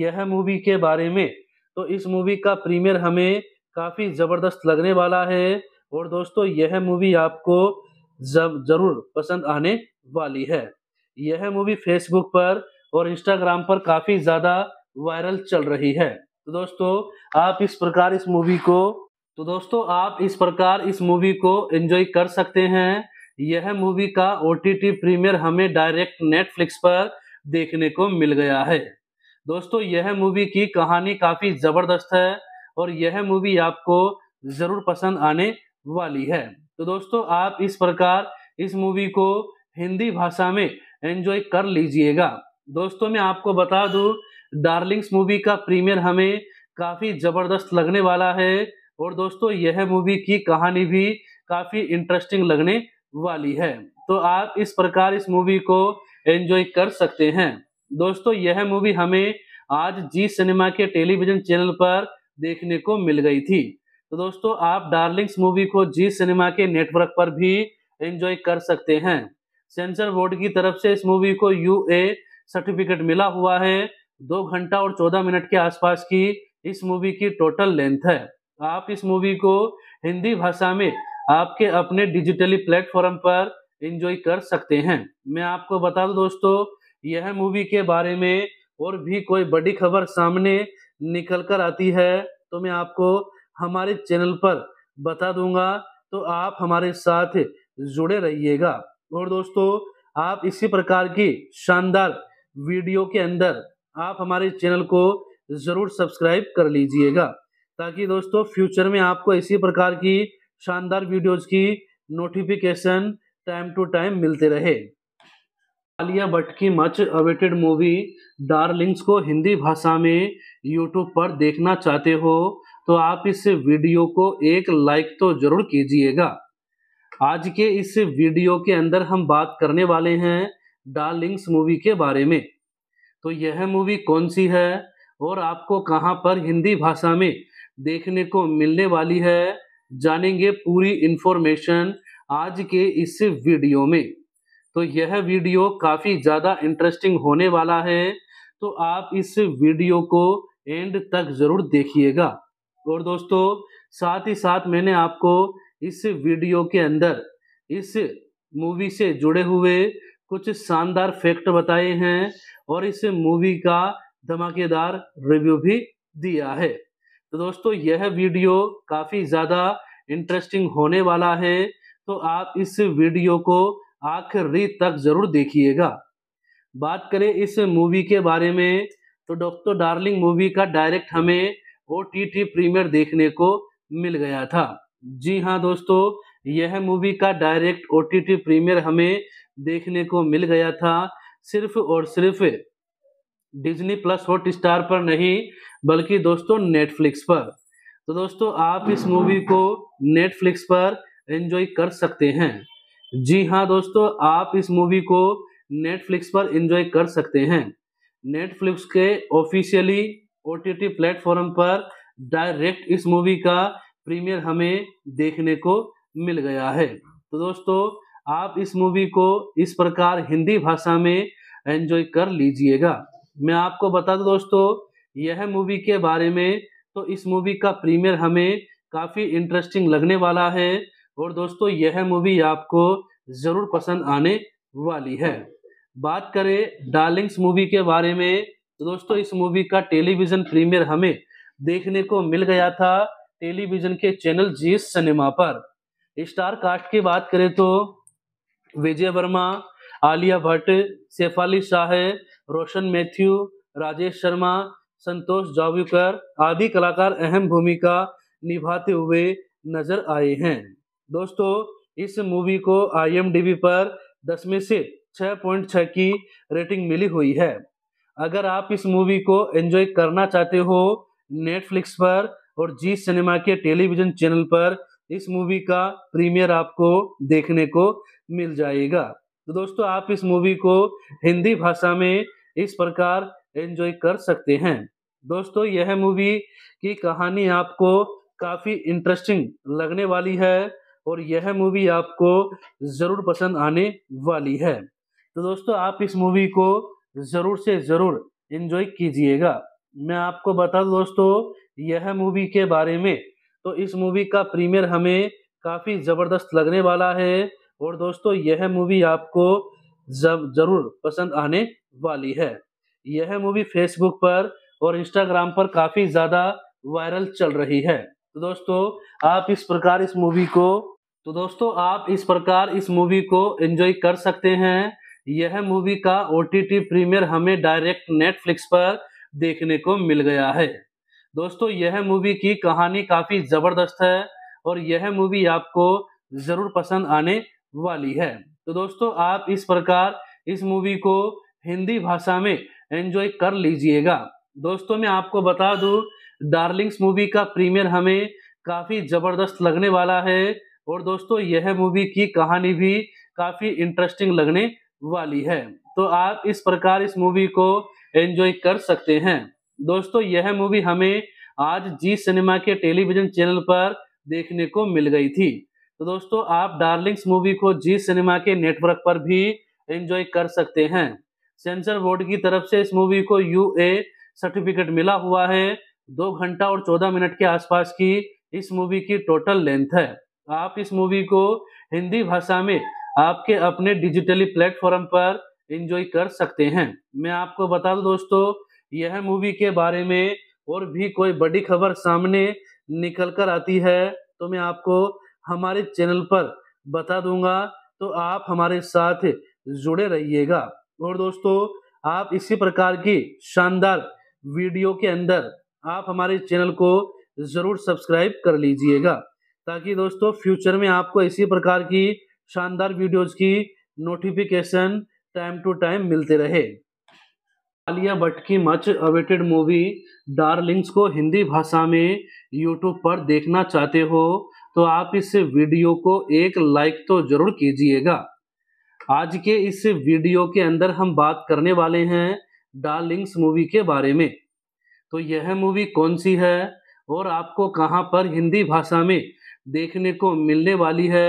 यह मूवी के बारे में तो इस मूवी का प्रीमियर हमें काफ़ी ज़बरदस्त लगने वाला है और दोस्तों यह मूवी आपको जरूर पसंद आने वाली है यह मूवी फेसबुक पर और इंस्टाग्राम पर काफ़ी ज़्यादा वायरल चल रही है तो दोस्तों आप इस प्रकार इस मूवी को तो दोस्तों आप इस प्रकार इस मूवी को एंजॉय कर सकते हैं यह मूवी का ओ टी टी प्रीमियर हमें डायरेक्ट नेटफ्लिक्स पर देखने को मिल गया है दोस्तों यह मूवी की कहानी काफ़ी ज़बरदस्त है और यह मूवी आपको ज़रूर पसंद आने वाली है तो दोस्तों आप इस प्रकार इस मूवी को हिंदी भाषा में एंजॉय कर लीजिएगा दोस्तों मैं आपको बता दूं डार्लिंग्स मूवी का प्रीमियर हमें काफ़ी ज़बरदस्त लगने वाला है और दोस्तों यह मूवी की कहानी भी काफ़ी इंटरेस्टिंग लगने वाली है तो आप इस प्रकार इस मूवी को एंजॉय कर सकते हैं दोस्तों यह मूवी हमें आज जी सिनेमा के टेलीविजन चैनल पर देखने को मिल गई थी तो दोस्तों आप डार्लिंग्स मूवी को जी सिनेमा के नेटवर्क पर भी एंजॉय कर सकते हैं सेंसर बोर्ड की तरफ से इस मूवी को यू ए सर्टिफिकेट मिला हुआ है दो घंटा और चौदह मिनट के आसपास की इस मूवी की टोटल लेंथ है आप इस मूवी को हिंदी भाषा में आपके अपने डिजिटली प्लेटफॉर्म पर एंजॉय कर सकते हैं मैं आपको बता दूं दोस्तों यह मूवी के बारे में और भी कोई बड़ी खबर सामने निकल कर आती है तो मैं आपको हमारे चैनल पर बता दूंगा तो आप हमारे साथ जुड़े रहिएगा और दोस्तों आप इसी प्रकार की शानदार वीडियो के अंदर आप हमारे चैनल को ज़रूर सब्सक्राइब कर लीजिएगा ताकि दोस्तों फ्यूचर में आपको इसी प्रकार की शानदार वीडियोज की नोटिफिकेशन टाइम टू टाइम मिलते रहे आलिया भट्ट की मच अवेटेड मूवी डार्लिंग्स को हिंदी भाषा में यूट्यूब पर देखना चाहते हो तो आप इस वीडियो को एक लाइक तो जरूर कीजिएगा आज के इस वीडियो के अंदर हम बात करने वाले हैं डार्लिंग्स मूवी के बारे में तो यह मूवी कौन सी है और आपको कहाँ पर हिंदी भाषा में देखने को मिलने वाली है जानेंगे पूरी इन्फॉर्मेशन आज के इस वीडियो में तो यह वीडियो काफ़ी ज़्यादा इंटरेस्टिंग होने वाला है तो आप इस वीडियो को एंड तक ज़रूर देखिएगा और दोस्तों साथ ही साथ मैंने आपको इस वीडियो के अंदर इस मूवी से जुड़े हुए कुछ शानदार फैक्ट बताए हैं और इस मूवी का धमाकेदार रिव्यू भी दिया है तो दोस्तों यह वीडियो काफ़ी ज़्यादा इंटरेस्टिंग होने वाला है तो आप इस वीडियो को आखिरी तक ज़रूर देखिएगा बात करें इस मूवी के बारे में तो डॉक्टर डार्लिंग मूवी का डायरेक्ट हमें ओ टी टी प्रीमियर देखने को मिल गया था जी हाँ दोस्तों यह मूवी का direct O T T premiere हमें देखने को मिल गया था सिर्फ और सिर्फ डिज्नी प्लस हॉट स्टार पर नहीं बल्कि दोस्तों नेटफ्लिक्स पर तो दोस्तों आप इस मूवी को नेटफ्लिक्स पर एंजॉय कर सकते हैं जी हाँ दोस्तों आप इस मूवी को नेटफ्लिक्स पर एंजॉय कर सकते हैं नेटफ्लिक्स के ऑफिशियली ओ टी प्लेटफॉर्म पर डायरेक्ट इस मूवी का प्रीमियर हमें देखने को मिल गया है तो दोस्तों आप इस मूवी को इस प्रकार हिंदी भाषा में एंजॉय कर लीजिएगा मैं आपको बता दूं दोस्तों यह मूवी के बारे में तो इस मूवी का प्रीमियर हमें काफ़ी इंटरेस्टिंग लगने वाला है और दोस्तों यह मूवी आपको ज़रूर पसंद आने वाली है बात करें डार्लिंग्स मूवी के बारे में तो दोस्तों इस मूवी का टेलीविजन प्रीमियर हमें देखने को मिल गया था टेलीविजन के चैनल जी सिनेमा पर स्टार कास्ट की बात करें तो विजय वर्मा आलिया भट्ट शेफाली शाह रोशन मैथ्यू राजेश शर्मा संतोष जावकर आदि कलाकार अहम भूमिका निभाते हुए नजर आए हैं दोस्तों इस मूवी को आईएमडीबी पर 10 में से 6.6 की रेटिंग मिली हुई है अगर आप इस मूवी को एंजॉय करना चाहते हो नेटफ्लिक्स पर और जी सिनेमा के टेलीविजन चैनल पर इस मूवी का प्रीमियर आपको देखने को मिल जाएगा तो दोस्तों आप इस मूवी को हिंदी भाषा में इस प्रकार एंजॉय कर सकते हैं दोस्तों यह मूवी की कहानी आपको काफ़ी इंटरेस्टिंग लगने वाली है और यह मूवी आपको ज़रूर पसंद आने वाली है तो दोस्तों आप इस मूवी को ज़रूर से ज़रूर इन्जॉय कीजिएगा मैं आपको बता दूँ दोस्तों यह मूवी के बारे में तो इस मूवी का प्रीमियर हमें काफ़ी ज़बरदस्त लगने वाला है और दोस्तों यह मूवी आपको ज़रूर पसंद आने वाली है यह मूवी फेसबुक पर और इंस्टाग्राम पर काफ़ी ज़्यादा वायरल चल रही है तो दोस्तों आप इस प्रकार इस मूवी को तो दोस्तों आप इस प्रकार इस मूवी को एंजॉय कर सकते हैं यह मूवी का ओ प्रीमियर हमें डायरेक्ट नेटफ्लिक्स पर देखने को मिल गया है दोस्तों यह मूवी की कहानी काफ़ी ज़बरदस्त है और यह मूवी आपको ज़रूर पसंद आने वाली है तो दोस्तों आप इस प्रकार इस मूवी को हिंदी भाषा में एंजॉय कर लीजिएगा दोस्तों मैं आपको बता दूं डार्लिंग्स मूवी का प्रीमियर हमें काफ़ी ज़बरदस्त लगने वाला है और दोस्तों यह मूवी की कहानी भी काफ़ी इंटरेस्टिंग लगने वाली है तो आप इस प्रकार इस मूवी को एंजॉय कर सकते हैं दोस्तों यह मूवी हमें आज जी सिनेमा के टेलीविजन चैनल पर देखने को मिल गई थी तो दोस्तों आप डार्लिंग्स मूवी को जी सिनेमा के नेटवर्क पर भी एंजॉय कर सकते हैं सेंसर बोर्ड की तरफ से इस मूवी को यू ए सर्टिफिकेट मिला हुआ है दो घंटा और चौदह मिनट के आसपास की इस मूवी की टोटल लेंथ है आप इस मूवी को हिंदी भाषा में आपके अपने डिजिटली प्लेटफॉर्म पर इंजॉय कर सकते हैं मैं आपको बता दूं दोस्तों यह मूवी के बारे में और भी कोई बड़ी खबर सामने निकल कर आती है तो मैं आपको हमारे चैनल पर बता दूंगा तो आप हमारे साथ जुड़े रहिएगा और दोस्तों आप इसी प्रकार की शानदार वीडियो के अंदर आप हमारे चैनल को ज़रूर सब्सक्राइब कर लीजिएगा ताकि दोस्तों फ्यूचर में आपको इसी प्रकार की शानदार वीडियोज की नोटिफिकेशन टाइम टू टाइम मिलते रहे आलिया भट्ट की मच अवेटेड मूवी डार्लिंग्स को हिंदी भाषा में यूट्यूब पर देखना चाहते हो तो आप इस वीडियो को एक लाइक तो जरूर कीजिएगा आज के इस वीडियो के अंदर हम बात करने वाले हैं डार्लिंग्स मूवी के बारे में तो यह मूवी कौन सी है और आपको कहाँ पर हिंदी भाषा में देखने को मिलने वाली है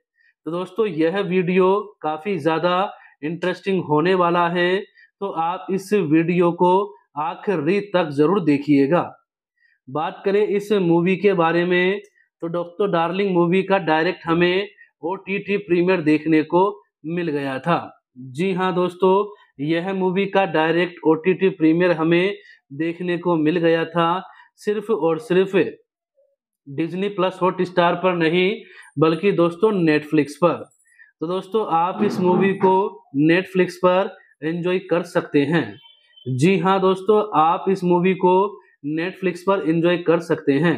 तो दोस्तों यह वीडियो काफ़ी ज़्यादा इंटरेस्टिंग होने वाला है तो आप इस वीडियो को आखिरी तक ज़रूर देखिएगा बात करें इस मूवी के बारे में तो डॉक्टर डार्लिंग मूवी का डायरेक्ट हमें ओ टी टी प्रीमियर देखने को मिल गया था जी हाँ दोस्तों यह मूवी का direct O T T premiere हमें देखने को मिल गया था सिर्फ और सिर्फ डिज्नी प्लस हॉट स्टार पर नहीं बल्कि दोस्तों नेटफ्लिक्स पर तो दोस्तों आप इस मूवी को नेटफ्लिक्स पर एंजॉय कर सकते हैं जी हाँ दोस्तों आप इस मूवी को नेटफ्लिक्स पर एंजॉय कर सकते हैं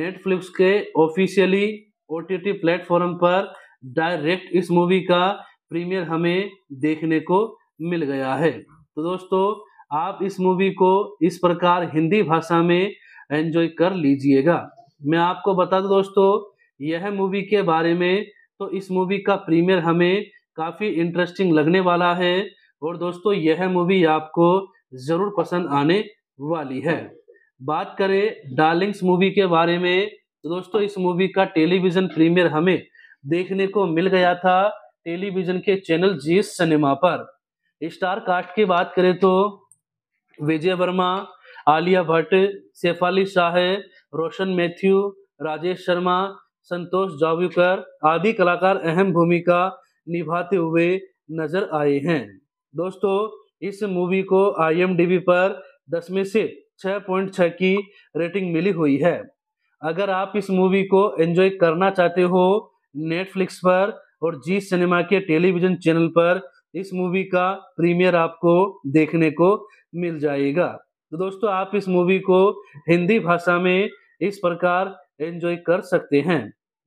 नेटफ्लिक्स के ऑफिशियली ओ टी प्लेटफॉर्म पर डायरेक्ट इस मूवी का प्रीमियर हमें देखने को मिल गया है तो दोस्तों आप इस मूवी को इस प्रकार हिंदी भाषा में एंजॉय कर लीजिएगा मैं आपको बता दूं दोस्तों यह मूवी के बारे में तो इस मूवी का प्रीमियर हमें काफ़ी इंटरेस्टिंग लगने वाला है और दोस्तों यह मूवी आपको ज़रूर पसंद आने वाली है बात करें डार्लिंग्स मूवी के बारे में तो दोस्तों इस मूवी का टेलीविज़न प्रीमियर हमें देखने को मिल गया था टेलीविज़न के चैनल जी सिनेमा पर स्टार कास्ट की बात करें तो विजय वर्मा आलिया भट्ट शेफाली शाह रोशन मैथ्यू राजेश शर्मा संतोष जावकर आदि कलाकार अहम भूमिका निभाते हुए नजर आए हैं दोस्तों इस मूवी को आई पर दस में से छः की रेटिंग मिली हुई है अगर आप इस मूवी को एंजॉय करना चाहते हो नेटफ्लिक्स पर और जी सिनेमा के टेलीविजन चैनल पर इस मूवी का प्रीमियर आपको देखने को मिल जाएगा तो दोस्तों आप इस मूवी को हिंदी भाषा में इस प्रकार एंजॉय कर सकते हैं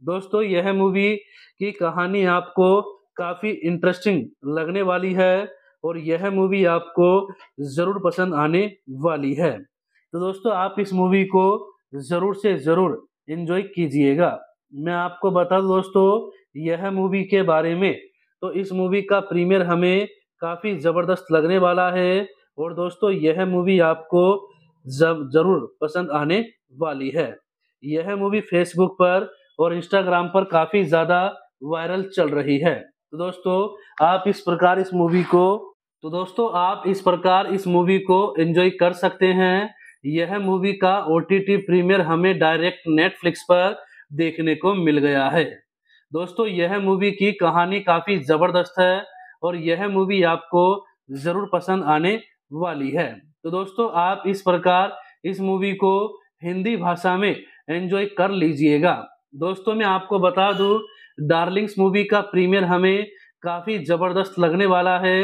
दोस्तों यह मूवी की कहानी आपको काफ़ी इंटरेस्टिंग लगने वाली है और यह मूवी आपको ज़रूर पसंद आने वाली है तो दोस्तों आप इस मूवी को ज़रूर से ज़रूर इन्जॉय कीजिएगा मैं आपको बता दूँ दोस्तों यह मूवी के बारे में तो इस मूवी का प्रीमियर हमें काफ़ी ज़बरदस्त लगने वाला है और दोस्तों यह मूवी आपको जब जरूर पसंद आने वाली है यह मूवी फेसबुक पर और इंस्टाग्राम पर काफी ज्यादा वायरल चल रही है तो दोस्तों आप इस प्रकार इस मूवी को तो दोस्तों आप इस प्रकार इस मूवी को एंजॉय कर सकते हैं यह मूवी का ओ प्रीमियर हमें डायरेक्ट नेटफ्लिक्स पर देखने को मिल गया है दोस्तों यह मूवी की कहानी काफ़ी ज़बरदस्त है और यह मूवी आपको ज़रूर पसंद आने वाली है तो दोस्तों आप इस प्रकार इस मूवी को हिंदी भाषा में एंजॉय कर लीजिएगा दोस्तों मैं आपको बता दूं डार्लिंग्स मूवी का प्रीमियर हमें काफ़ी ज़बरदस्त लगने वाला है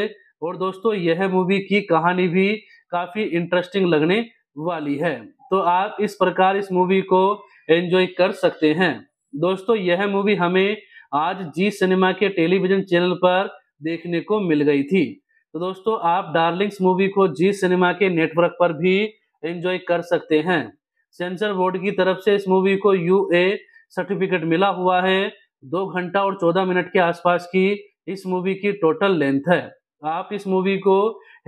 और दोस्तों यह मूवी की कहानी भी काफ़ी इंटरेस्टिंग लगने वाली है तो आप इस प्रकार इस मूवी को एंजॉय कर सकते हैं दोस्तों यह मूवी हमें आज जी सिनेमा के टेलीविजन चैनल पर देखने को मिल गई थी तो दोस्तों आप डार्लिंग्स मूवी को जी सिनेमा के नेटवर्क पर भी एंजॉय कर सकते हैं सेंसर बोर्ड की तरफ से इस मूवी को यू ए सर्टिफिकेट मिला हुआ है दो घंटा और चौदह मिनट के आसपास की इस मूवी की टोटल लेंथ है आप इस मूवी को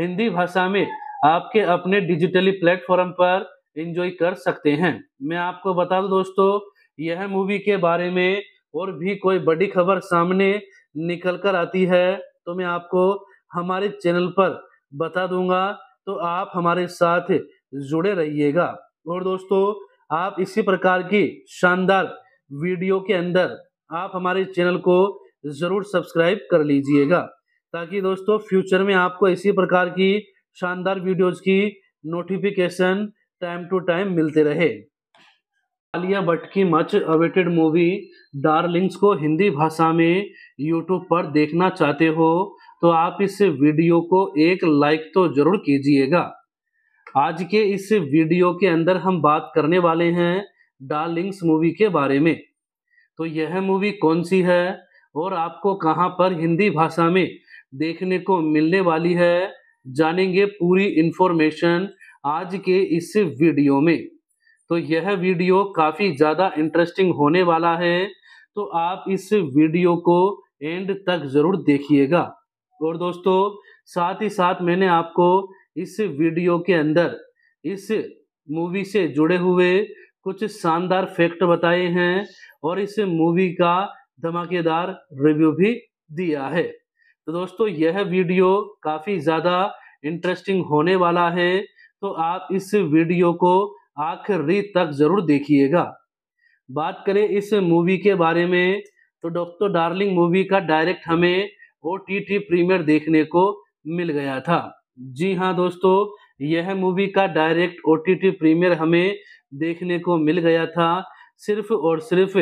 हिंदी भाषा में आपके अपने डिजिटली प्लेटफॉर्म पर एंजॉय कर सकते हैं मैं आपको बता दूं दोस्तों यह मूवी के बारे में और भी कोई बड़ी खबर सामने निकल कर आती है तो मैं आपको हमारे चैनल पर बता दूंगा तो आप हमारे साथ जुड़े रहिएगा और दोस्तों आप इसी प्रकार की शानदार वीडियो के अंदर आप हमारे चैनल को ज़रूर सब्सक्राइब कर लीजिएगा ताकि दोस्तों फ्यूचर में आपको इसी प्रकार की शानदार वीडियोज़ की नोटिफिकेशन टाइम टू टाइम मिलते रहे आलिया भट्ट की मच अवेटेड मूवी डार्लिंग्स को हिंदी भाषा में यूट्यूब पर देखना चाहते हो तो आप इस वीडियो को एक लाइक तो जरूर कीजिएगा आज के इस वीडियो के अंदर हम बात करने वाले हैं डार्लिंग्स मूवी के बारे में तो यह मूवी कौन सी है और आपको कहाँ पर हिंदी भाषा में देखने को मिलने वाली है जानेंगे पूरी इन्फॉर्मेशन आज के इस वीडियो में तो यह वीडियो काफ़ी ज़्यादा इंटरेस्टिंग होने वाला है तो आप इस वीडियो को एंड तक ज़रूर देखिएगा और दोस्तों साथ ही साथ मैंने आपको इस वीडियो के अंदर इस मूवी से जुड़े हुए कुछ शानदार फैक्ट बताए हैं और इस मूवी का धमाकेदार रिव्यू भी दिया है तो दोस्तों यह वीडियो काफ़ी ज़्यादा इंटरेस्टिंग होने वाला है तो आप इस वीडियो को आखिरी तक ज़रूर देखिएगा बात करें इस मूवी के बारे में तो डॉक्टर डार्लिंग मूवी का डायरेक्ट हमें वो टी टी प्रीमियर देखने को मिल गया था जी हाँ दोस्तों यह मूवी का direct O T T premiere हमें देखने को मिल गया था सिर्फ और सिर्फ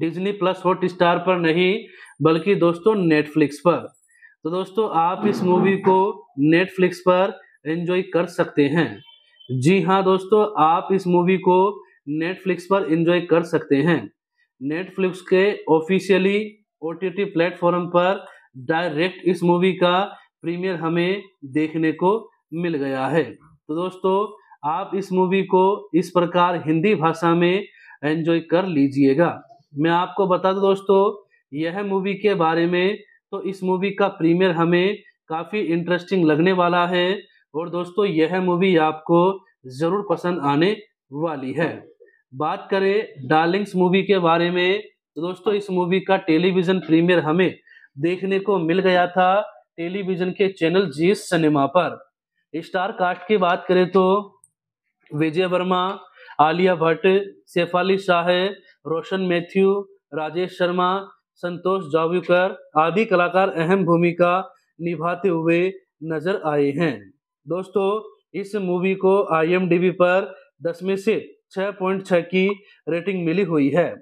डिज्नी प्लस हॉट स्टार पर नहीं बल्कि दोस्तों नेटफ्लिक्स पर तो दोस्तों आप इस मूवी को नेटफ्लिक्स पर एंजॉय कर सकते हैं जी हाँ दोस्तों आप इस मूवी को नेटफ्लिक्स पर एंजॉय कर सकते हैं नेटफ्लिक्स के ऑफिशियली ओ टी प्लेटफॉर्म पर डायरेक्ट इस मूवी का प्रीमियर हमें देखने को मिल गया है तो दोस्तों आप इस मूवी को इस प्रकार हिंदी भाषा में एंजॉय कर लीजिएगा मैं आपको बता दूं दोस्तों यह मूवी के बारे में तो इस मूवी का प्रीमियर हमें काफ़ी इंटरेस्टिंग लगने वाला है और दोस्तों यह मूवी आपको ज़रूर पसंद आने वाली है बात करें डार्लिंग्स मूवी के बारे में तो दोस्तों इस मूवी का टेलीविजन प्रीमियर हमें देखने को मिल गया था टेलीविजन के चैनल जी सिनेमा पर स्टार कास्ट की बात करें तो विजय वर्मा आलिया भट्ट शेफाली शाह रोशन मैथ्यू राजेश शर्मा संतोष जावकर आदि कलाकार अहम भूमिका निभाते हुए नजर आए हैं दोस्तों इस मूवी को आईएमडीबी पर दस में से 6.6 की रेटिंग मिली हुई है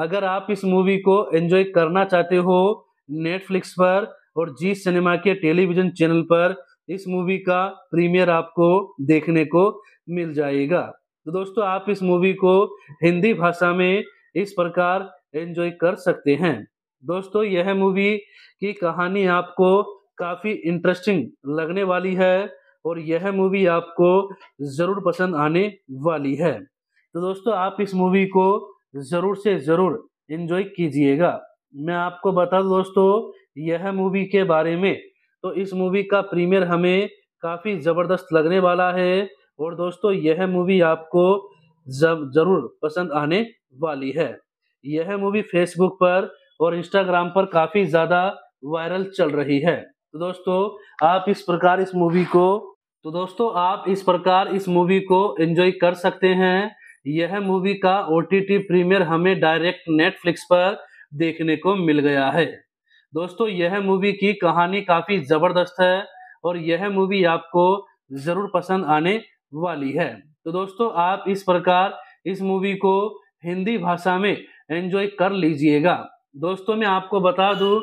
अगर आप इस मूवी को एंजॉय करना चाहते हो नेटफ्लिक्स पर और जी सिनेमा के टेलीविजन चैनल पर इस मूवी का प्रीमियर आपको देखने को मिल जाएगा तो दोस्तों आप इस मूवी को हिंदी भाषा में इस प्रकार एंजॉय कर सकते हैं दोस्तों यह मूवी की कहानी आपको काफ़ी इंटरेस्टिंग लगने वाली है और यह मूवी आपको ज़रूर पसंद आने वाली है तो दोस्तों आप इस मूवी को ज़रूर से ज़रूर इन्जॉय कीजिएगा मैं आपको बता दूँ दोस्तों यह मूवी के बारे में तो इस मूवी का प्रीमियर हमें काफ़ी ज़बरदस्त लगने वाला है और दोस्तों यह मूवी आपको ज़रूर पसंद आने वाली है यह मूवी फेसबुक पर और इंस्टाग्राम पर काफ़ी ज़्यादा वायरल चल रही है तो दोस्तों आप इस प्रकार इस मूवी को तो दोस्तों आप इस प्रकार इस मूवी को एंजॉय कर सकते हैं यह मूवी का ओ प्रीमियर हमें डायरेक्ट नेटफ्लिक्स पर देखने को मिल गया है दोस्तों यह मूवी की कहानी काफ़ी ज़बरदस्त है और यह मूवी आपको ज़रूर पसंद आने वाली है तो दोस्तों आप इस प्रकार इस मूवी को हिंदी भाषा में एंजॉय कर लीजिएगा दोस्तों मैं आपको बता दूं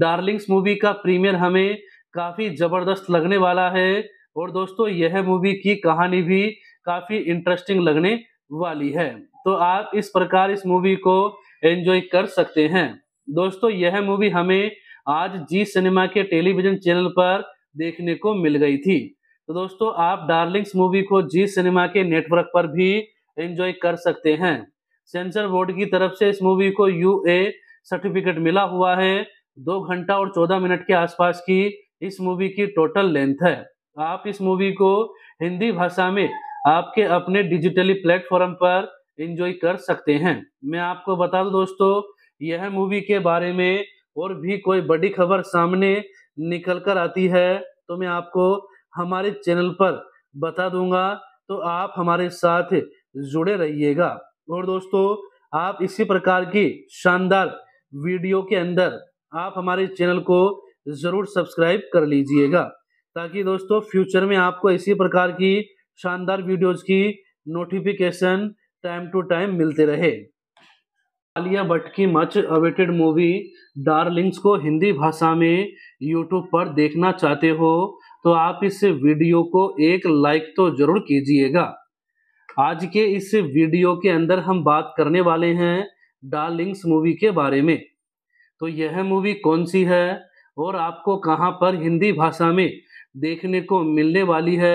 डार्लिंग्स मूवी का प्रीमियर हमें काफ़ी ज़बरदस्त लगने वाला है और दोस्तों यह मूवी की कहानी भी काफ़ी इंटरेस्टिंग लगने वाली है तो आप इस प्रकार इस मूवी को एंजॉय कर सकते हैं दोस्तों यह मूवी हमें आज जी सिनेमा के टेलीविजन चैनल पर देखने को मिल गई थी तो दोस्तों आप डार्लिंग्स मूवी को जी सिनेमा के नेटवर्क पर भी एंजॉय कर सकते हैं सेंसर बोर्ड की तरफ से इस मूवी को यू ए सर्टिफिकेट मिला हुआ है दो घंटा और चौदह मिनट के आसपास की इस मूवी की टोटल लेंथ है आप इस मूवी को हिंदी भाषा में आपके अपने डिजिटली प्लेटफॉर्म पर इंजॉय कर सकते हैं मैं आपको बता दूं दोस्तों यह मूवी के बारे में और भी कोई बड़ी खबर सामने निकल कर आती है तो मैं आपको हमारे चैनल पर बता दूंगा तो आप हमारे साथ जुड़े रहिएगा और दोस्तों आप इसी प्रकार की शानदार वीडियो के अंदर आप हमारे चैनल को ज़रूर सब्सक्राइब कर लीजिएगा ताकि दोस्तों फ्यूचर में आपको इसी प्रकार की शानदार वीडियोज की नोटिफिकेशन टाइम टू टाइम मिलते रहे आलिया भट्ट की मच अवेटेड मूवी डार्लिंग्स को हिंदी भाषा में यूट्यूब पर देखना चाहते हो तो आप इस वीडियो को एक लाइक तो जरूर कीजिएगा आज के इस वीडियो के अंदर हम बात करने वाले हैं डार्लिंग्स मूवी के बारे में तो यह मूवी कौन सी है और आपको कहाँ पर हिंदी भाषा में देखने को मिलने वाली है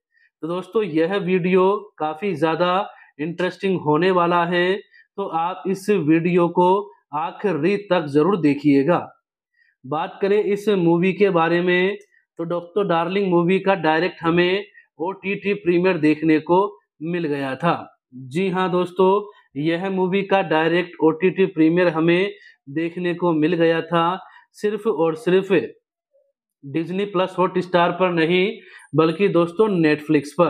तो दोस्तों यह वीडियो काफ़ी ज़्यादा इंटरेस्टिंग होने वाला है तो आप इस वीडियो को आखिरी तक ज़रूर देखिएगा बात करें इस मूवी के बारे में तो डॉक्टर डार्लिंग मूवी का डायरेक्ट हमें ओ टी टी प्रीमियर देखने को मिल गया था जी हाँ दोस्तों यह मूवी का direct O T T premiere हमें देखने को मिल गया था सिर्फ और सिर्फ डिज्नी प्लस हॉट स्टार पर नहीं बल्कि दोस्तों नेटफ्लिक्स पर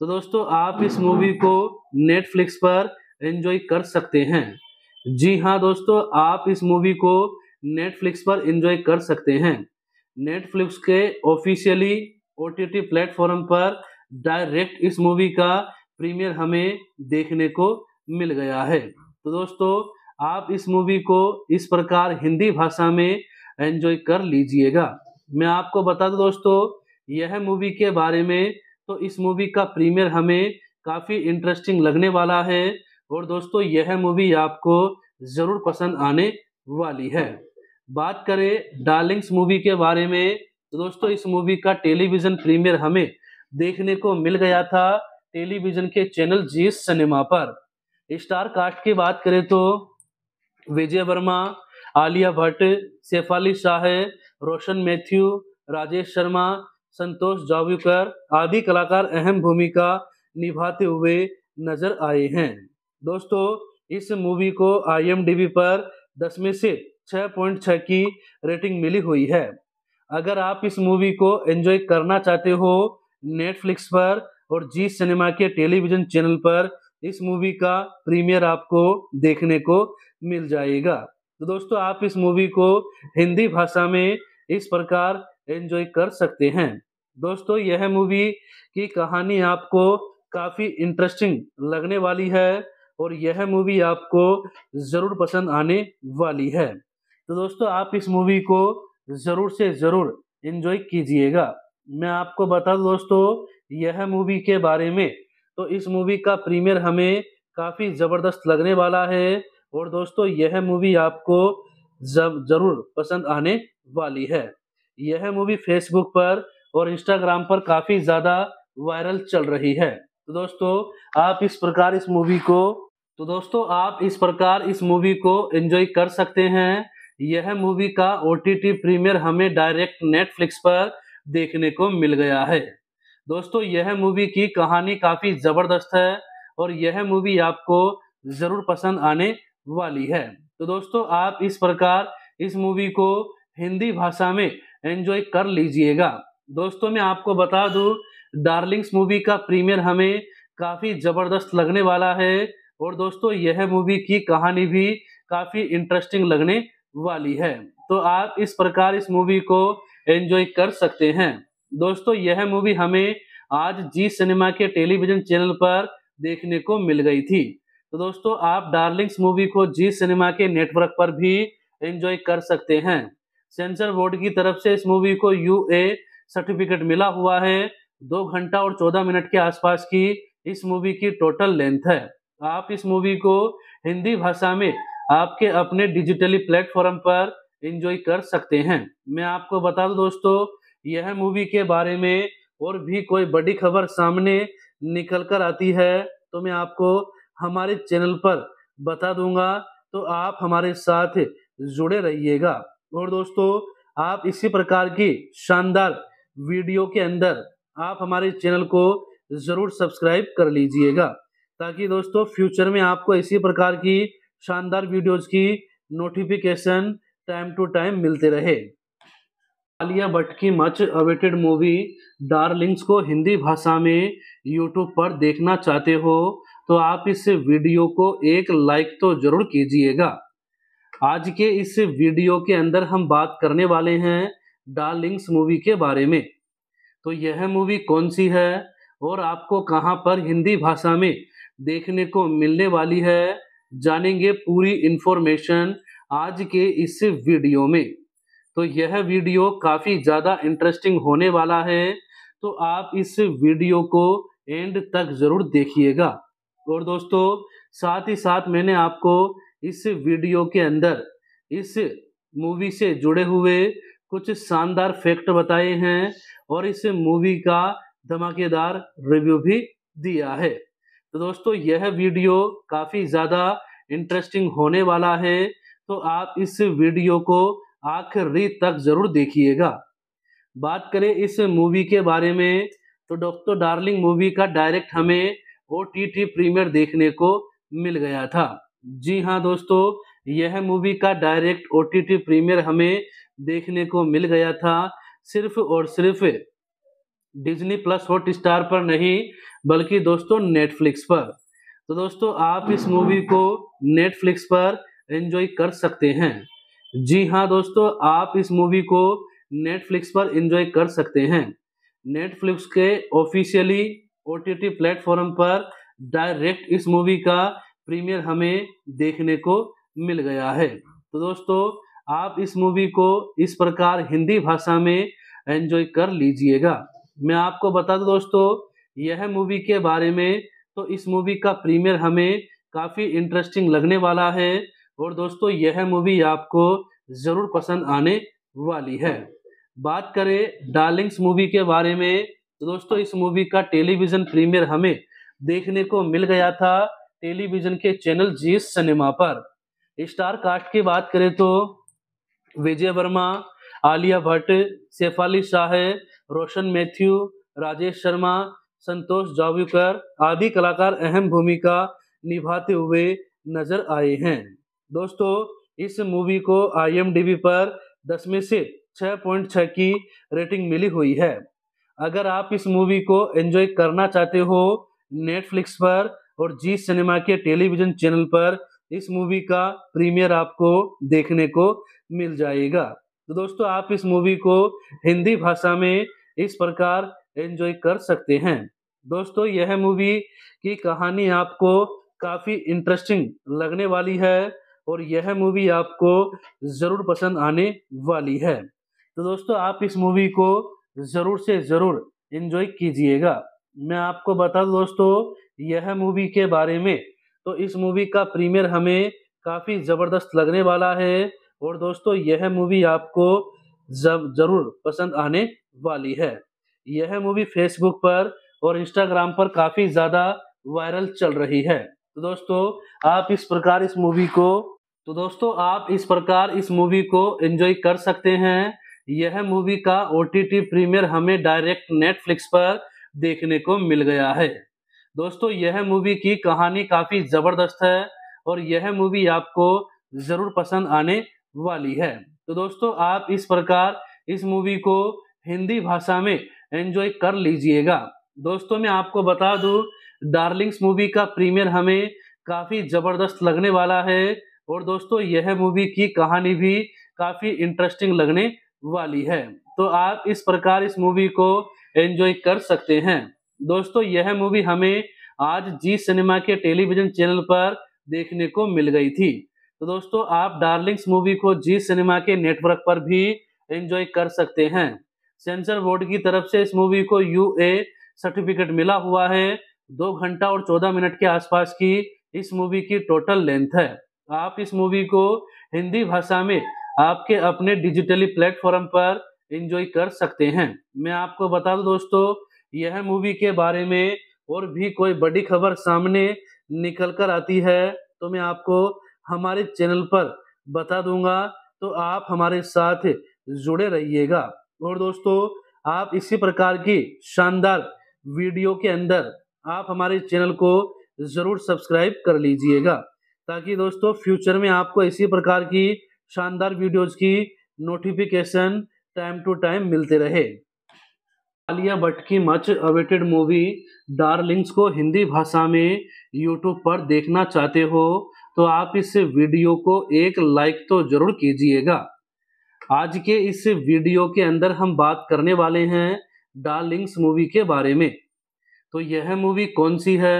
तो दोस्तों आप इस मूवी को नेटफ्लिक्स पर एंजॉय कर सकते हैं जी हाँ दोस्तों आप इस मूवी को नेटफ्लिक्स पर एंजॉय कर सकते हैं नेटफ्लिक्स के ऑफिशियली ओ टी प्लेटफॉर्म पर डायरेक्ट इस मूवी का प्रीमियर हमें देखने को मिल गया है तो दोस्तों आप इस मूवी को इस प्रकार हिंदी भाषा में एंजॉय कर लीजिएगा मैं आपको बता दूं दोस्तों यह मूवी के बारे में तो इस मूवी का प्रीमियर हमें काफ़ी इंटरेस्टिंग लगने वाला है और दोस्तों यह मूवी आपको ज़रूर पसंद आने वाली है बात करें डार्लिंग्स मूवी के बारे में तो दोस्तों इस मूवी का टेलीविज़न प्रीमियर हमें देखने को मिल गया था टेलीविज़न के चैनल जी सिनेमा पर स्टार कास्ट की बात करें तो विजय वर्मा आलिया भट्ट शेफाली शाह रोशन मैथ्यू राजेश शर्मा संतोष जावकर आदि कलाकार अहम भूमिका निभाते हुए नजर आए हैं दोस्तों इस मूवी को आईएमडीबी पर दस में से 6.6 की रेटिंग मिली हुई है अगर आप इस मूवी को एंजॉय करना चाहते हो नेटफ्लिक्स पर और जी सिनेमा के टेलीविजन चैनल पर इस मूवी का प्रीमियर आपको देखने को मिल जाएगा तो दोस्तों आप इस मूवी को हिंदी भाषा में इस प्रकार एंजॉय कर सकते हैं दोस्तों यह मूवी की कहानी आपको काफ़ी इंटरेस्टिंग लगने वाली है और यह मूवी आपको ज़रूर पसंद आने वाली है तो दोस्तों आप इस मूवी को ज़रूर से ज़रूर इन्जॉय कीजिएगा मैं आपको बता दूँ दोस्तों यह मूवी के बारे में तो इस मूवी का प्रीमियर हमें काफ़ी ज़बरदस्त लगने वाला है और दोस्तों यह मूवी आपको जरूर पसंद आने वाली है यह मूवी फेसबुक पर और इंस्टाग्राम पर काफ़ी ज़्यादा वायरल चल रही है तो दोस्तों आप इस प्रकार इस मूवी को तो दोस्तों आप इस प्रकार इस मूवी को एंजॉय कर सकते हैं यह मूवी का ओ टी टी प्रीमियर हमें डायरेक्ट नेटफ्लिक्स पर देखने को मिल गया है दोस्तों यह मूवी की कहानी काफ़ी ज़बरदस्त है और यह मूवी आपको ज़रूर पसंद आने वाली है तो दोस्तों आप इस प्रकार इस मूवी को हिंदी भाषा में एंजॉय कर लीजिएगा दोस्तों मैं आपको बता दूं डार्लिंग्स मूवी का प्रीमियर हमें काफ़ी ज़बरदस्त लगने वाला है और दोस्तों यह मूवी की कहानी भी काफ़ी इंटरेस्टिंग लगने वाली है तो आप इस प्रकार इस मूवी को एंजॉय कर सकते हैं दोस्तों यह मूवी हमें आज जी सिनेमा के टेलीविजन चैनल पर देखने को मिल गई थी तो दोस्तों आप डार्लिंग्स मूवी को जी सिनेमा के नेटवर्क पर भी एंजॉय कर सकते हैं सेंसर बोर्ड की तरफ से इस मूवी को यू ए सर्टिफिकेट मिला हुआ है दो घंटा और चौदह मिनट के आसपास की इस मूवी की टोटल लेंथ है आप इस मूवी को हिंदी भाषा में आपके अपने डिजिटली प्लेटफॉर्म पर एंजॉय कर सकते हैं मैं आपको बता दूं दोस्तों यह मूवी के बारे में और भी कोई बड़ी खबर सामने निकल कर आती है तो मैं आपको हमारे चैनल पर बता दूंगा तो आप हमारे साथ जुड़े रहिएगा और दोस्तों आप इसी प्रकार की शानदार वीडियो के अंदर आप हमारे चैनल को ज़रूर सब्सक्राइब कर लीजिएगा ताकि दोस्तों फ्यूचर में आपको इसी प्रकार की शानदार वीडियोज़ की नोटिफिकेशन टाइम टू टाइम मिलते रहे आलिया भट्ट की मच अवेटेड मूवी डार्लिंग्स को हिंदी भाषा में यूट्यूब पर देखना चाहते हो तो आप इस वीडियो को एक लाइक तो जरूर कीजिएगा आज के इस वीडियो के अंदर हम बात करने वाले हैं डार्लिंग्स मूवी के बारे में तो यह मूवी कौन सी है और आपको कहाँ पर हिंदी भाषा में देखने को मिलने वाली है जानेंगे पूरी इन्फॉर्मेशन आज के इस वीडियो में तो यह वीडियो काफ़ी ज़्यादा इंटरेस्टिंग होने वाला है तो आप इस वीडियो को एंड तक ज़रूर देखिएगा और दोस्तों साथ ही साथ मैंने आपको इस वीडियो के अंदर इस मूवी से जुड़े हुए कुछ शानदार फैक्ट बताए हैं और इस मूवी का धमाकेदार रिव्यू भी दिया है तो दोस्तों यह वीडियो काफ़ी ज़्यादा इंटरेस्टिंग होने वाला है तो आप इस वीडियो को आखिरी तक ज़रूर देखिएगा बात करें इस मूवी के बारे में तो डॉक्टर डार्लिंग मूवी का डायरेक्ट हमें ओ टी टी प्रीमियर देखने को मिल गया था जी हाँ दोस्तों यह मूवी का direct O T T premiere हमें देखने को मिल गया था सिर्फ और सिर्फ डिज्नी प्लस हॉट स्टार पर नहीं बल्कि दोस्तों नेटफ्लिक्स पर तो दोस्तों आप इस मूवी को नेटफ्लिक्स पर एंजॉय कर सकते हैं जी हाँ दोस्तों आप इस मूवी को नेटफ्लिक्स पर एंजॉय कर सकते हैं नेटफ्लिक्स के ऑफिशियली ओ टी प्लेटफॉर्म पर डायरेक्ट इस मूवी का प्रीमियर हमें देखने को मिल गया है तो दोस्तों आप इस मूवी को इस प्रकार हिंदी भाषा में एंजॉय कर लीजिएगा मैं आपको बता दूं दोस्तों यह मूवी के बारे में तो इस मूवी का प्रीमियर हमें काफ़ी इंटरेस्टिंग लगने वाला है और दोस्तों यह मूवी आपको ज़रूर पसंद आने वाली है बात करें डार्लिंग्स मूवी के बारे में तो दोस्तों इस मूवी का टेलीविजन प्रीमियर हमें देखने को मिल गया था टेलीविजन के चैनल जी सिनेमा पर स्टार कास्ट की बात करें तो विजय वर्मा आलिया भट्ट शेफाली शाह रोशन मैथ्यू राजेश शर्मा संतोष जावकर आदि कलाकार अहम भूमिका निभाते हुए नजर आए हैं दोस्तों इस मूवी को आईएमडीबी पर 10 में से 6.6 की रेटिंग मिली हुई है अगर आप इस मूवी को एंजॉय करना चाहते हो नेटफ्लिक्स पर और जी सिनेमा के टेलीविजन चैनल पर इस मूवी का प्रीमियर आपको देखने को मिल जाएगा तो दोस्तों आप इस मूवी को हिंदी भाषा में इस प्रकार एंजॉय कर सकते हैं दोस्तों यह मूवी की कहानी आपको काफ़ी इंटरेस्टिंग लगने वाली है और यह मूवी आपको ज़रूर पसंद आने वाली है तो दोस्तों आप इस मूवी को ज़रूर से ज़रूर इन्जॉय कीजिएगा मैं आपको बता दूं दोस्तों यह मूवी के बारे में तो इस मूवी का प्रीमियर हमें काफ़ी ज़बरदस्त लगने वाला है और दोस्तों यह मूवी आपको ज़रूर पसंद आने वाली है यह मूवी फेसबुक पर और इंस्टाग्राम पर काफ़ी ज़्यादा वायरल चल रही है तो दोस्तों आप इस प्रकार इस मूवी को तो दोस्तों आप इस प्रकार इस मूवी को एंजॉय कर सकते हैं यह मूवी का ओ टी टी प्रीमियर हमें डायरेक्ट नेटफ्लिक्स पर देखने को मिल गया है दोस्तों यह मूवी की कहानी काफ़ी ज़बरदस्त है और यह मूवी आपको ज़रूर पसंद आने वाली है तो दोस्तों आप इस प्रकार इस मूवी को हिंदी भाषा में एंजॉय कर लीजिएगा दोस्तों मैं आपको बता दूं डार्लिंग्स मूवी का प्रीमियर हमें काफ़ी ज़बरदस्त लगने वाला है और दोस्तों यह मूवी की कहानी भी काफ़ी इंटरेस्टिंग लगने वाली है तो आप इस प्रकार इस मूवी को एंजॉय कर सकते हैं दोस्तों यह मूवी हमें आज जी सिनेमा के टेलीविजन चैनल पर देखने को मिल गई थी तो दोस्तों आप डार्लिंग्स मूवी को जी सिनेमा के नेटवर्क पर भी एंजॉय कर सकते हैं सेंसर बोर्ड की तरफ से इस मूवी को यू ए सर्टिफिकेट मिला हुआ है दो घंटा और चौदह मिनट के आसपास की इस मूवी की टोटल लेंथ है आप इस मूवी को हिंदी भाषा में आपके अपने डिजिटली प्लेटफॉर्म पर इंजॉय कर सकते हैं मैं आपको बता दूं दोस्तों यह मूवी के बारे में और भी कोई बड़ी खबर सामने निकल कर आती है तो मैं आपको हमारे चैनल पर बता दूंगा तो आप हमारे साथ जुड़े रहिएगा और दोस्तों आप इसी प्रकार की शानदार वीडियो के अंदर आप हमारे चैनल को ज़रूर सब्सक्राइब कर लीजिएगा ताकि दोस्तों फ्यूचर में आपको इसी प्रकार की शानदार वीडियोज की नोटिफिकेशन टाइम टू टाइम मिलते रहे आलिया भट्ट की मच अवेटेड मूवी डार्लिंग्स को हिंदी भाषा में यूट्यूब पर देखना चाहते हो तो आप इस वीडियो को एक लाइक तो जरूर कीजिएगा आज के इस वीडियो के अंदर हम बात करने वाले हैं डार्लिंग्स मूवी के बारे में तो यह मूवी कौन सी है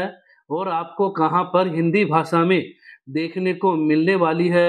और आपको कहाँ पर हिंदी भाषा में देखने को मिलने वाली है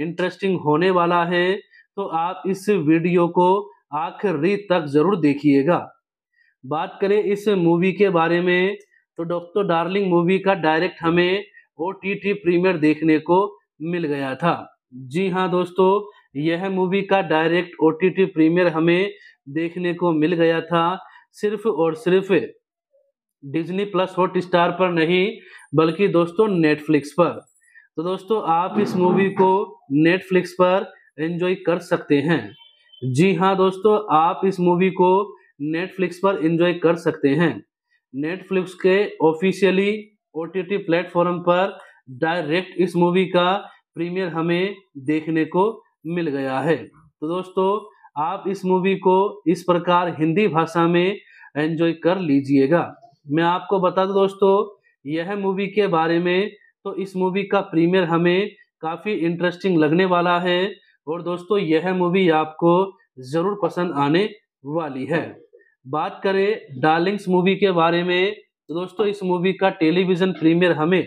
इंटरेस्टिंग होने वाला है तो आप इस वीडियो को आखिरी तक ज़रूर देखिएगा बात करें इस मूवी के बारे में तो डॉक्टर डार्लिंग मूवी का डायरेक्ट हमें ओ टी टी प्रीमियर देखने को मिल गया था जी हाँ दोस्तों यह मूवी का direct O T T premiere हमें देखने को मिल गया था सिर्फ और सिर्फ डिज्नी प्लस हॉट स्टार पर नहीं बल्कि दोस्तों नेटफ्लिक्स पर तो दोस्तों आप इस मूवी को नेटफ्लिक्स पर एंजॉय कर सकते हैं जी हाँ दोस्तों आप इस मूवी को नेटफ्लिक्स पर एंजॉय कर सकते हैं नेटफ्लिक्स के officially O T T platform पर डायरेक्ट इस मूवी का प्रीमियर हमें देखने को मिल गया है तो दोस्तों आप इस मूवी को इस प्रकार हिंदी भाषा में एंजॉय कर लीजिएगा मैं आपको बता दूं दोस्तों यह मूवी के बारे में तो इस मूवी का प्रीमियर हमें काफ़ी इंटरेस्टिंग लगने वाला है और दोस्तों यह मूवी आपको ज़रूर पसंद आने वाली है बात करें डार्लिंग्स मूवी के बारे में तो दोस्तों इस मूवी का टेलीविज़न प्रीमियर हमें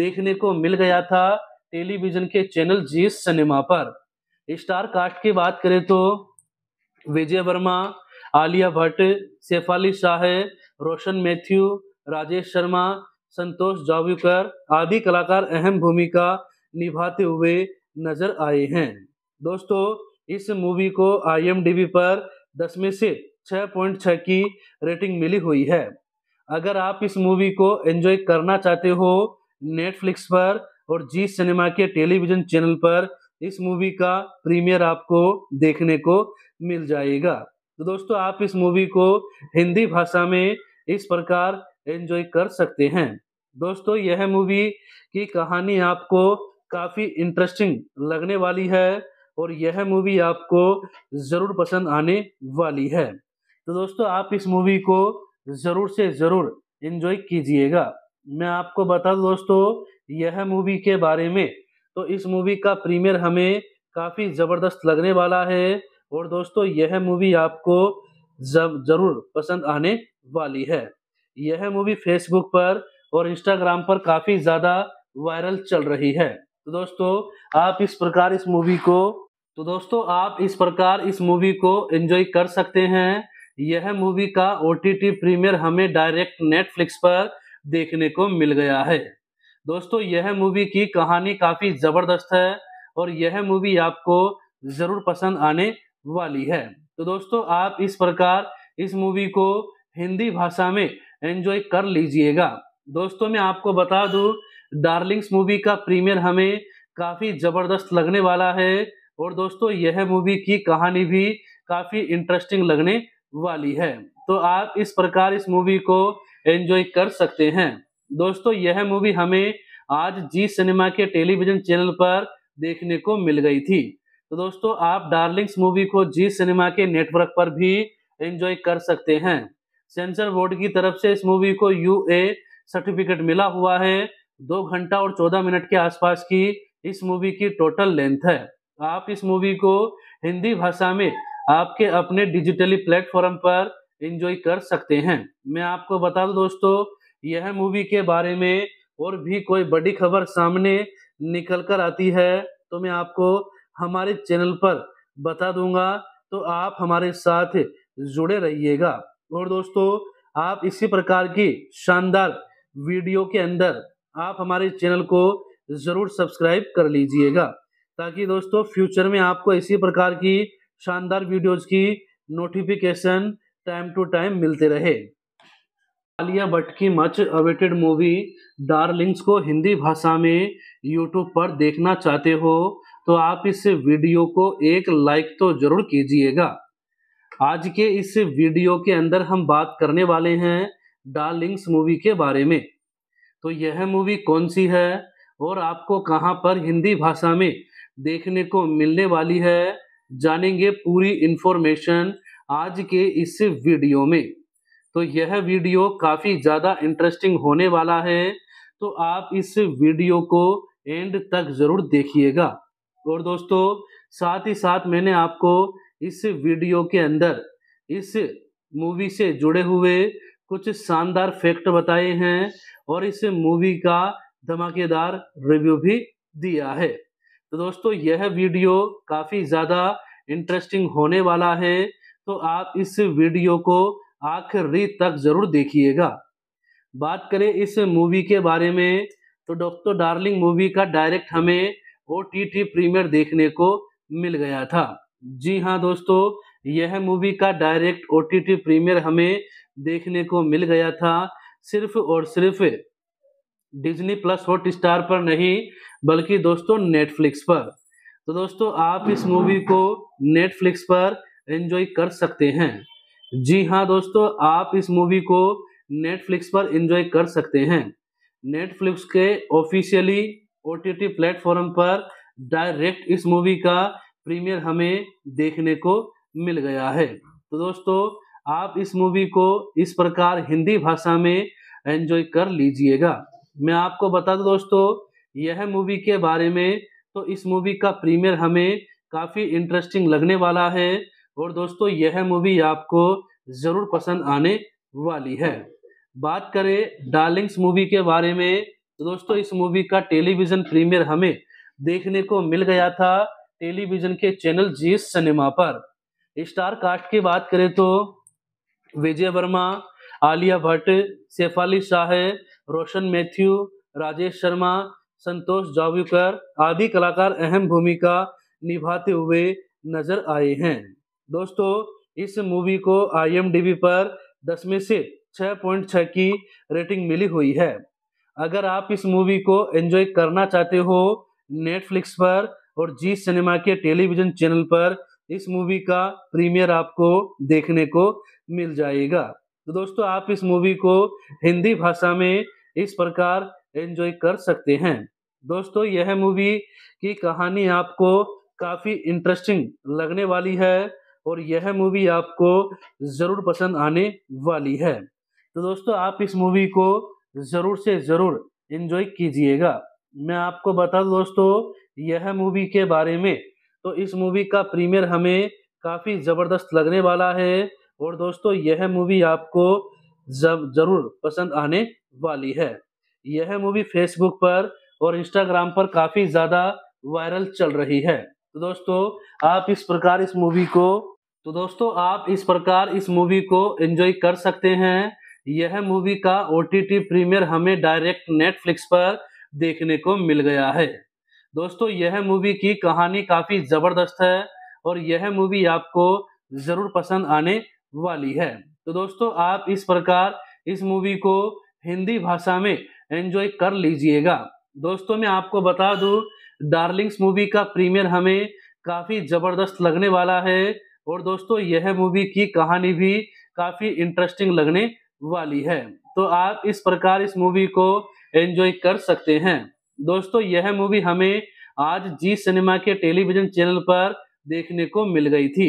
देखने को मिल गया था टेलीविज़न के चैनल जी सिनेमा पर स्टार कास्ट की बात करें तो विजय वर्मा आलिया भट्ट शेफाली शाह रोशन मैथ्यू राजेश शर्मा संतोष जावकर आदि कलाकार अहम भूमिका निभाते हुए नजर आए हैं दोस्तों इस मूवी को आईएमडीबी पर दस में से 6.6 की रेटिंग मिली हुई है अगर आप इस मूवी को एंजॉय करना चाहते हो नेटफ्लिक्स पर और जी सिनेमा के टेलीविजन चैनल पर इस मूवी का प्रीमियर आपको देखने को मिल जाएगा तो दोस्तों आप इस मूवी को हिंदी भाषा में इस प्रकार एंजॉय कर सकते हैं दोस्तों यह मूवी की कहानी आपको काफ़ी इंटरेस्टिंग लगने वाली है और यह मूवी आपको ज़रूर पसंद आने वाली है तो दोस्तों आप इस मूवी को ज़रूर से ज़रूर इन्जॉय कीजिएगा मैं आपको बता दूँ दोस्तों यह मूवी के बारे में तो इस मूवी का प्रीमियर हमें काफ़ी ज़बरदस्त लगने वाला है और दोस्तों यह मूवी आपको ज़रूर पसंद आने वाली है यह मूवी फेसबुक पर और इंस्टाग्राम पर काफी ज्यादा वायरल चल रही है तो दोस्तों आप इस प्रकार इस मूवी को तो दोस्तों आप इस प्रकार इस मूवी को एंजॉय कर सकते हैं यह मूवी का ओ प्रीमियर हमें डायरेक्ट नेटफ्लिक्स पर देखने को मिल गया है दोस्तों यह मूवी की कहानी काफ़ी ज़बरदस्त है और यह मूवी आपको ज़रूर पसंद आने वाली है तो दोस्तों आप इस प्रकार इस मूवी को हिंदी भाषा में एंजॉय कर लीजिएगा दोस्तों मैं आपको बता दूं डार्लिंग्स मूवी का प्रीमियर हमें काफ़ी ज़बरदस्त लगने वाला है और दोस्तों यह मूवी की कहानी भी काफ़ी इंटरेस्टिंग लगने वाली है तो आप इस प्रकार इस मूवी को एंजॉय कर सकते हैं दोस्तों यह मूवी हमें आज जी सिनेमा के टेलीविज़न चैनल पर देखने को मिल गई थी तो दोस्तों आप डार्लिंग्स मूवी को जी सिनेमा के नेटवर्क पर भी एंजॉय कर सकते हैं सेंसर बोर्ड की तरफ से इस मूवी को यू ए सर्टिफिकेट मिला हुआ है दो घंटा और चौदह मिनट के आसपास की इस मूवी की टोटल लेंथ है आप इस मूवी को हिंदी भाषा में आपके अपने डिजिटली प्लेटफॉर्म पर एंजॉय कर सकते हैं मैं आपको बता दूं दोस्तों यह मूवी के बारे में और भी कोई बड़ी खबर सामने निकल कर आती है तो मैं आपको हमारे चैनल पर बता दूंगा तो आप हमारे साथ जुड़े रहिएगा और दोस्तों आप इसी प्रकार की शानदार वीडियो के अंदर आप हमारे चैनल को ज़रूर सब्सक्राइब कर लीजिएगा ताकि दोस्तों फ्यूचर में आपको इसी प्रकार की शानदार वीडियोज की नोटिफिकेशन टाइम टू टाइम मिलते रहे आलिया भट्ट की मच अवेटेड मूवी डार्लिंग्स को हिंदी भाषा में यूट्यूब पर देखना चाहते हो तो आप इस वीडियो को एक लाइक तो ज़रूर कीजिएगा आज के इस वीडियो के अंदर हम बात करने वाले हैं डार्लिंग्स मूवी के बारे में तो यह मूवी कौन सी है और आपको कहाँ पर हिंदी भाषा में देखने को मिलने वाली है जानेंगे पूरी इन्फॉर्मेशन आज के इस वीडियो में तो यह वीडियो काफ़ी ज़्यादा इंटरेस्टिंग होने वाला है तो आप इस वीडियो को एंड तक ज़रूर देखिएगा और दोस्तों साथ ही साथ मैंने आपको इस वीडियो के अंदर इस मूवी से जुड़े हुए कुछ शानदार फैक्ट बताए हैं और इस मूवी का धमाकेदार रिव्यू भी दिया है तो दोस्तों यह वीडियो काफ़ी ज़्यादा इंटरेस्टिंग होने वाला है तो आप इस वीडियो को आखिरी तक ज़रूर देखिएगा बात करें इस मूवी के बारे में तो डॉक्टर डार्लिंग मूवी का डायरेक्ट हमें ओ टी टी प्रीमियर देखने को मिल गया था जी हाँ दोस्तों यह मूवी का direct O T T premiere हमें देखने को मिल गया था सिर्फ और सिर्फ डिज्नी प्लस हॉट स्टार पर नहीं बल्कि दोस्तों नेटफ्लिक्स पर तो दोस्तों आप इस मूवी को नेटफ्लिक्स पर एंजॉय कर सकते हैं जी हाँ दोस्तों आप इस मूवी को नेटफ्लिक्स पर एंजॉय कर सकते हैं नेटफ्लिक्स के ऑफिशियली ओ टी प्लेटफॉर्म पर डायरेक्ट इस मूवी का प्रीमियर हमें देखने को मिल गया है तो दोस्तों आप इस मूवी को इस प्रकार हिंदी भाषा में एंजॉय कर लीजिएगा मैं आपको बता दूं दोस्तों यह मूवी के बारे में तो इस मूवी का प्रीमियर हमें काफ़ी इंटरेस्टिंग लगने वाला है और दोस्तों यह मूवी आपको ज़रूर पसंद आने वाली है बात करें डार्लिंग्स मूवी के बारे में तो दोस्तों इस मूवी का टेलीविज़न प्रीमियर हमें देखने को मिल गया था टेलीविज़न के चैनल जी सिनेमा पर स्टार कास्ट की बात करें तो विजय वर्मा आलिया भट्ट शेफाली शाह रोशन मैथ्यू राजेश शर्मा संतोष जावकर आदि कलाकार अहम भूमिका निभाते हुए नजर आए हैं दोस्तों इस मूवी को आईएमडीबी पर 10 में से 6.6 की रेटिंग मिली हुई है अगर आप इस मूवी को एंजॉय करना चाहते हो नेटफ्लिक्स पर और जी सिनेमा के टेलीविजन चैनल पर इस मूवी का प्रीमियर आपको देखने को मिल जाएगा तो दोस्तों आप इस मूवी को हिंदी भाषा में इस प्रकार एंजॉय कर सकते हैं दोस्तों यह मूवी की कहानी आपको काफ़ी इंटरेस्टिंग लगने वाली है और यह मूवी आपको ज़रूर पसंद आने वाली है तो दोस्तों आप इस मूवी को ज़रूर से ज़रूर इन्जॉय कीजिएगा मैं आपको बता दूँ दोस्तों यह मूवी के बारे में तो इस मूवी का प्रीमियर हमें काफ़ी ज़बरदस्त लगने वाला है और दोस्तों यह मूवी आपको जरूर पसंद आने वाली है यह मूवी फेसबुक पर और इंस्टाग्राम पर काफ़ी ज़्यादा वायरल चल रही है तो दोस्तों आप इस प्रकार इस मूवी को तो दोस्तों आप इस प्रकार इस मूवी को एंजॉय कर सकते हैं यह मूवी का ओ प्रीमियर हमें डायरेक्ट नेटफ्लिक्स पर देखने को मिल गया है दोस्तों यह मूवी की कहानी काफ़ी ज़बरदस्त है और यह मूवी आपको ज़रूर पसंद आने वाली है तो दोस्तों आप इस प्रकार इस मूवी को हिंदी भाषा में एंजॉय कर लीजिएगा दोस्तों मैं आपको बता दूं डार्लिंग्स मूवी का प्रीमियर हमें काफ़ी ज़बरदस्त लगने वाला है और दोस्तों यह मूवी की कहानी भी काफ़ी इंटरेस्टिंग लगने वाली है तो आप इस प्रकार इस मूवी को एंजॉय कर सकते हैं दोस्तों यह मूवी हमें आज जी सिनेमा के टेलीविजन चैनल पर देखने को मिल गई थी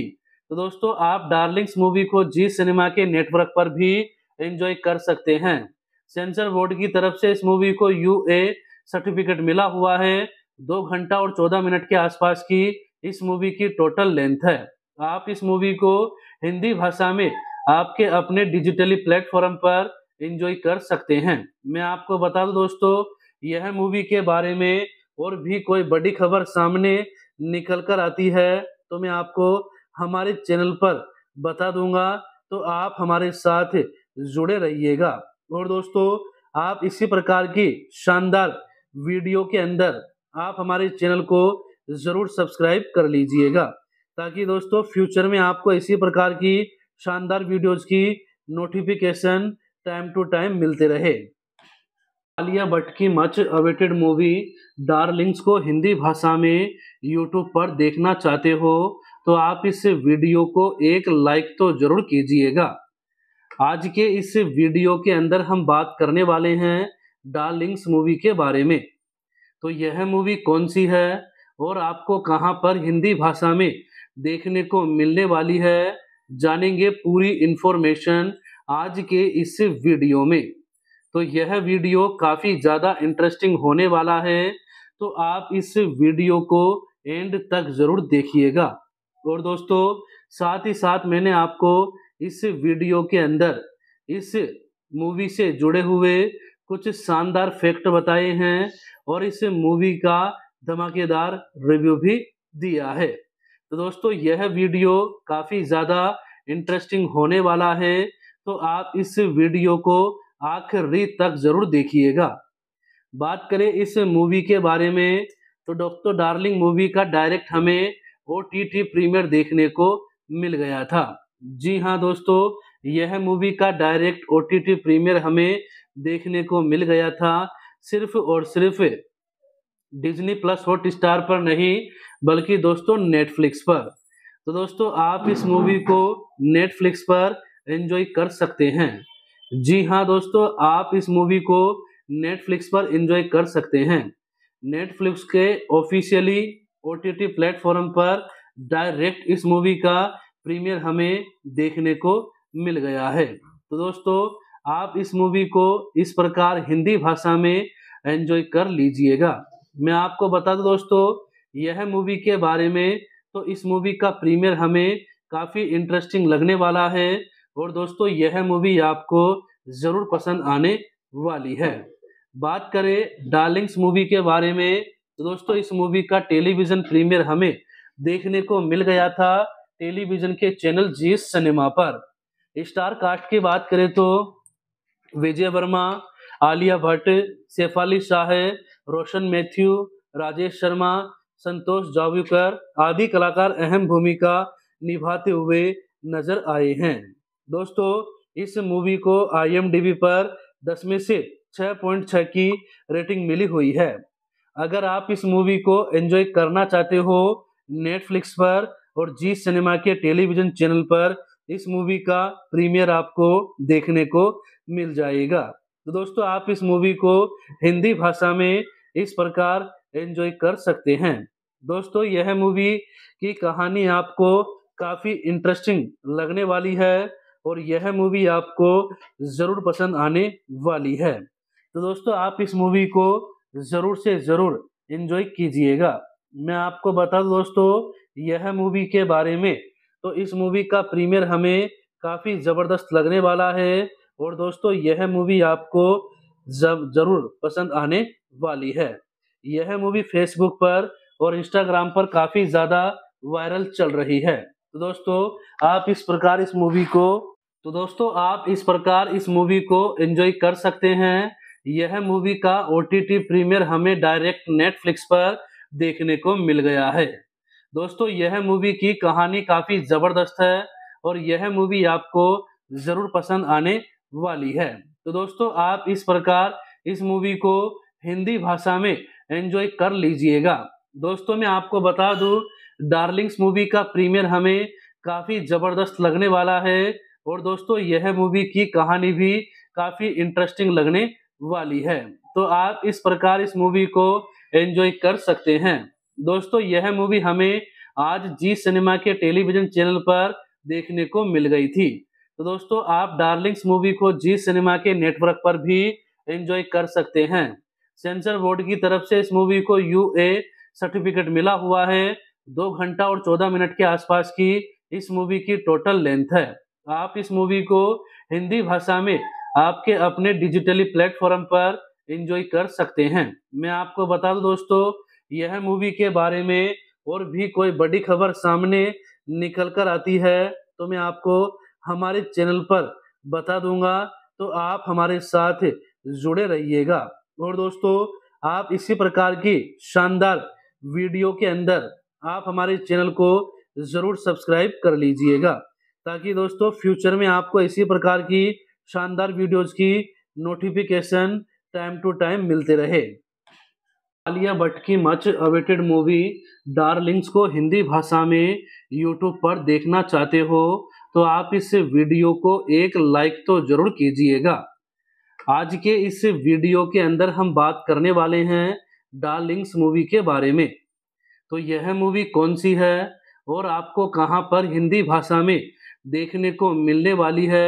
तो दोस्तों आप डार्लिंग्स मूवी को जी सिनेमा के नेटवर्क पर भी एंजॉय कर सकते हैं सेंसर बोर्ड की तरफ से इस मूवी को यू ए सर्टिफिकेट मिला हुआ है दो घंटा और चौदह मिनट के आसपास की इस मूवी की टोटल लेंथ है आप इस मूवी को हिंदी भाषा में आपके अपने डिजिटली प्लेटफॉर्म पर एंजॉय कर सकते हैं मैं आपको बता दूं दोस्तों यह मूवी के बारे में और भी कोई बड़ी खबर सामने निकल कर आती है तो मैं आपको हमारे चैनल पर बता दूंगा तो आप हमारे साथ जुड़े रहिएगा और दोस्तों आप इसी प्रकार की शानदार वीडियो के अंदर आप हमारे चैनल को ज़रूर सब्सक्राइब कर लीजिएगा ताकि दोस्तों फ्यूचर में आपको इसी प्रकार की शानदार वीडियोज़ की नोटिफिकेशन टाइम टू टाइम मिलते रहे आलिया भट्ट की मच अवेटेड मूवी डार्लिंग्स को हिंदी भाषा में यूट्यूब पर देखना चाहते हो तो आप इस वीडियो को एक लाइक तो जरूर कीजिएगा आज के इस वीडियो के अंदर हम बात करने वाले हैं डार्लिंग्स मूवी के बारे में तो यह मूवी कौन सी है और आपको कहाँ पर हिंदी भाषा में देखने को मिलने वाली है जानेंगे पूरी इन्फॉर्मेशन आज के इस वीडियो में तो यह वीडियो काफ़ी ज़्यादा इंटरेस्टिंग होने वाला है तो आप इस वीडियो को एंड तक ज़रूर देखिएगा और दोस्तों साथ ही साथ मैंने आपको इस वीडियो के अंदर इस मूवी से जुड़े हुए कुछ शानदार फैक्ट बताए हैं और इस मूवी का धमाकेदार रिव्यू भी दिया है तो दोस्तों यह वीडियो काफ़ी ज़्यादा इंटरेस्टिंग होने वाला है तो आप इस वीडियो को आखिरी तक ज़रूर देखिएगा बात करें इस मूवी के बारे में तो डॉक्टर डार्लिंग मूवी का डायरेक्ट हमें ओ टी टी प्रीमियर देखने को मिल गया था जी हाँ दोस्तों यह मूवी का direct O T T premiere हमें देखने को मिल गया था सिर्फ और सिर्फ डिज्नी प्लस हॉट स्टार पर नहीं बल्कि दोस्तों नेटफ्लिक्स पर तो दोस्तों आप इस मूवी को नेटफ्लिक्स पर एंजॉय कर सकते हैं जी हाँ दोस्तों आप इस मूवी को नेटफ्लिक्स पर एंजॉय कर सकते हैं नेटफ्लिक्स के ऑफिशियली ओ टी प्लेटफॉर्म पर डायरेक्ट इस मूवी का प्रीमियर हमें देखने को मिल गया है तो दोस्तों आप इस मूवी को इस प्रकार हिंदी भाषा में एंजॉय कर लीजिएगा मैं आपको बता दूं दोस्तों यह मूवी के बारे में तो इस मूवी का प्रीमियर हमें काफ़ी इंटरेस्टिंग लगने वाला है और दोस्तों यह मूवी आपको ज़रूर पसंद आने वाली है बात करें डार्लिंग्स मूवी के बारे में तो दोस्तों इस मूवी का टेलीविजन प्रीमियर हमें देखने को मिल गया था टेलीविजन के चैनल जी सिनेमा पर स्टार कास्ट की बात करें तो विजय वर्मा आलिया भट्ट शेफाली शाह रोशन मैथ्यू राजेश शर्मा संतोष जावकर आदि कलाकार अहम भूमिका निभाते हुए नजर आए हैं दोस्तों इस मूवी को आईएमडीबी पर से छ से 6.6 की रेटिंग मिली हुई है अगर आप इस मूवी को एंजॉय करना चाहते हो नेटफ्लिक्स पर और जी सिनेमा के टेलीविजन चैनल पर इस मूवी का प्रीमियर आपको देखने को मिल जाएगा तो दोस्तों आप इस मूवी को हिंदी भाषा में इस प्रकार एंजॉय कर सकते हैं दोस्तों यह मूवी की कहानी आपको काफ़ी इंटरेस्टिंग लगने वाली है और यह मूवी आपको ज़रूर पसंद आने वाली है तो दोस्तों आप इस मूवी को ज़रूर से ज़रूर इन्जॉय कीजिएगा मैं आपको बता दूँ दोस्तों यह मूवी के बारे में तो इस मूवी का प्रीमियर हमें काफ़ी ज़बरदस्त लगने वाला है और दोस्तों यह मूवी आपको ज़रूर पसंद आने वाली है यह मूवी फेसबुक पर और इंस्टाग्राम पर काफ़ी ज़्यादा वायरल चल रही है तो दोस्तों आप इस प्रकार इस मूवी को तो दोस्तों आप इस प्रकार इस मूवी को एंजॉय कर सकते हैं यह मूवी का ओ प्रीमियर हमें डायरेक्ट नेटफ्लिक्स पर देखने को मिल गया है दोस्तों यह मूवी की कहानी काफ़ी ज़बरदस्त है और यह मूवी आपको ज़रूर पसंद आने वाली है तो दोस्तों आप इस प्रकार इस मूवी को हिंदी भाषा में एंजॉय कर लीजिएगा दोस्तों मैं आपको बता दूं डार्लिंग्स मूवी का प्रीमियर हमें काफ़ी ज़बरदस्त लगने वाला है और दोस्तों यह मूवी की कहानी भी काफ़ी इंटरेस्टिंग लगने वाली है तो आप इस प्रकार इस मूवी को एंजॉय कर सकते हैं दोस्तों यह मूवी हमें आज जी सिनेमा के टेलीविजन चैनल पर देखने को मिल गई थी तो दोस्तों आप डार्लिंग्स मूवी को जी सिनेमा के नेटवर्क पर भी एंजॉय कर सकते हैं सेंसर बोर्ड की तरफ से इस मूवी को यू ए सर्टिफिकेट मिला हुआ है दो घंटा और चौदह मिनट के आसपास की इस मूवी की टोटल लेंथ है आप इस मूवी को हिंदी भाषा में आपके अपने डिजिटली प्लेटफॉर्म पर इंजॉय कर सकते हैं मैं आपको बता दूं दोस्तों यह मूवी के बारे में और भी कोई बड़ी खबर सामने निकल कर आती है तो मैं आपको हमारे चैनल पर बता दूंगा तो आप हमारे साथ जुड़े रहिएगा और दोस्तों आप इसी प्रकार की शानदार वीडियो के अंदर आप हमारे चैनल को ज़रूर सब्सक्राइब कर लीजिएगा ताकि दोस्तों फ्यूचर में आपको इसी प्रकार की शानदार वीडियोज की नोटिफिकेशन टाइम टू टाइम मिलते रहे आलिया भट्ट की मच अवेटेड मूवी डार्लिंग्स को हिंदी भाषा में यूट्यूब पर देखना चाहते हो तो आप इस वीडियो को एक लाइक तो जरूर कीजिएगा आज के इस वीडियो के अंदर हम बात करने वाले हैं डार्लिंग्स मूवी के बारे में तो यह मूवी कौन सी है और आपको कहाँ पर हिंदी भाषा में देखने को मिलने वाली है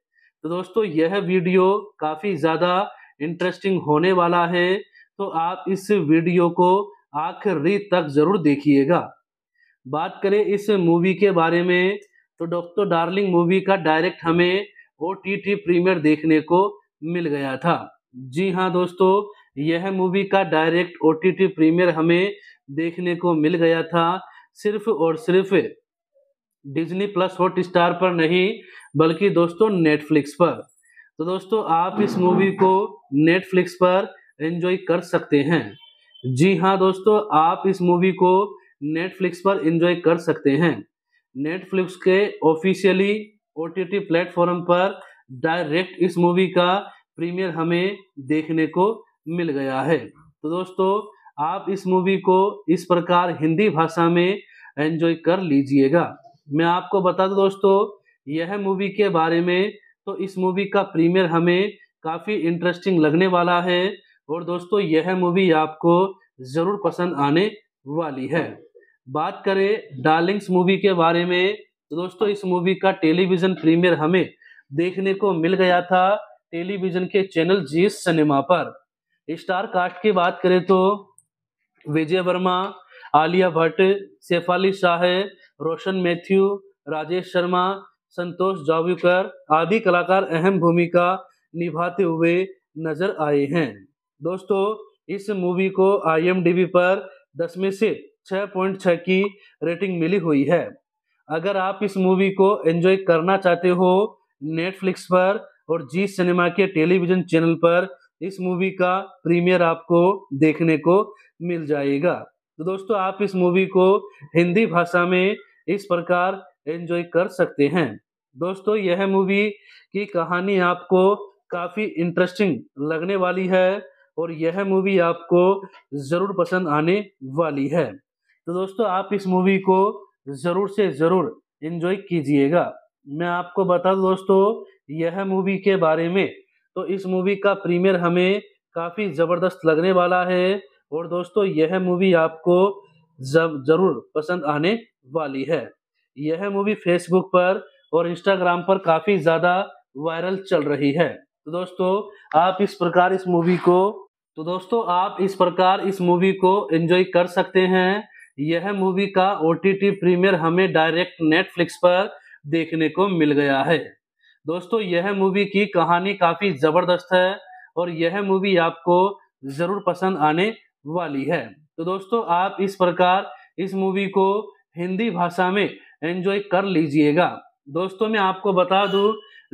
तो दोस्तों यह वीडियो काफ़ी ज़्यादा इंटरेस्टिंग होने वाला है तो आप इस वीडियो को आखिरी तक ज़रूर देखिएगा बात करें इस मूवी के बारे में तो डॉक्टर डार्लिंग मूवी का डायरेक्ट हमें ओ टी टी प्रीमियर देखने को मिल गया था जी हाँ दोस्तों यह मूवी का direct O T T premiere हमें देखने को मिल गया था सिर्फ और सिर्फ डिज्नी प्लस हॉट स्टार पर नहीं बल्कि दोस्तों नेटफ्लिक्स पर तो दोस्तों आप इस मूवी को नेटफ्लिक्स पर एंजॉय कर सकते हैं जी हाँ दोस्तों आप इस मूवी को नेटफ्लिक्स पर एंजॉय कर सकते हैं नेटफ्लिक्स के ऑफिशियली ओ टी प्लेटफॉर्म पर डायरेक्ट इस मूवी का प्रीमियर हमें देखने को मिल गया है तो दोस्तों आप इस मूवी को इस प्रकार हिंदी भाषा में एंजॉय कर लीजिएगा मैं आपको बता दूं दोस्तों यह मूवी के बारे में तो इस मूवी का प्रीमियर हमें काफ़ी इंटरेस्टिंग लगने वाला है और दोस्तों यह मूवी आपको ज़रूर पसंद आने वाली है बात करें डार्लिंग्स मूवी के बारे में तो दोस्तों इस मूवी का टेलीविज़न प्रीमियर हमें देखने को मिल गया था टेलीविज़न के चैनल जी सिनेमा पर स्टार कास्ट की बात करें तो विजय वर्मा आलिया भट्ट शेफाली शाह रोशन मैथ्यू राजेश शर्मा संतोष जावकर आदि कलाकार अहम भूमिका निभाते हुए नजर आए हैं दोस्तों इस मूवी को आईएमडीबी पर दस में से 6.6 की रेटिंग मिली हुई है अगर आप इस मूवी को एंजॉय करना चाहते हो नेटफ्लिक्स पर और जी सिनेमा के टेलीविजन चैनल पर इस मूवी का प्रीमियर आपको देखने को मिल जाएगा तो दोस्तों आप इस मूवी को हिंदी भाषा में इस प्रकार एंजॉय कर सकते हैं दोस्तों यह मूवी की कहानी आपको काफ़ी इंटरेस्टिंग लगने वाली है और यह मूवी आपको ज़रूर पसंद आने वाली है तो दोस्तों आप इस मूवी को ज़रूर से ज़रूर इन्जॉय कीजिएगा मैं आपको बता दूँ दोस्तों यह मूवी के बारे में तो इस मूवी का प्रीमियर हमें काफ़ी ज़बरदस्त लगने वाला है और दोस्तों यह मूवी आपको ज़रूर पसंद आने वाली है यह मूवी फेसबुक पर और इंस्टाग्राम पर काफी ज्यादा वायरल चल रही है तो दोस्तों आप इस प्रकार इस मूवी को तो दोस्तों आप इस प्रकार इस मूवी को एंजॉय कर सकते हैं यह मूवी का ओ प्रीमियर हमें डायरेक्ट नेटफ्लिक्स पर देखने को मिल गया है दोस्तों यह मूवी की कहानी काफी जबरदस्त है और यह मूवी आपको जरूर पसंद आने वाली है तो दोस्तों आप इस प्रकार इस मूवी को हिंदी भाषा में एंजॉय कर लीजिएगा दोस्तों मैं आपको बता दूं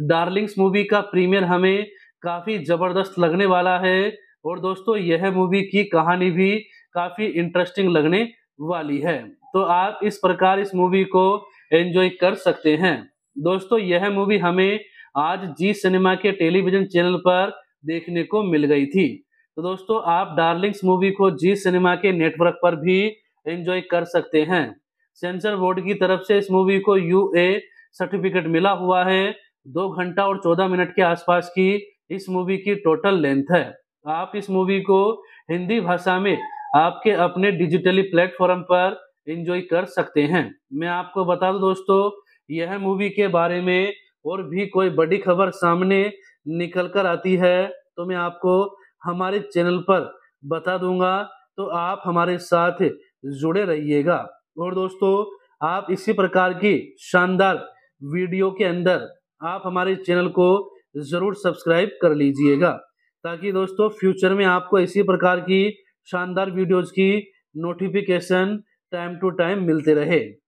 डार्लिंग्स मूवी का प्रीमियर हमें काफ़ी ज़बरदस्त लगने वाला है और दोस्तों यह मूवी की कहानी भी काफ़ी इंटरेस्टिंग लगने वाली है तो आप इस प्रकार इस मूवी को एंजॉय कर सकते हैं दोस्तों यह मूवी हमें आज जी सिनेमा के टेलीविजन चैनल पर देखने को मिल गई थी तो दोस्तों आप डार्लिंग्स मूवी को जी सिनेमा के नेटवर्क पर भी एंजॉय कर सकते हैं सेंसर बोर्ड की तरफ से इस मूवी को यू ए सर्टिफिकेट मिला हुआ है दो घंटा और चौदह मिनट के आसपास की इस मूवी की टोटल लेंथ है आप इस मूवी को हिंदी भाषा में आपके अपने डिजिटली प्लेटफॉर्म पर एंजॉय कर सकते हैं मैं आपको बता दूं दोस्तों यह मूवी के बारे में और भी कोई बड़ी खबर सामने निकल कर आती है तो मैं आपको हमारे चैनल पर बता दूंगा तो आप हमारे साथ जुड़े रहिएगा और दोस्तों आप इसी प्रकार की शानदार वीडियो के अंदर आप हमारे चैनल को ज़रूर सब्सक्राइब कर लीजिएगा ताकि दोस्तों फ्यूचर में आपको इसी प्रकार की शानदार वीडियोज़ की नोटिफिकेशन टाइम टू टाइम मिलते रहे